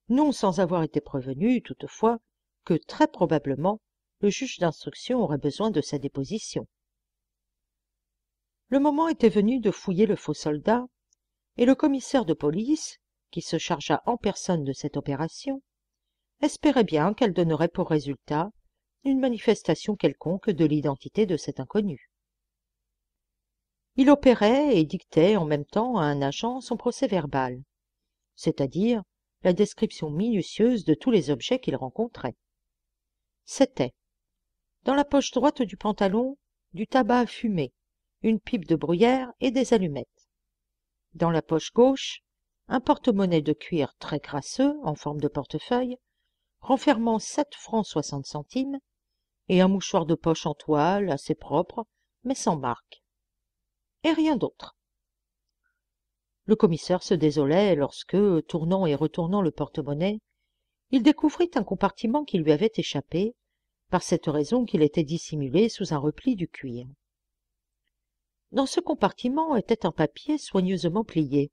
non sans avoir été prévenu toutefois que très probablement le juge d'instruction aurait besoin de sa déposition le moment était venu de fouiller le faux soldat et le commissaire de police qui se chargea en personne de cette opération espérait bien qu'elle donnerait pour résultat une manifestation quelconque de l'identité de cet inconnu il opérait et dictait en même temps à un agent son procès-verbal c'est-à-dire la description minutieuse de tous les objets qu'il rencontrait c'était dans la poche droite du pantalon du tabac à une pipe de bruyère et des allumettes dans la poche gauche un porte-monnaie de cuir très crasseux en forme de portefeuille renfermant sept francs soixante centimes et un mouchoir de poche en toile assez propre mais sans marque et rien d'autre le commissaire se désolait lorsque tournant et retournant le porte-monnaie il découvrit un compartiment qui lui avait échappé par cette raison qu'il était dissimulé sous un repli du cuir dans ce compartiment était un papier soigneusement plié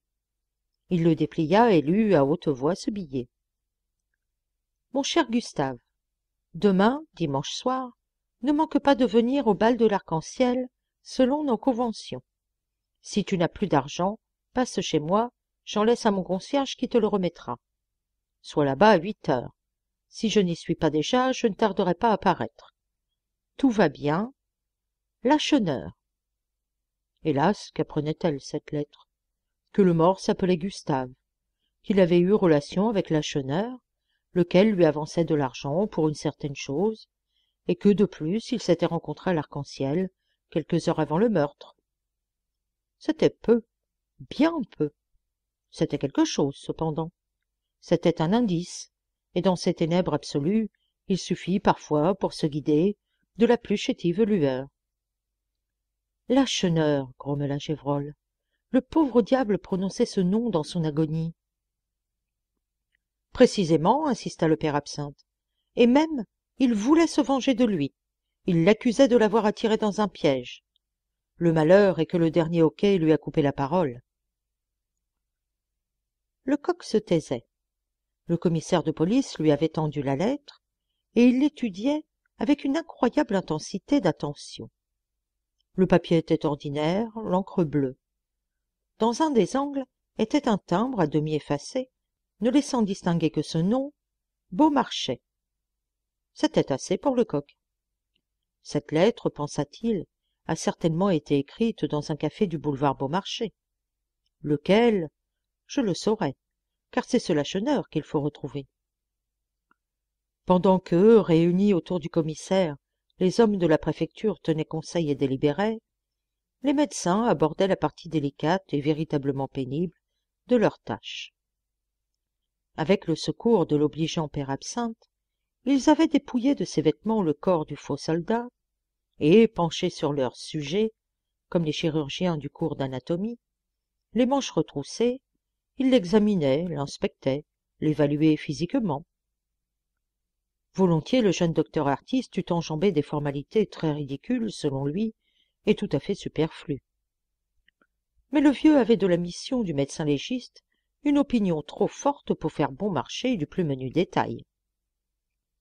il le déplia et lut à haute voix ce billet mon cher gustave demain dimanche soir ne manque pas de venir au bal de l'arc-en-ciel selon nos conventions si tu n'as plus d'argent passe chez moi j'en laisse à mon concierge qui te le remettra sois là-bas à huit heures si je n'y suis pas déjà je ne tarderai pas à paraître tout va bien lacheneur hélas quapprenait elle cette lettre que le mort s'appelait gustave qu'il avait eu relation avec lequel lui avançait de l'argent pour une certaine chose et que de plus il s'était rencontré à l'arc-en-ciel quelques heures avant le meurtre c'était peu bien peu c'était quelque chose cependant c'était un indice et dans ces ténèbres absolues il suffit parfois pour se guider de la plus chétive lueur lacheneur grommela gévrol le pauvre diable prononçait ce nom dans son agonie précisément insista le père absinthe et même il voulait se venger de lui il l'accusait de l'avoir attiré dans un piège le malheur est que le dernier hoquet lui a coupé la parole Le coq se taisait le commissaire de police lui avait tendu la lettre et il l'étudiait avec une incroyable intensité d'attention le papier était ordinaire l'encre bleue dans un des angles était un timbre à demi effacé ne laissant distinguer que ce nom beaumarchais c'était assez pour le coq. cette lettre pensa-t-il a certainement été écrite dans un café du boulevard beaumarchais lequel je le saurai car c'est ce lacheneur qu'il faut retrouver pendant que réunis autour du commissaire les hommes de la préfecture tenaient conseil et délibéraient les médecins abordaient la partie délicate et véritablement pénible de leur tâche avec le secours de l'obligeant père absinthe ils avaient dépouillé de ses vêtements le corps du faux soldat et penchés sur leur sujet comme les chirurgiens du cours d'anatomie les manches retroussées ils l'examinaient l'inspectaient l'évaluaient physiquement volontiers le jeune docteur artiste eut enjambé des formalités très ridicules selon lui et tout à fait superflues mais le vieux avait de la mission du médecin légiste une opinion trop forte pour faire bon marché du plus menu détail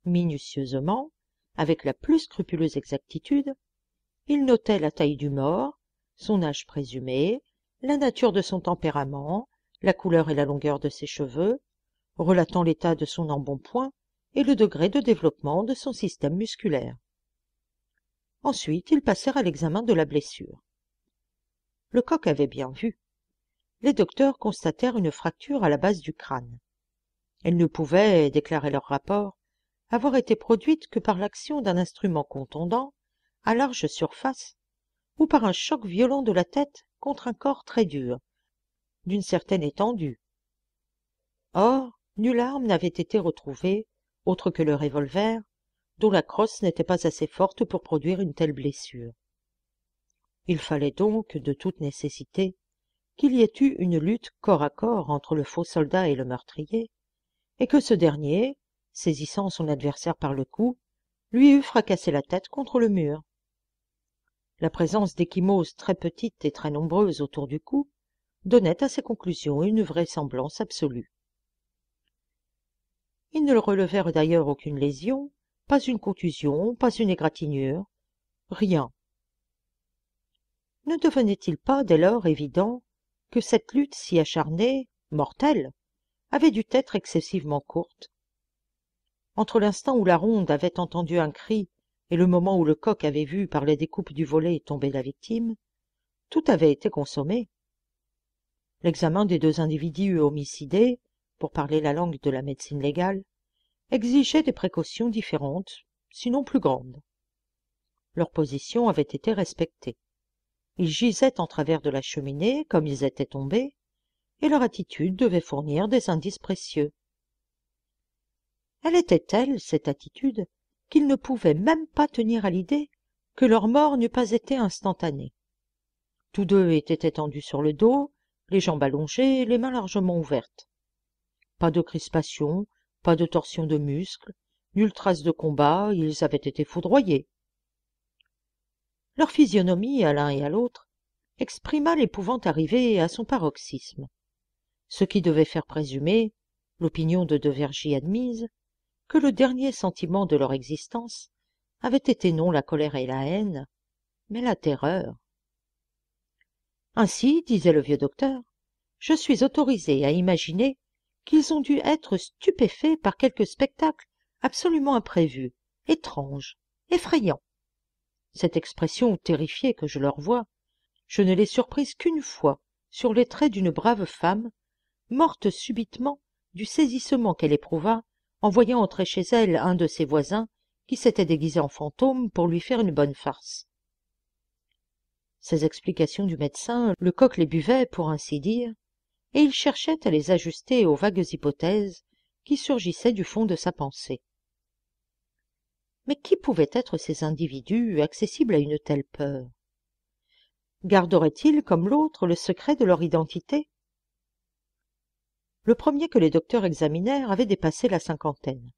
minutieusement avec la plus scrupuleuse exactitude il notait la taille du mort son âge présumé la nature de son tempérament la couleur et la longueur de ses cheveux relatant l'état de son embonpoint et le degré de développement de son système musculaire ensuite ils passèrent à l'examen de la blessure Le coq avait bien vu les docteurs constatèrent une fracture à la base du crâne elle ne pouvait déclarait leur rapport avoir été produite que par l'action d'un instrument contondant à large surface ou par un choc violent de la tête contre un corps très dur d'une certaine étendue or nulle arme n'avait été retrouvée autre que le revolver dont la crosse n'était pas assez forte pour produire une telle blessure il fallait donc de toute nécessité qu'il y ait eu une lutte corps à corps entre le faux soldat et le meurtrier et que ce dernier saisissant son adversaire par le cou lui eût fracassé la tête contre le mur la présence d'échymoses très petites et très nombreuses autour du cou donnait à ces conclusions une vraisemblance absolue ils ne relevèrent d'ailleurs aucune lésion pas une contusion pas une égratignure rien ne devenait-il pas dès lors évident que cette lutte si acharnée mortelle avait dû être excessivement courte entre l'instant où la ronde avait entendu un cri et le moment où le coq avait vu par les découpes du volet tomber la victime tout avait été consommé l'examen des deux individus homicidés pour parler la langue de la médecine légale exigeait des précautions différentes sinon plus grandes leur position avait été respectée ils gisaient en travers de la cheminée comme ils étaient tombés et leur attitude devait fournir des indices précieux elle était telle cette attitude qu'ils ne pouvaient même pas tenir à l'idée que leur mort n'eût pas été instantanée tous deux étaient étendus sur le dos les jambes allongées les mains largement ouvertes pas de crispation pas de torsion de muscles nulle trace de combat ils avaient été foudroyés leur physionomie à l'un et à l'autre exprima l'épouvante arrivée à son paroxysme ce qui devait faire présumer l'opinion de de vergy admise que le dernier sentiment de leur existence avait été non la colère et la haine mais la terreur ainsi disait le vieux docteur je suis autorisé à imaginer qu'ils ont dû être stupéfaits par quelque spectacle absolument imprévu étrange effrayant cette expression terrifiée que je leur vois je ne l'ai surprise qu'une fois sur les traits d'une brave femme morte subitement du saisissement qu'elle éprouva en voyant entrer chez elle un de ses voisins qui s'était déguisé en fantôme pour lui faire une bonne farce ces explications du médecin lecoq les buvait pour ainsi dire et il cherchait à les ajuster aux vagues hypothèses qui surgissaient du fond de sa pensée mais qui pouvaient être ces individus accessibles à une telle peur garderaient ils comme l'autre le secret de leur identité le premier que les docteurs examinèrent avait dépassé la cinquantaine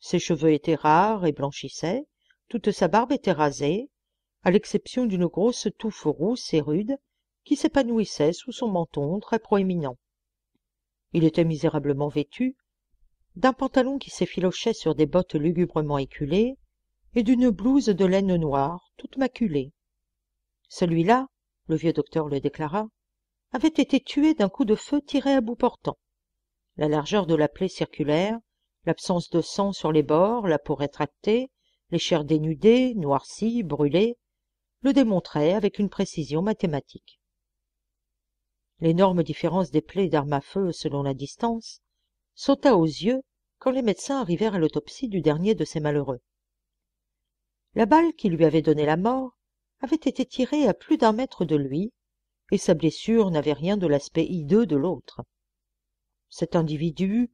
ses cheveux étaient rares et blanchissaient toute sa barbe était rasée à l'exception d'une grosse touffe rousse et rude qui s'épanouissait sous son menton très proéminent il était misérablement vêtu d'un pantalon qui s'effilochait sur des bottes lugubrement éculées et d'une blouse de laine noire toute maculée celui-là le vieux docteur le déclara avait été tué d'un coup de feu tiré à bout portant la largeur de la plaie circulaire l'absence de sang sur les bords la peau rétractée les chairs dénudées noircies brûlées le démontraient avec une précision mathématique l'énorme différence des plaies d'armes à feu selon la distance sauta aux yeux quand les médecins arrivèrent à l'autopsie du dernier de ces malheureux la balle qui lui avait donné la mort avait été tirée à plus d'un mètre de lui et sa blessure n'avait rien de l'aspect hideux de l'autre cet individu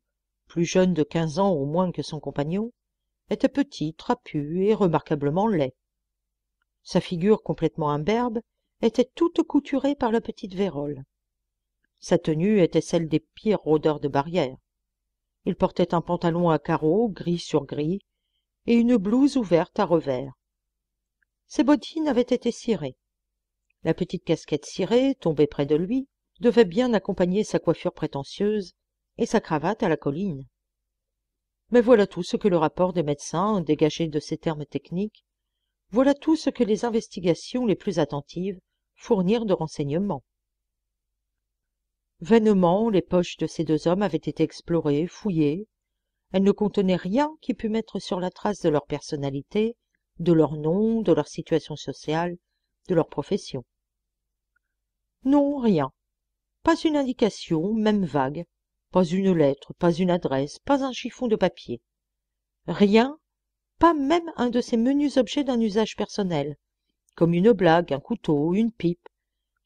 plus jeune de quinze ans au moins que son compagnon était petit trapu et remarquablement laid sa figure complètement imberbe était toute couturée par la petite vérole sa tenue était celle des pires rôdeurs de barrière il portait un pantalon à carreaux gris sur gris et une blouse ouverte à revers ses bottines avaient été cirées la petite casquette cirée tombée près de lui devait bien accompagner sa coiffure prétentieuse et sa cravate à la colline mais voilà tout ce que le rapport des médecins dégagé de ces termes techniques voilà tout ce que les investigations les plus attentives fournirent de renseignements vainement les poches de ces deux hommes avaient été explorées fouillées elles ne contenaient rien qui pût mettre sur la trace de leur personnalité de leur nom de leur situation sociale de leur profession non rien pas une indication même vague pas une lettre pas une adresse pas un chiffon de papier rien pas même un de ces menus objets d'un usage personnel comme une blague un couteau une pipe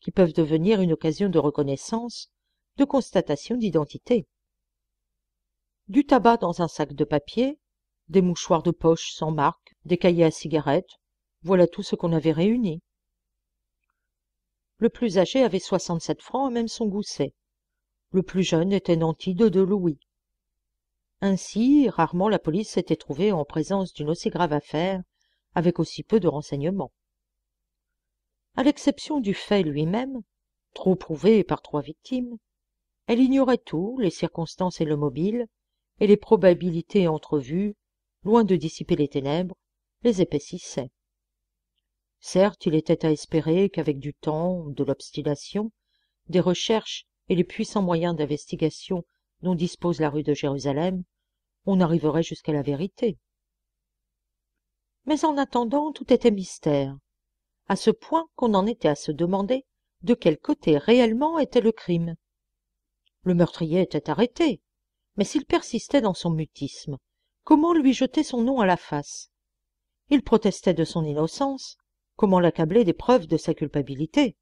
qui peuvent devenir une occasion de reconnaissance de constatation d'identité du tabac dans un sac de papier des mouchoirs de poche sans marque des cahiers à cigarettes voilà tout ce qu'on avait réuni le plus âgé avait soixante-sept francs et même son gousset le plus jeune était nanti de deux louis ainsi rarement la police s'était trouvée en présence d'une aussi grave affaire avec aussi peu de renseignements à l'exception du fait lui-même trop prouvé par trois victimes elle ignorait tout les circonstances et le mobile et les probabilités entrevues loin de dissiper les ténèbres les épaississaient certes il était à espérer qu'avec du temps de l'obstination des recherches et les puissants moyens d'investigation dont dispose la rue de jérusalem on arriverait jusqu'à la vérité mais en attendant tout était mystère à ce point qu'on en était à se demander de quel côté réellement était le crime le meurtrier était arrêté mais s'il persistait dans son mutisme comment lui jeter son nom à la face il protestait de son innocence comment l'accabler des preuves de sa culpabilité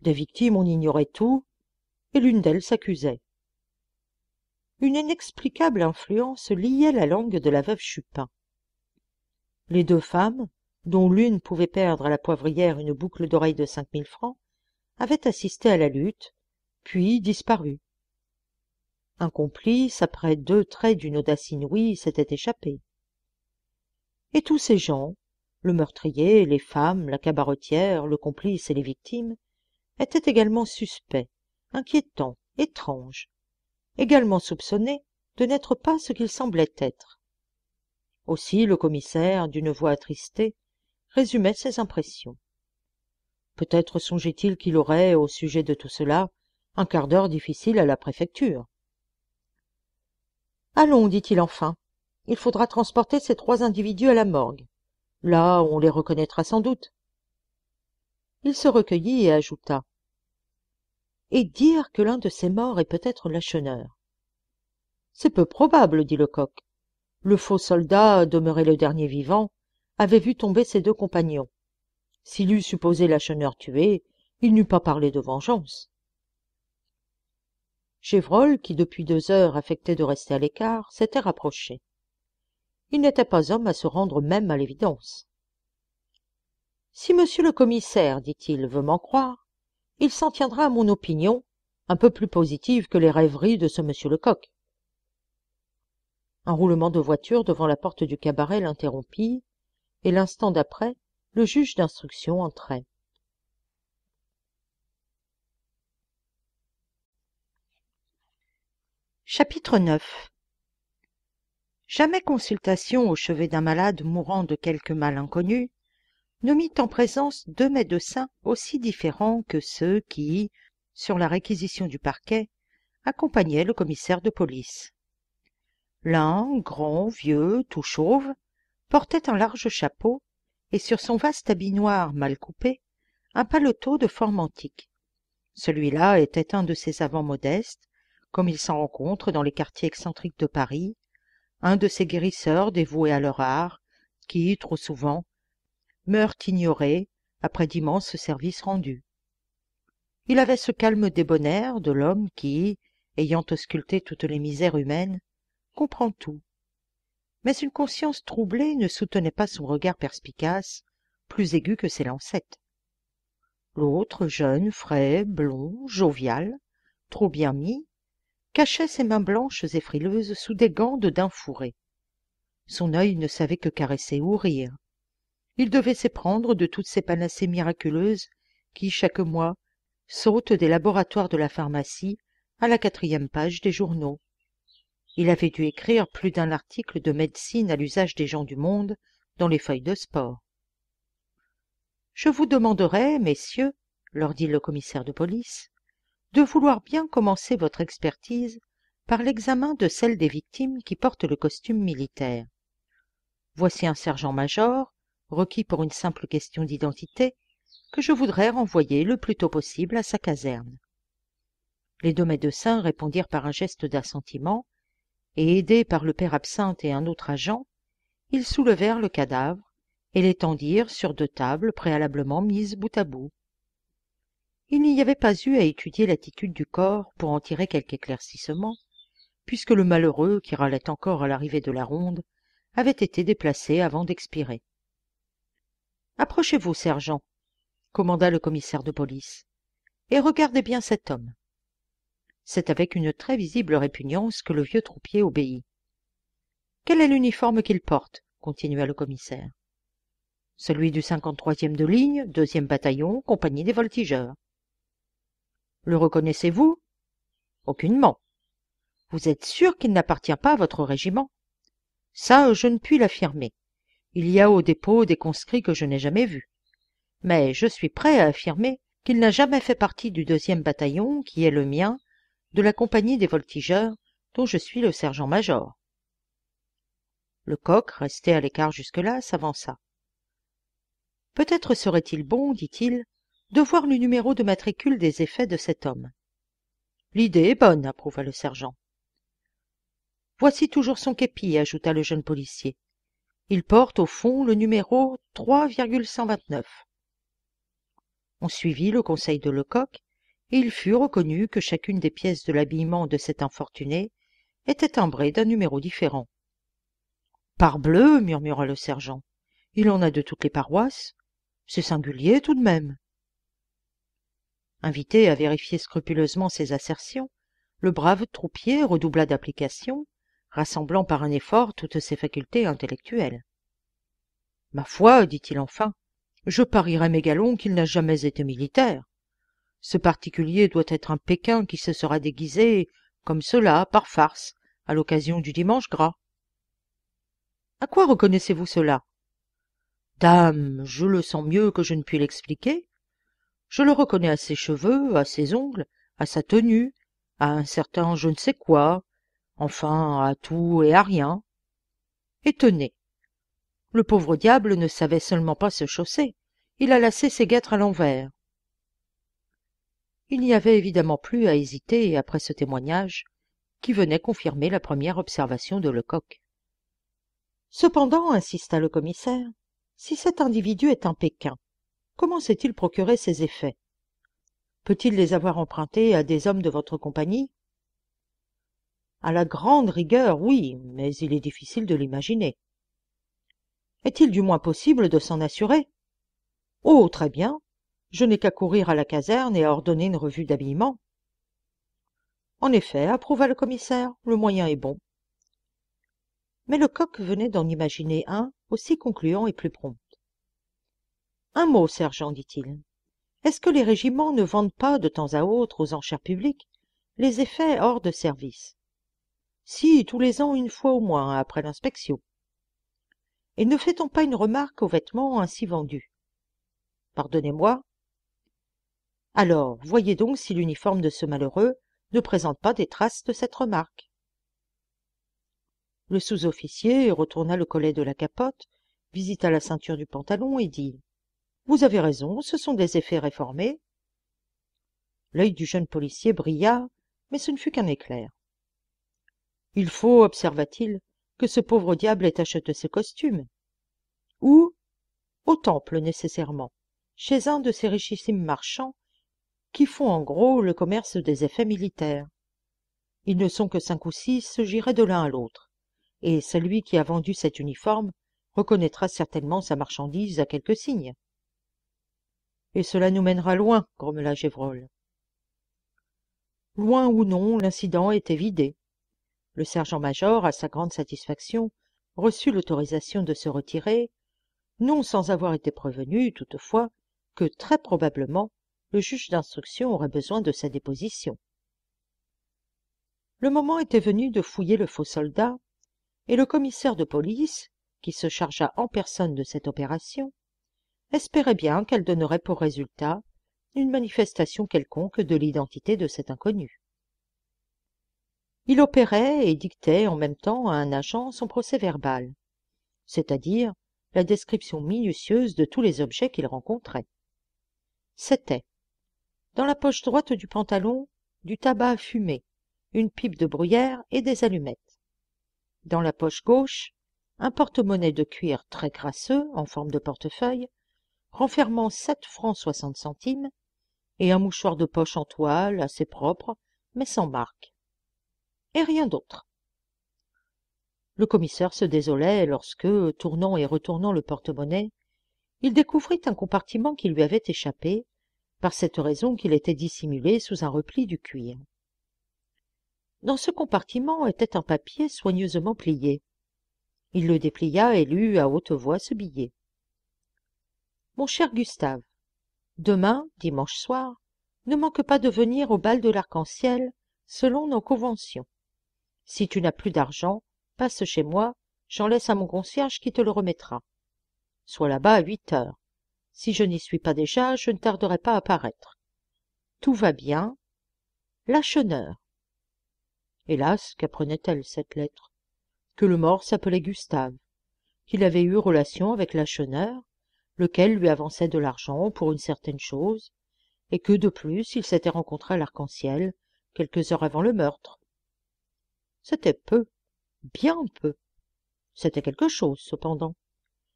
des victimes on ignorait tout et l'une d'elles s'accusait une inexplicable influence liait la langue de la veuve chupin les deux femmes dont l'une pouvait perdre à la poivrière une boucle d'oreille de cinq mille francs avaient assisté à la lutte puis disparu. un complice après deux traits d'une audace inouïe s'était échappé et tous ces gens le meurtrier les femmes la cabaretière le complice et les victimes étaient également suspects inquiétants étranges également soupçonnés de n'être pas ce qu'ils semblaient être aussi le commissaire d'une voix attristée résumait ses impressions peut-être songeait-il qu'il aurait au sujet de tout cela un quart d'heure difficile à la préfecture allons dit-il enfin il faudra transporter ces trois individus à la morgue là on les reconnaîtra sans doute il se recueillit et ajouta et dire que l'un de ces morts est peut-être lacheneur c'est peu probable dit lecoq le faux soldat demeuré le dernier vivant avait vu tomber ses deux compagnons s'il eût supposé lacheneur tué il n'eût pas parlé de vengeance gévrol qui depuis deux heures affectait de rester à l'écart s'était rapproché il n'était pas homme à se rendre même à l'évidence si monsieur le commissaire dit-il veut m'en croire il s'en tiendra à mon opinion un peu plus positive que les rêveries de ce m lecoq un roulement de voiture devant la porte du cabaret l'interrompit et l'instant d'après le juge d'instruction entrait chapitre ix jamais consultation au chevet d'un malade mourant de quelque mal inconnu ne mit en présence deux médecins aussi différents que ceux qui sur la réquisition du parquet accompagnaient le commissaire de police l'un grand vieux tout chauve portait un large chapeau et sur son vaste habit noir mal coupé un paletot de forme antique celui-là était un de ces avants modestes comme il s'en rencontre dans les quartiers excentriques de paris un de ces guérisseurs dévoués à leur art qui trop souvent meurent ignorés après d'immenses services rendus il avait ce calme débonnaire de l'homme qui ayant ausculté toutes les misères humaines comprend tout mais une conscience troublée ne soutenait pas son regard perspicace plus aigu que ses lancettes l'autre jeune frais blond jovial trop bien mis cachait ses mains blanches et frileuses sous des gants de daim fourré. son œil ne savait que caresser ou rire il devait s'éprendre de toutes ces panacées miraculeuses qui chaque mois sautent des laboratoires de la pharmacie à la quatrième page des journaux il avait dû écrire plus d'un article de médecine à l'usage des gens du monde dans les feuilles de sport je vous demanderai messieurs leur dit le commissaire de police de vouloir bien commencer votre expertise par l'examen de celle des victimes qui portent le costume militaire. Voici un sergent-major, requis pour une simple question d'identité, que je voudrais renvoyer le plus tôt possible à sa caserne. Les deux médecins répondirent par un geste d'assentiment, et aidés par le père absinthe et un autre agent, ils soulevèrent le cadavre et l'étendirent sur deux tables préalablement mises bout à bout il n'y avait pas eu à étudier l'attitude du corps pour en tirer quelque éclaircissement puisque le malheureux qui râlait encore à l'arrivée de la ronde avait été déplacé avant d'expirer approchez-vous sergent commanda le commissaire de police et regardez bien cet homme c'est avec une très visible répugnance que le vieux troupier obéit quel est l'uniforme qu'il porte continua le commissaire celui du e de ligne deuxième bataillon compagnie des voltigeurs le reconnaissez-vous Aucunement. Vous êtes sûr qu'il n'appartient pas à votre régiment Ça, je ne puis l'affirmer. Il y a au dépôt des conscrits que je n'ai jamais vus. Mais je suis prêt à affirmer qu'il n'a jamais fait partie du deuxième bataillon, qui est le mien, de la compagnie des voltigeurs, dont je suis le sergent-major. Le coq, resté à l'écart jusque-là, s'avança. Peut-être serait-il bon, dit-il, de voir le numéro de matricule des effets de cet homme l'idée est bonne approuva le sergent voici toujours son képi ajouta le jeune policier il porte au fond le numéro on suivit le conseil de lecoq et il fut reconnu que chacune des pièces de l'habillement de cet infortuné était timbrée d'un numéro différent parbleu murmura le sergent il en a de toutes les paroisses c'est singulier tout de même invité à vérifier scrupuleusement ses assertions le brave troupier redoubla d'application rassemblant par un effort toutes ses facultés intellectuelles ma foi dit-il enfin je parierais mes galons qu'il n'a jamais été militaire ce particulier doit être un pékin qui se sera déguisé comme cela par farce à l'occasion du dimanche gras à quoi reconnaissez-vous cela dame je le sens mieux que je ne puis l'expliquer je le reconnais à ses cheveux à ses ongles à sa tenue à un certain je ne sais quoi enfin à tout et à rien et tenez le pauvre diable ne savait seulement pas se chausser il a lassé ses guêtres à l'envers il n'y avait évidemment plus à hésiter après ce témoignage qui venait confirmer la première observation de lecoq cependant insista le commissaire si cet individu est un pékin comment s'est-il procuré ces effets peut-il les avoir empruntés à des hommes de votre compagnie à la grande rigueur oui mais il est difficile de l'imaginer est-il du moins possible de s'en assurer oh très bien je n'ai qu'à courir à la caserne et à ordonner une revue d'habillement en effet approuva le commissaire le moyen est bon mais lecoq venait d'en imaginer un aussi concluant et plus prompt un mot sergent dit-il est-ce que les régiments ne vendent pas de temps à autre aux enchères publiques les effets hors de service si tous les ans une fois au moins après l'inspection et ne fait-on pas une remarque aux vêtements ainsi vendus pardonnez-moi alors voyez donc si l'uniforme de ce malheureux ne présente pas des traces de cette remarque le sous-officier retourna le collet de la capote visita la ceinture du pantalon et dit vous avez raison ce sont des effets réformés l'œil du jeune policier brilla mais ce ne fut qu'un éclair il faut observa t il que ce pauvre diable ait acheté ce costume. Ou, au temple nécessairement chez un de ces richissimes marchands qui font en gros le commerce des effets militaires ils ne sont que cinq ou six j'irai de l'un à l'autre et celui qui a vendu cet uniforme reconnaîtra certainement sa marchandise à quelques signe et cela nous mènera loin grommela gévrol loin ou non l'incident était vidé le sergent-major à sa grande satisfaction reçut l'autorisation de se retirer non sans avoir été prévenu toutefois que très probablement le juge d'instruction aurait besoin de sa déposition le moment était venu de fouiller le faux soldat et le commissaire de police qui se chargea en personne de cette opération espérait bien qu'elle donnerait pour résultat une manifestation quelconque de l'identité de cet inconnu il opérait et dictait en même temps à un agent son procès-verbal c'est-à-dire la description minutieuse de tous les objets qu'il rencontrait c'était dans la poche droite du pantalon du tabac à fumer une pipe de bruyère et des allumettes dans la poche gauche un porte-monnaie de cuir très crasseux en forme de portefeuille renfermant sept francs soixante centimes, et un mouchoir de poche en toile, assez propre, mais sans marque. Et rien d'autre. Le commissaire se désolait lorsque, tournant et retournant le porte-monnaie, il découvrit un compartiment qui lui avait échappé, par cette raison qu'il était dissimulé sous un repli du cuir. Dans ce compartiment était un papier soigneusement plié. Il le déplia et lut à haute voix ce billet mon cher gustave demain dimanche soir ne manque pas de venir au bal de l'arc-en-ciel selon nos conventions si tu n'as plus d'argent passe chez moi j'en laisse à mon concierge qui te le remettra sois là-bas à huit heures si je n'y suis pas déjà je ne tarderai pas à paraître tout va bien lacheneur hélas quapprenait elle cette lettre que le mort s'appelait gustave qu'il avait eu relation avec lequel lui avançait de l'argent pour une certaine chose et que de plus il s'était rencontré à l'arc-en-ciel quelques heures avant le meurtre c'était peu bien peu c'était quelque chose cependant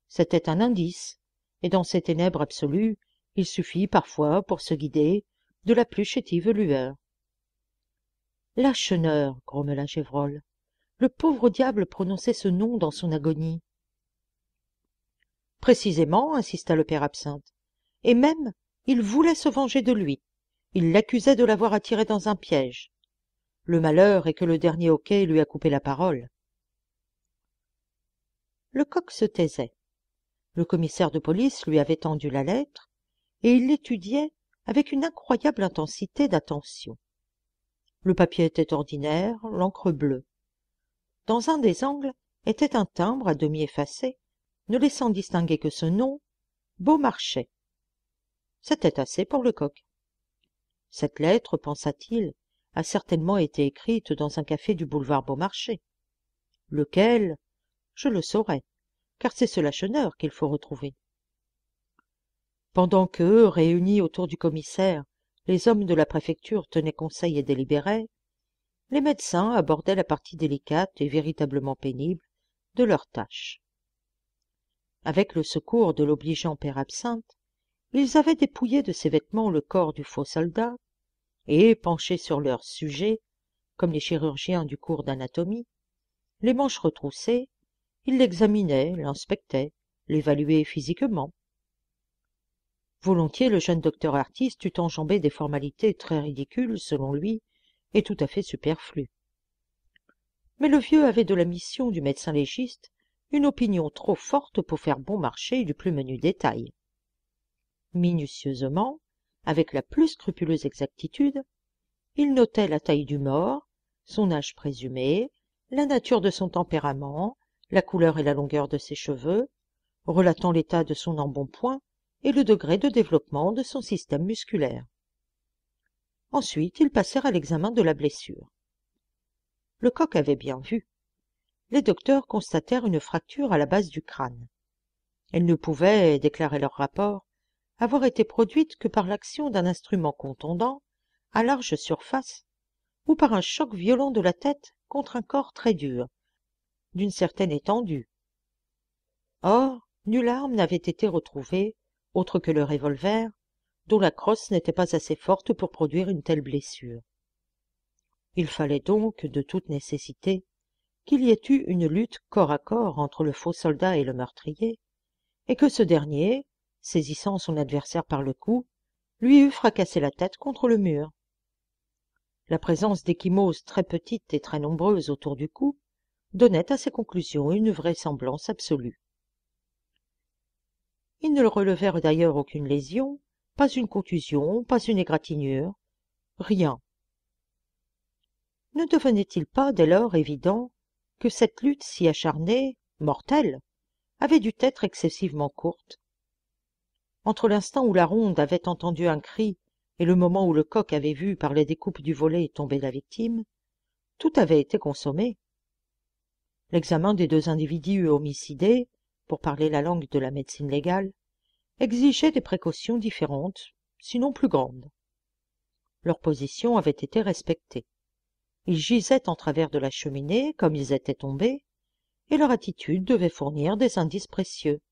c'était un indice et dans ces ténèbres absolues il suffit parfois pour se guider de la plus chétive lueur lacheneur grommela gévrol le pauvre diable prononçait ce nom dans son agonie précisément insista le père absinthe et même il voulait se venger de lui il l'accusait de l'avoir attiré dans un piège le malheur est que le dernier hoquet lui a coupé la parole Le coq se taisait le commissaire de police lui avait tendu la lettre et il l'étudiait avec une incroyable intensité d'attention le papier était ordinaire l'encre bleue dans un des angles était un timbre à demi effacé ne laissant distinguer que ce nom beaumarchais c'était assez pour le coq. cette lettre pensa-t-il a certainement été écrite dans un café du boulevard beaumarchais lequel je le saurai car c'est ce lacheneur qu'il faut retrouver pendant que réunis autour du commissaire les hommes de la préfecture tenaient conseil et délibéraient les médecins abordaient la partie délicate et véritablement pénible de leur tâche avec le secours de l'obligeant père absinthe ils avaient dépouillé de ses vêtements le corps du faux soldat et penchés sur leur sujet comme les chirurgiens du cours d'anatomie les manches retroussées ils l'examinaient l'inspectaient l'évaluaient physiquement volontiers le jeune docteur artiste eut enjambé des formalités très ridicules selon lui et tout à fait superflues mais le vieux avait de la mission du médecin légiste une opinion trop forte pour faire bon marché du plus menu détail minutieusement avec la plus scrupuleuse exactitude il notait la taille du mort son âge présumé la nature de son tempérament la couleur et la longueur de ses cheveux relatant l'état de son embonpoint et le degré de développement de son système musculaire ensuite ils passèrent à l'examen de la blessure Le coq avait bien vu les docteurs constatèrent une fracture à la base du crâne elle ne pouvait déclarait leur rapport avoir été produite que par l'action d'un instrument contondant à large surface ou par un choc violent de la tête contre un corps très dur d'une certaine étendue or nulle arme n'avait été retrouvée autre que le revolver dont la crosse n'était pas assez forte pour produire une telle blessure il fallait donc de toute nécessité qu'il y ait eu une lutte corps à corps entre le faux soldat et le meurtrier et que ce dernier saisissant son adversaire par le cou lui eût fracassé la tête contre le mur la présence d'échymoses très petites et très nombreuses autour du cou donnait à ces conclusions une vraisemblance absolue ils ne relevèrent d'ailleurs aucune lésion pas une contusion pas une égratignure rien ne devenait-il pas dès lors évident que cette lutte si acharnée mortelle avait dû être excessivement courte entre l'instant où la ronde avait entendu un cri et le moment où le coq avait vu par les découpes du volet tomber la victime tout avait été consommé l'examen des deux individus homicidés pour parler la langue de la médecine légale exigeait des précautions différentes sinon plus grandes leur position avait été respectée ils gisaient en travers de la cheminée comme ils étaient tombés et leur attitude devait fournir des indices précieux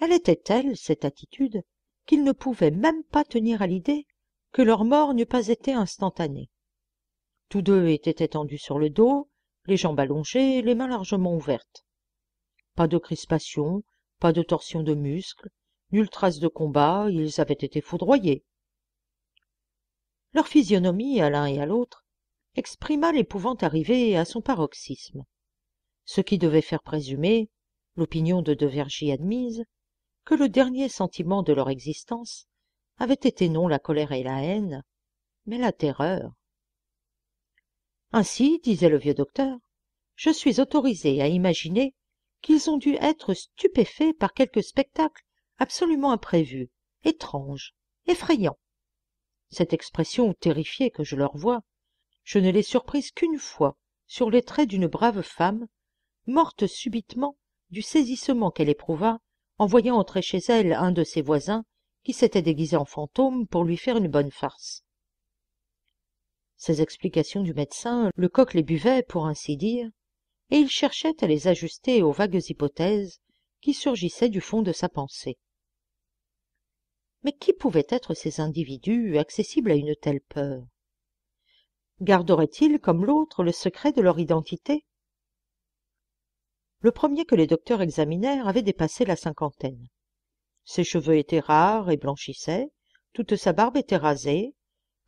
elle était telle cette attitude qu'ils ne pouvaient même pas tenir à l'idée que leur mort n'eût pas été instantanée tous deux étaient étendus sur le dos les jambes allongées les mains largement ouvertes pas de crispation pas de torsion de muscles nulle trace de combat ils avaient été foudroyés leur physionomie à l'un et à l'autre exprima l'épouvante arrivée à son paroxysme ce qui devait faire présumer l'opinion de de vergy admise que le dernier sentiment de leur existence avait été non la colère et la haine mais la terreur ainsi disait le vieux docteur je suis autorisé à imaginer qu'ils ont dû être stupéfaits par quelque spectacle absolument imprévu étrange effrayant cette expression terrifiée que je leur vois je ne l'ai surprise qu'une fois sur les traits d'une brave femme morte subitement du saisissement qu'elle éprouva en voyant entrer chez elle un de ses voisins qui s'était déguisé en fantôme pour lui faire une bonne farce ces explications du médecin lecoq les buvait pour ainsi dire et il cherchait à les ajuster aux vagues hypothèses qui surgissaient du fond de sa pensée mais qui pouvaient être ces individus accessibles à une telle peur garderaient ils comme l'autre le secret de leur identité le premier que les docteurs examinèrent avait dépassé la cinquantaine ses cheveux étaient rares et blanchissaient toute sa barbe était rasée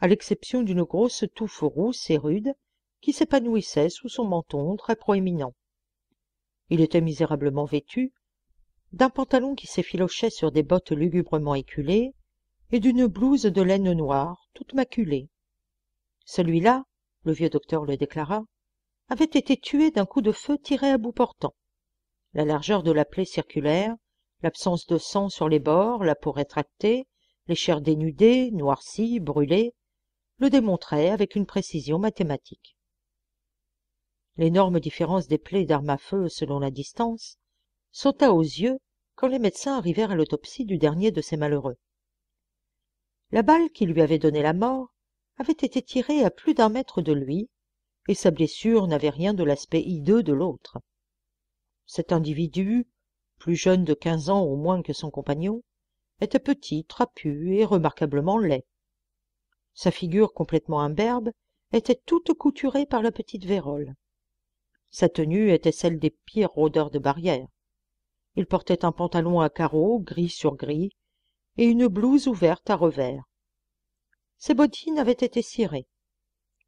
à l'exception d'une grosse touffe rousse et rude qui s'épanouissait sous son menton très proéminent il était misérablement vêtu d'un pantalon qui s'effilochait sur des bottes lugubrement éculées et d'une blouse de laine noire toute maculée celui-là le vieux docteur le déclara avait été tué d'un coup de feu tiré à bout portant la largeur de la plaie circulaire l'absence de sang sur les bords la peau rétractée les chairs dénudées noircies brûlées le démontraient avec une précision mathématique l'énorme différence des plaies d'armes à feu selon la distance sauta aux yeux quand les médecins arrivèrent à l'autopsie du dernier de ces malheureux la balle qui lui avait donné la mort avait été tirée à plus d'un mètre de lui et sa blessure n'avait rien de l'aspect hideux de l'autre cet individu plus jeune de quinze ans au moins que son compagnon était petit trapu et remarquablement laid sa figure complètement imberbe était toute couturée par la petite vérole sa tenue était celle des pires rôdeurs de barrière il portait un pantalon à carreaux gris sur gris et une blouse ouverte à revers ses bottines avaient été cirées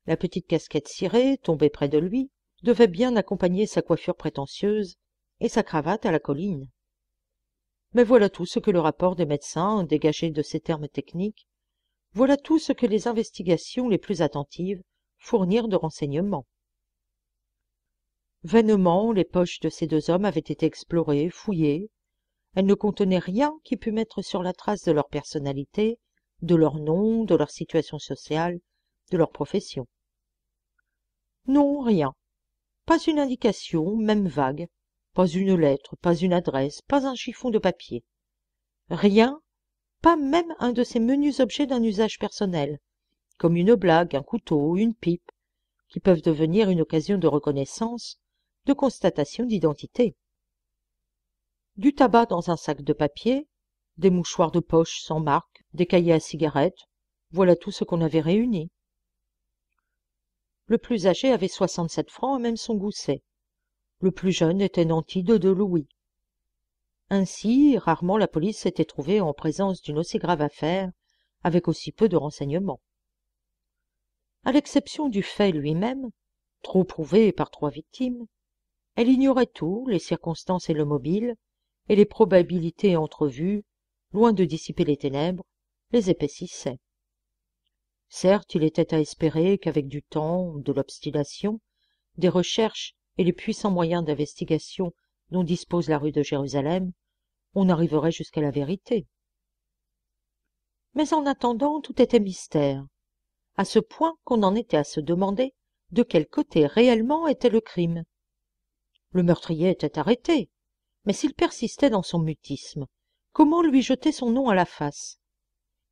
la petite casquette cirée tombée près de lui devait bien accompagner sa coiffure prétentieuse et sa cravate à la colline mais voilà tout ce que le rapport des médecins dégagé de ces termes techniques voilà tout ce que les investigations les plus attentives fournirent de renseignements vainement les poches de ces deux hommes avaient été explorées fouillées elles ne contenaient rien qui pût mettre sur la trace de leur personnalité de leur nom de leur situation sociale de leur profession non rien pas une indication même vague pas une lettre pas une adresse pas un chiffon de papier rien pas même un de ces menus objets d'un usage personnel comme une blague un couteau une pipe qui peuvent devenir une occasion de reconnaissance de constatation d'identité du tabac dans un sac de papier des mouchoirs de poche sans marque des cahiers à cigarettes voilà tout ce qu'on avait réuni le plus âgé avait soixante-sept francs et même son gousset le plus jeune était nanti de deux louis ainsi rarement la police s'était trouvée en présence d'une aussi grave affaire avec aussi peu de renseignements à l'exception du fait lui-même trop prouvé par trois victimes elle ignorait tout les circonstances et le mobile et les probabilités entrevues loin de dissiper les ténèbres les épaississaient certes il était à espérer qu'avec du temps de l'obstination des recherches et les puissants moyens d'investigation dont dispose la rue de jérusalem on arriverait jusqu'à la vérité mais en attendant tout était mystère à ce point qu'on en était à se demander de quel côté réellement était le crime le meurtrier était arrêté mais s'il persistait dans son mutisme comment lui jeter son nom à la face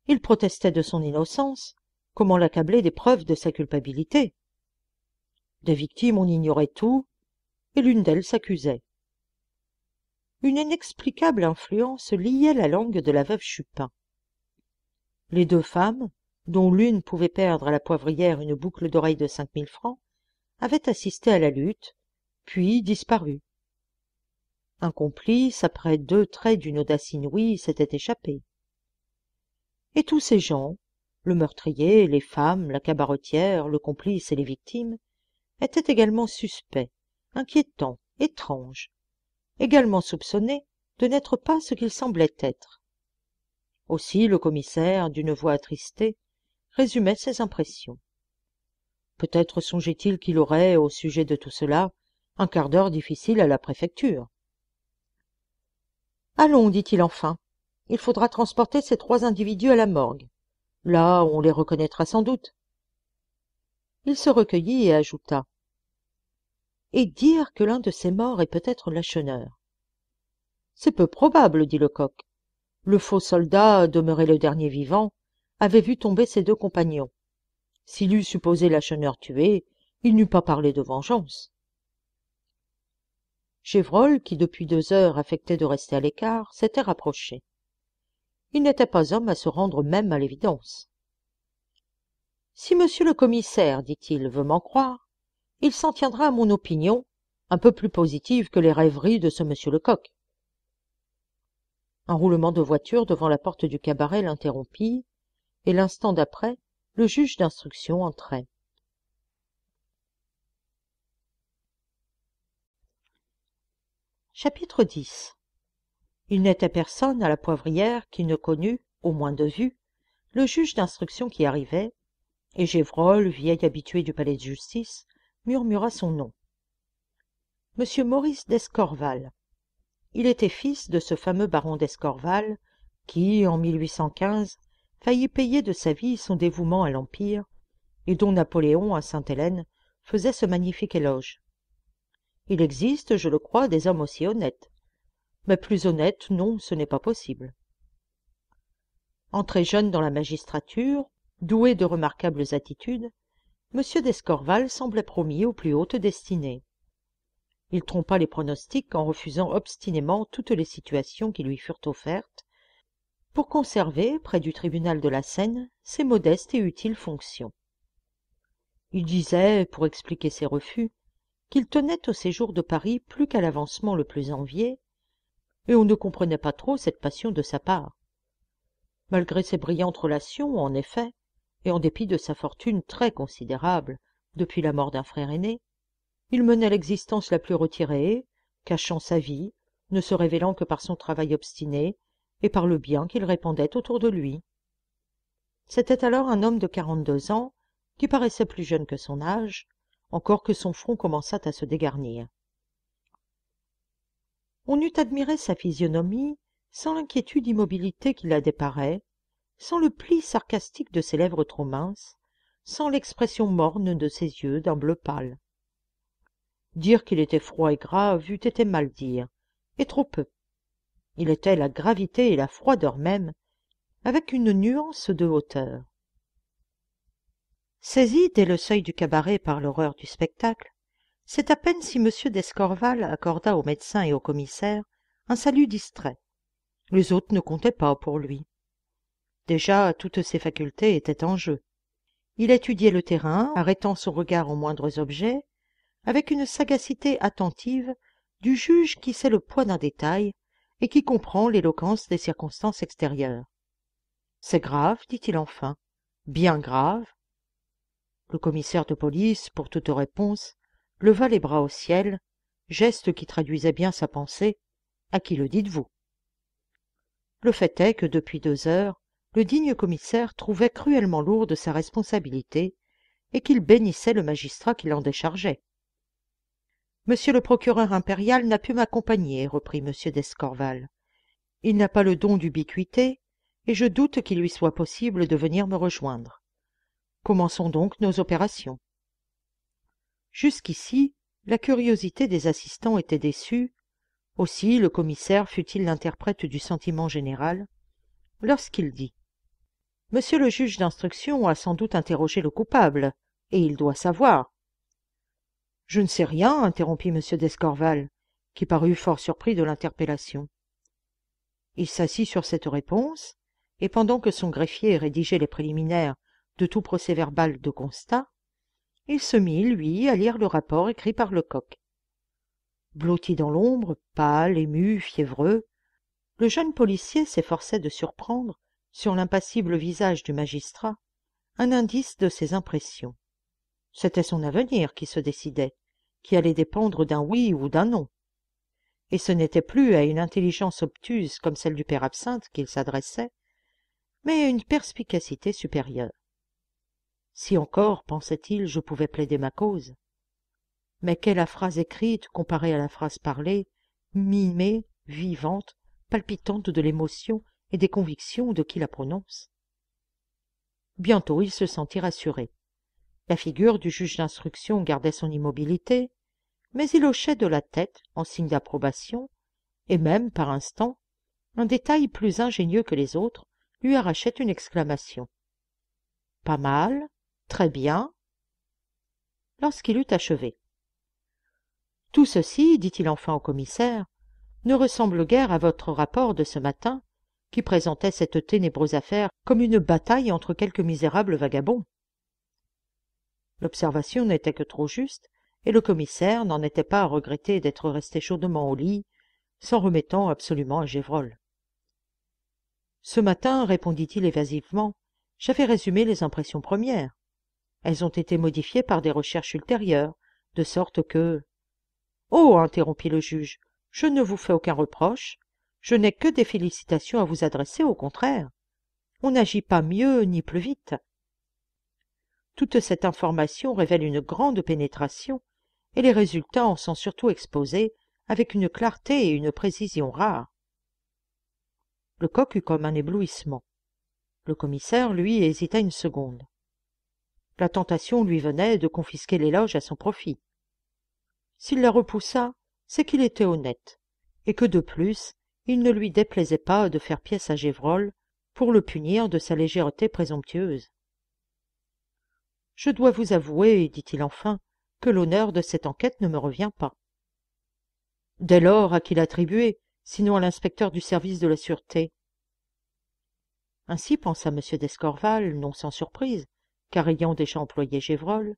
il protestait de son innocence comment l'accabler des preuves de sa culpabilité des victimes on ignorait tout et l'une d'elles s'accusait une inexplicable influence liait la langue de la veuve chupin les deux femmes dont l'une pouvait perdre à la poivrière une boucle d'oreille de cinq mille francs avaient assisté à la lutte puis disparut un complice après deux traits d'une audace inouïe s'était échappé et tous ces gens le meurtrier les femmes la cabaretière le complice et les victimes étaient également suspects inquiétants étranges également soupçonnés de n'être pas ce qu'ils semblaient être aussi le commissaire d'une voix attristée résumait ses impressions peut-être songeait-il qu'il aurait au sujet de tout cela un quart d'heure difficile à la préfecture allons dit-il enfin il faudra transporter ces trois individus à la morgue là on les reconnaîtra sans doute il se recueillit et ajouta et dire que l'un de ces morts est peut-être lacheneur c'est peu probable dit lecoq le faux soldat demeuré le dernier vivant avait vu tomber ses deux compagnons s'il eût supposé lacheneur tué il n'eût pas parlé de vengeance gévrol qui depuis deux heures affectait de rester à l'écart s'était rapproché il n'était pas homme à se rendre même à l'évidence si monsieur le commissaire dit-il veut m'en croire il s'en tiendra à mon opinion un peu plus positive que les rêveries de ce m lecoq un roulement de voiture devant la porte du cabaret l'interrompit et l'instant d'après le juge d'instruction entrait chapitre x il n'était personne à la poivrière qui ne connût au moins de vue le juge d'instruction qui arrivait et gévrol vieil habitué du palais de justice murmura son nom m maurice d'escorval il était fils de ce fameux baron d'escorval qui en faillit payer de sa vie son dévouement à l'empire et dont napoléon à sainte-hélène faisait ce magnifique éloge il existe je le crois des hommes aussi honnêtes mais plus honnêtes non ce n'est pas possible entré jeune dans la magistrature doué de remarquables attitudes, m d'escorval semblait promis aux plus hautes destinées il trompa les pronostics en refusant obstinément toutes les situations qui lui furent offertes pour conserver près du tribunal de la seine ses modestes et utiles fonctions il disait pour expliquer ses refus qu'il tenait au séjour de paris plus qu'à l'avancement le plus envié et on ne comprenait pas trop cette passion de sa part malgré ses brillantes relations en effet et en dépit de sa fortune très considérable depuis la mort d'un frère aîné il menait l'existence la plus retirée cachant sa vie ne se révélant que par son travail obstiné et par le bien qu'il répandait autour de lui c'était alors un homme de quarante-deux ans qui paraissait plus jeune que son âge encore que son front commençât à se dégarnir on eût admiré sa physionomie sans l'inquiétude immobilité qui la déparait sans le pli sarcastique de ses lèvres trop minces sans l'expression morne de ses yeux d'un bleu pâle dire qu'il était froid et grave eût été mal dire et trop peu il était la gravité et la froideur même avec une nuance de hauteur saisi dès le seuil du cabaret par l'horreur du spectacle c'est à peine si m d'escorval accorda au médecin et au commissaire un salut distrait les autres ne comptaient pas pour lui déjà toutes ses facultés étaient en jeu il étudiait le terrain arrêtant son regard aux moindres objets avec une sagacité attentive du juge qui sait le poids d'un détail et qui comprend l'éloquence des circonstances extérieures c'est grave dit-il enfin bien grave le commissaire de police pour toute réponse leva les bras au ciel geste qui traduisait bien sa pensée à qui le dites-vous le fait est que depuis deux heures le digne commissaire trouvait cruellement lourde sa responsabilité et qu'il bénissait le magistrat qui l'en déchargeait monsieur le procureur impérial n'a pu m'accompagner reprit m d'escorval il n'a pas le don d'ubiquité et je doute qu'il lui soit possible de venir me rejoindre Commençons donc nos opérations. Jusqu'ici, la curiosité des assistants était déçue, aussi le commissaire fut-il l'interprète du sentiment général, lorsqu'il dit Monsieur le juge d'instruction a sans doute interrogé le coupable, et il doit savoir. Je ne sais rien, interrompit M. d'Escorval, qui parut fort surpris de l'interpellation. Il s'assit sur cette réponse, et pendant que son greffier rédigeait les préliminaires de tout procès-verbal de constat, il se mit, lui, à lire le rapport écrit par Lecoq. Blotti dans l'ombre, pâle, ému, fiévreux, le jeune policier s'efforçait de surprendre, sur l'impassible visage du magistrat, un indice de ses impressions. C'était son avenir qui se décidait, qui allait dépendre d'un oui ou d'un non. Et ce n'était plus à une intelligence obtuse comme celle du père absinthe qu'il s'adressait, mais à une perspicacité supérieure si encore, pensait-il, je pouvais plaider ma cause. Mais quelle la phrase écrite comparée à la phrase parlée, mimée, vivante, palpitante de l'émotion et des convictions de qui la prononce Bientôt il se sentit rassuré. La figure du juge d'instruction gardait son immobilité, mais il hochait de la tête en signe d'approbation, et même, par instant, un détail plus ingénieux que les autres lui arrachait une exclamation. Pas mal, Très bien. Lorsqu'il eut achevé. Tout ceci, dit-il enfin au commissaire, ne ressemble guère à votre rapport de ce matin, qui présentait cette ténébreuse affaire comme une bataille entre quelques misérables vagabonds. L'observation n'était que trop juste, et le commissaire n'en était pas à regretter d'être resté chaudement au lit, s'en remettant absolument à Gévrol. Ce matin, répondit-il évasivement, j'avais résumé les impressions premières elles ont été modifiées par des recherches ultérieures de sorte que oh interrompit le juge je ne vous fais aucun reproche je n'ai que des félicitations à vous adresser au contraire on n'agit pas mieux ni plus vite toute cette information révèle une grande pénétration et les résultats en sont surtout exposés avec une clarté et une précision rares lecoq eut comme un éblouissement le commissaire lui hésita une seconde la tentation lui venait de confisquer l'éloge à son profit. S'il la repoussa, c'est qu'il était honnête, et que de plus, il ne lui déplaisait pas de faire pièce à Gévrol pour le punir de sa légèreté présomptueuse. Je dois vous avouer, dit-il enfin, que l'honneur de cette enquête ne me revient pas. Dès lors, à qui l'attribuer, sinon à l'inspecteur du service de la sûreté Ainsi pensa M. d'Escorval, non sans surprise, car ayant déjà employé Gévrol,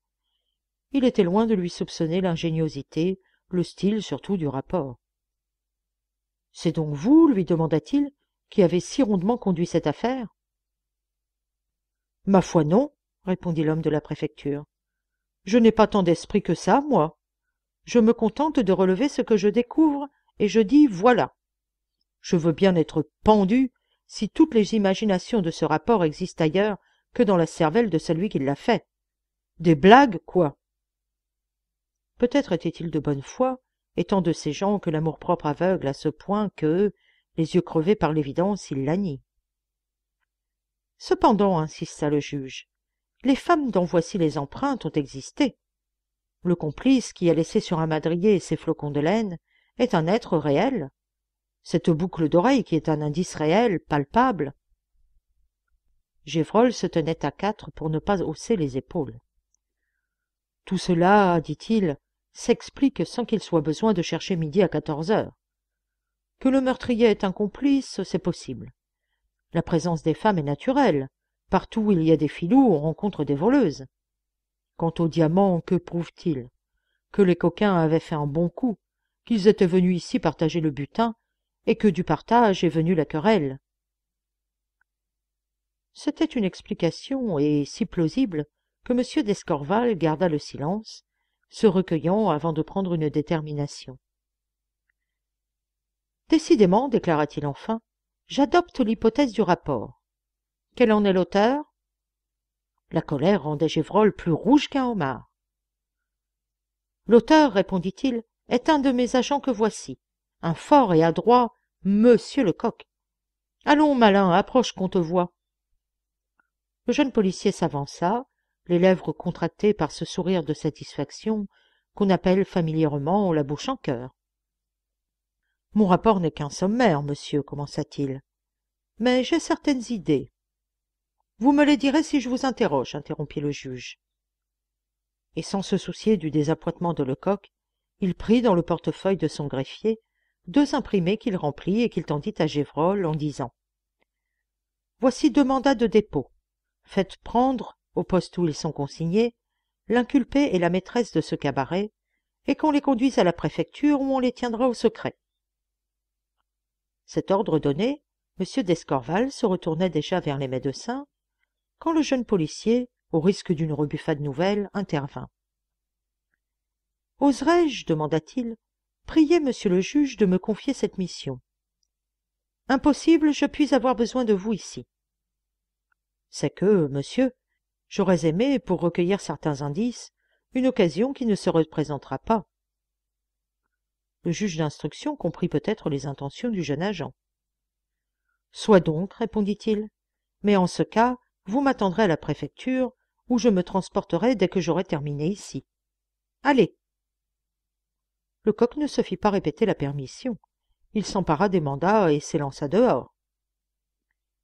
il était loin de lui soupçonner l'ingéniosité, le style surtout du rapport. C'est donc vous, lui demanda-t-il, qui avez si rondement conduit cette affaire Ma foi, non, répondit l'homme de la préfecture. Je n'ai pas tant d'esprit que ça, moi. Je me contente de relever ce que je découvre, et je dis voilà. Je veux bien être pendu si toutes les imaginations de ce rapport existent ailleurs que dans la cervelle de celui qui l'a fait. Des blagues, quoi Peut-être était-il de bonne foi, étant de ces gens que l'amour-propre aveugle à ce point que, les yeux crevés par l'évidence, il la nie. Cependant, insista le juge, les femmes dont voici les empreintes ont existé. Le complice qui a laissé sur un madrier ses flocons de laine est un être réel. Cette boucle d'oreille qui est un indice réel, palpable, Gévrol se tenait à quatre pour ne pas hausser les épaules. Tout cela, dit-il, s'explique sans qu'il soit besoin de chercher midi à quatorze heures. Que le meurtrier est un complice, c'est possible. La présence des femmes est naturelle. Partout où il y a des filous, on rencontre des voleuses. Quant aux diamants, que prouve-t-il Que les coquins avaient fait un bon coup, qu'ils étaient venus ici partager le butin, et que du partage est venue la querelle c'était une explication et si plausible que m d'escorval garda le silence se recueillant avant de prendre une détermination décidément déclara-t-il enfin j'adopte l'hypothèse du rapport quel en est l'auteur la colère rendait gévrol plus rouge qu'un homard l'auteur répondit-il est un de mes agents que voici un fort et adroit monsieur lecoq allons malin approche qu'on te voie le jeune policier s'avança les lèvres contractées par ce sourire de satisfaction qu'on appelle familièrement la bouche en cœur mon rapport n'est qu'un sommaire monsieur commença-t-il mais j'ai certaines idées vous me les direz si je vous interroge interrompit le juge et sans se soucier du désappointement de lecoq il prit dans le portefeuille de son greffier deux imprimés qu'il remplit et qu'il tendit à gévrol en disant voici deux mandats de dépôt faites prendre, au poste où ils sont consignés, l'inculpé et la maîtresse de ce cabaret, et qu'on les conduise à la préfecture où on les tiendra au secret. Cet ordre donné, M. d'Escorval se retournait déjà vers les médecins, quand le jeune policier, au risque d'une rebuffade nouvelle, intervint. Oserais-je, demanda-t-il, prier monsieur le juge de me confier cette mission Impossible, je puis avoir besoin de vous ici c'est que, monsieur, j'aurais aimé, pour recueillir certains indices, une occasion qui ne se représentera pas. Le juge d'instruction comprit peut-être les intentions du jeune agent. Soit donc, répondit-il, mais en ce cas, vous m'attendrez à la préfecture, où je me transporterai dès que j'aurai terminé ici. Allez. Le coq ne se fit pas répéter la permission. Il s'empara des mandats et s'élança dehors.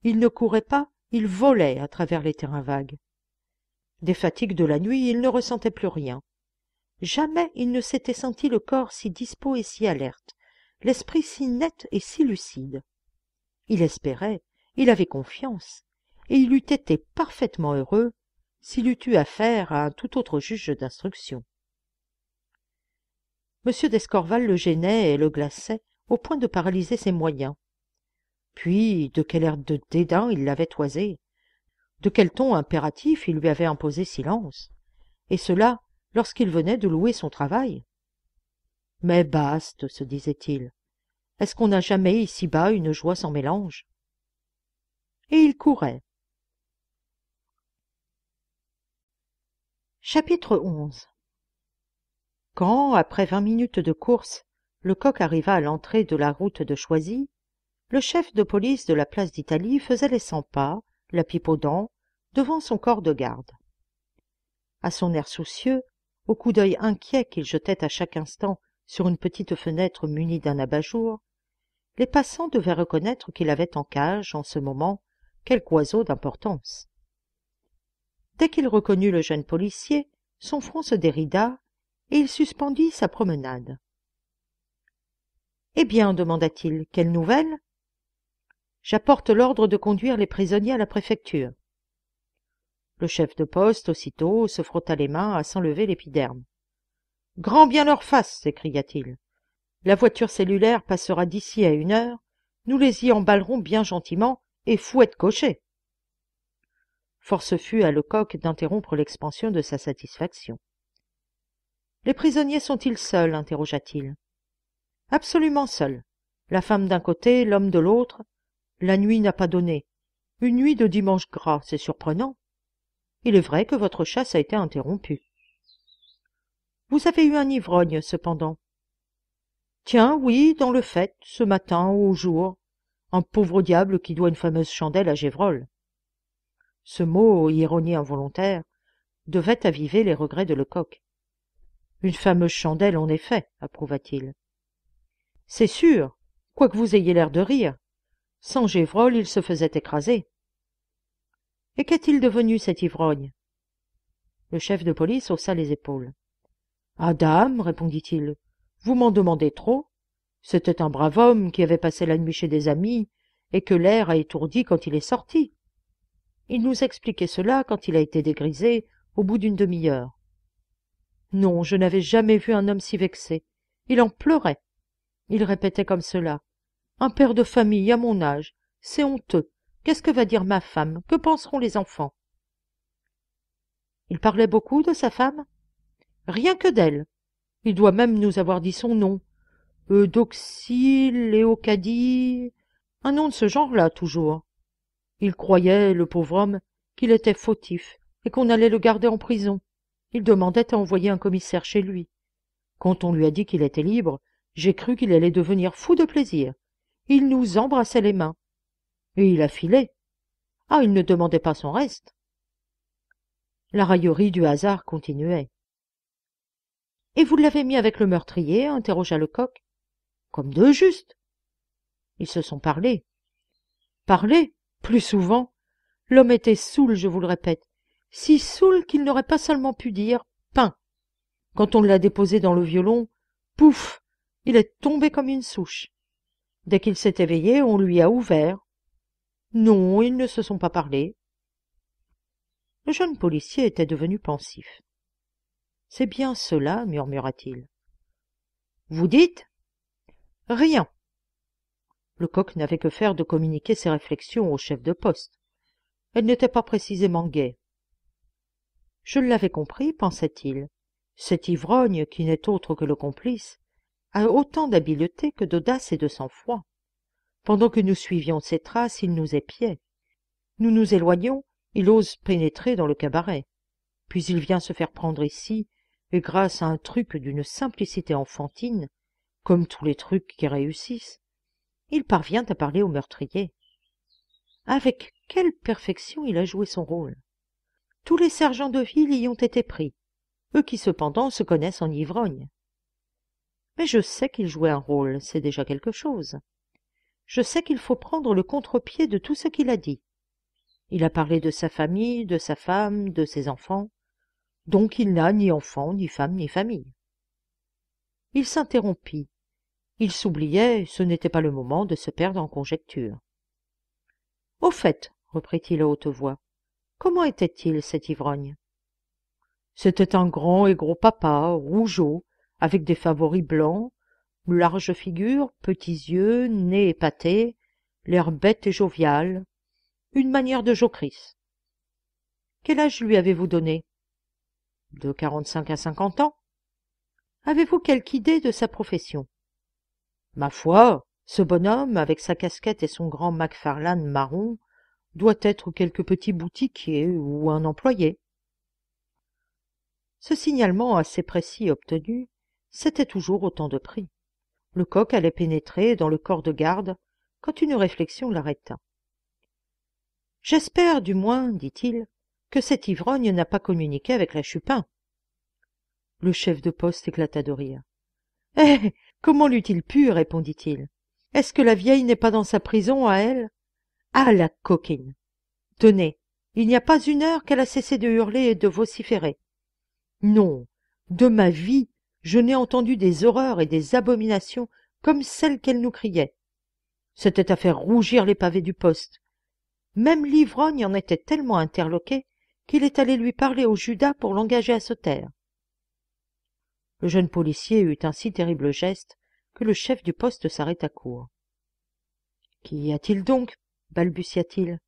Il ne courait pas, il volait à travers les terrains vagues des fatigues de la nuit il ne ressentait plus rien jamais il ne s'était senti le corps si dispos et si alerte l'esprit si net et si lucide il espérait il avait confiance et il eût été parfaitement heureux s'il eût eu affaire à un tout autre juge d'instruction m d'escorval le gênait et le glaçait au point de paralyser ses moyens puis de quel air de dédain il l'avait toisé de quel ton impératif il lui avait imposé silence et cela lorsqu'il venait de louer son travail mais baste !» se disait-il est-ce qu'on n'a jamais ici-bas une joie sans mélange et il courait chapitre quand après vingt minutes de course le coq arriva à l'entrée de la route de choisy le chef de police de la place d'italie faisait les cent pas la pipe aux dents devant son corps de garde À son air soucieux au coup d'œil inquiet qu'il jetait à chaque instant sur une petite fenêtre munie d'un abat-jour les passants devaient reconnaître qu'il avait en cage en ce moment quelque oiseau d'importance dès qu'il reconnut le jeune policier son front se dérida et il suspendit sa promenade eh bien demanda-t-il quelle nouvelle J'apporte l'ordre de conduire les prisonniers à la préfecture. Le chef de poste, aussitôt, se frotta les mains à s'enlever l'épiderme. Grand bien leur face s'écria-t-il. La voiture cellulaire passera d'ici à une heure, nous les y emballerons bien gentiment et fouette cocher. Force fut à Lecoq d'interrompre l'expansion de sa satisfaction. Les prisonniers sont-ils seuls interrogea-t-il. Absolument seuls. La femme d'un côté, l'homme de l'autre, la nuit n'a pas donné une nuit de dimanche gras c'est surprenant il est vrai que votre chasse a été interrompue vous avez eu un ivrogne cependant tiens oui dans le fait ce matin au jour un pauvre diable qui doit une fameuse chandelle à gévrol ce mot ironie involontaire devait aviver les regrets de lecoq une fameuse chandelle en effet approuva t il c'est sûr quoique vous ayez l'air de rire sans Gévrol il se faisait écraser et qu'est-il devenu cet ivrogne le chef de police haussa les épaules ah dame répondit-il vous m'en demandez trop c'était un brave homme qui avait passé la nuit chez des amis et que l'air a étourdi quand il est sorti il nous expliquait cela quand il a été dégrisé au bout d'une demi-heure non je n'avais jamais vu un homme si vexé il en pleurait il répétait comme cela un père de famille à mon âge c'est honteux qu'est-ce que va dire ma femme que penseront les enfants il parlait beaucoup de sa femme rien que d'elle il doit même nous avoir dit son nom eudoxie léocadie un nom de ce genre-là toujours il croyait le pauvre homme qu'il était fautif et qu'on allait le garder en prison il demandait à envoyer un commissaire chez lui quand on lui a dit qu'il était libre j'ai cru qu'il allait devenir fou de plaisir il nous embrassait les mains. Et il a filé. Ah, il ne demandait pas son reste. La raillerie du hasard continuait. Et vous l'avez mis avec le meurtrier interrogea le coq. Comme deux justes. Ils se sont parlé. Parlé, plus souvent. L'homme était saoul, je vous le répète, si saoul qu'il n'aurait pas seulement pu dire pain. Quand on l'a déposé dans le violon, pouf, il est tombé comme une souche. Dès qu'il s'est éveillé, on lui a ouvert. Non, ils ne se sont pas parlé. Le jeune policier était devenu pensif. C'est bien cela, murmura-t-il. Vous dites Rien. Le coq n'avait que faire de communiquer ses réflexions au chef de poste. Elle n'était pas précisément gaie. Je l'avais compris, pensait-il. Cet ivrogne, qui n'est autre que le complice, autant d'habileté que d'audace et de sang-froid pendant que nous suivions ses traces il nous épiait nous nous éloignons il ose pénétrer dans le cabaret puis il vient se faire prendre ici et grâce à un truc d'une simplicité enfantine comme tous les trucs qui réussissent il parvient à parler au meurtrier avec quelle perfection il a joué son rôle tous les sergents de ville y ont été pris eux qui cependant se connaissent en ivrogne mais je sais qu'il jouait un rôle, c'est déjà quelque chose. Je sais qu'il faut prendre le contre-pied de tout ce qu'il a dit. Il a parlé de sa famille, de sa femme, de ses enfants, donc il n'a ni enfant, ni femme, ni famille. Il s'interrompit. Il s'oubliait, ce n'était pas le moment de se perdre en conjectures. Au fait, reprit-il à haute voix, comment était-il cet ivrogne C'était un grand et gros papa, rougeau, avec des favoris blancs, large figure, petits yeux, nez épaté, l'air bête et jovial, une manière de jocrisse. Quel âge lui avez-vous donné De quarante-cinq à cinquante ans. Avez-vous quelque idée de sa profession Ma foi, ce bonhomme, avec sa casquette et son grand Macfarlane marron, doit être quelque petit boutiquier ou un employé. Ce signalement assez précis obtenu, c'était toujours autant de prix le coq allait pénétrer dans le corps de garde quand une réflexion l'arrêta j'espère du moins dit-il que cet ivrogne n'a pas communiqué avec la chupin le chef de poste éclata de rire eh comment l'eût-il pu répondit-il est-ce que la vieille n'est pas dans sa prison à elle ah la coquine tenez il n'y a pas une heure qu'elle a cessé de hurler et de vociférer non de ma vie je n'ai entendu des horreurs et des abominations comme celles qu'elle nous criait. C'était à faire rougir les pavés du poste. Même l'ivrogne en était tellement interloqué qu'il est allé lui parler au Judas pour l'engager à se taire. Le jeune policier eut un si terrible geste que le chef du poste s'arrêta court. Qu'y a-t-il donc balbutia-t-il.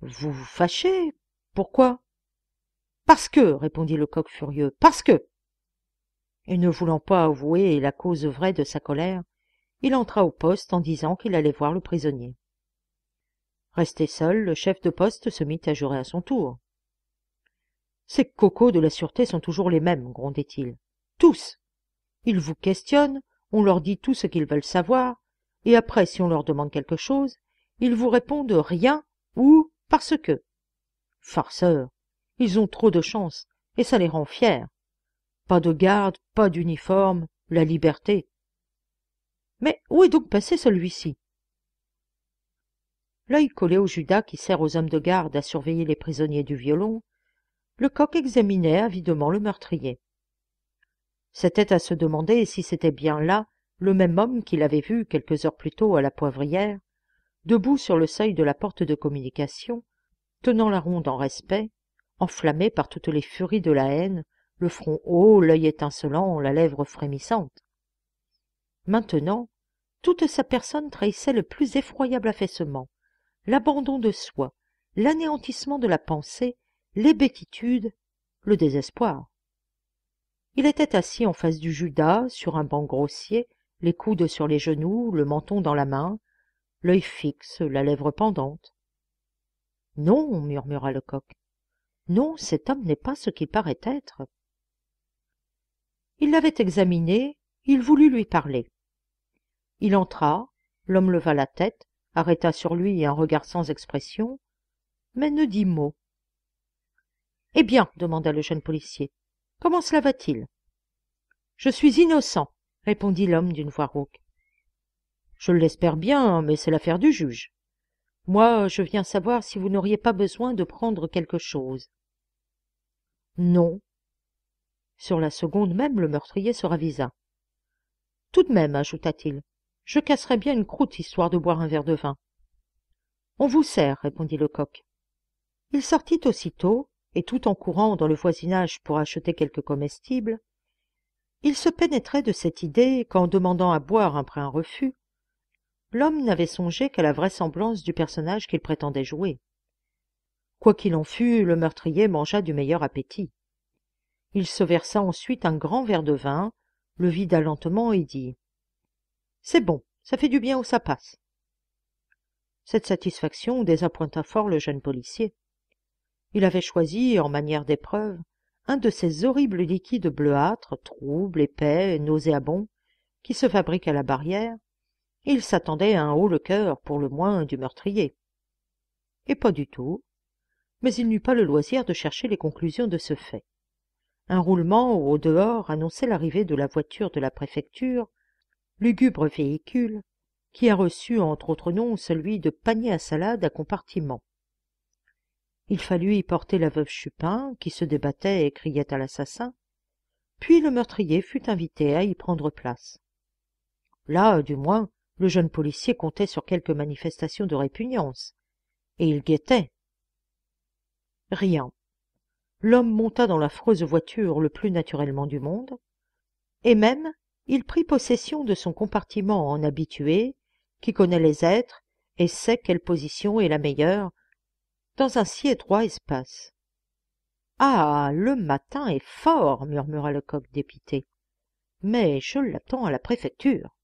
Vous vous fâchez Pourquoi Parce que, répondit le coq furieux, parce que et ne voulant pas avouer la cause vraie de sa colère il entra au poste en disant qu'il allait voir le prisonnier resté seul le chef de poste se mit à jurer à son tour ces cocos de la sûreté sont toujours les mêmes grondait-il tous ils vous questionnent on leur dit tout ce qu'ils veulent savoir et après si on leur demande quelque chose ils vous répondent rien ou parce que farceurs ils ont trop de chance et ça les rend fiers pas de garde pas d'uniforme la liberté mais où est donc passé celui-ci l'œil collé au judas qui sert aux hommes de garde à surveiller les prisonniers du violon lecoq examinait avidement le meurtrier c'était à se demander si c'était bien là le même homme qu'il avait vu quelques heures plus tôt à la poivrière debout sur le seuil de la porte de communication tenant la ronde en respect enflammé par toutes les furies de la haine le front haut, l'œil étincelant, la lèvre frémissante. Maintenant, toute sa personne trahissait le plus effroyable affaissement, l'abandon de soi, l'anéantissement de la pensée, l'hébétitude, le désespoir. Il était assis en face du Judas, sur un banc grossier, les coudes sur les genoux, le menton dans la main, l'œil fixe, la lèvre pendante. Non, murmura Lecoq, non, cet homme n'est pas ce qu'il paraît être il l'avait examiné, il voulut lui parler. Il entra, l'homme leva la tête, arrêta sur lui un regard sans expression, mais ne dit mot. Eh bien, demanda le jeune policier, comment cela va-t-il Je suis innocent, répondit l'homme d'une voix rauque. Je l'espère bien, mais c'est l'affaire du juge. Moi, je viens savoir si vous n'auriez pas besoin de prendre quelque chose. Non, sur la seconde même, le meurtrier se ravisa. Tout de même, ajouta-t-il, je casserai bien une croûte histoire de boire un verre de vin. On vous sert, répondit le coq. Il sortit aussitôt, et tout en courant dans le voisinage pour acheter quelques comestibles, il se pénétrait de cette idée qu'en demandant à boire après un refus, l'homme n'avait songé qu'à la vraisemblance du personnage qu'il prétendait jouer. Quoi qu'il en fût, le meurtrier mangea du meilleur appétit il se versa ensuite un grand verre de vin le vida lentement et dit c'est bon ça fait du bien où ça passe cette satisfaction désappointa fort le jeune policier il avait choisi en manière d'épreuve un de ces horribles liquides bleuâtres troubles épais nauséabonds qui se fabriquent à la barrière et il s'attendait à un haut-le-cœur pour le moins du meurtrier et pas du tout mais il n'eut pas le loisir de chercher les conclusions de ce fait un roulement au dehors annonçait l'arrivée de la voiture de la préfecture lugubre véhicule qui a reçu entre autres noms celui de panier à salade à compartiments il fallut y porter la veuve chupin qui se débattait et criait à l'assassin puis le meurtrier fut invité à y prendre place là du moins le jeune policier comptait sur quelque manifestation de répugnance et il guettait rien l'homme monta dans l'affreuse voiture le plus naturellement du monde et même il prit possession de son compartiment en habitué qui connaît les êtres et sait quelle position est la meilleure dans un si étroit espace ah le matin est fort murmura le coq dépité mais je l'attends à la préfecture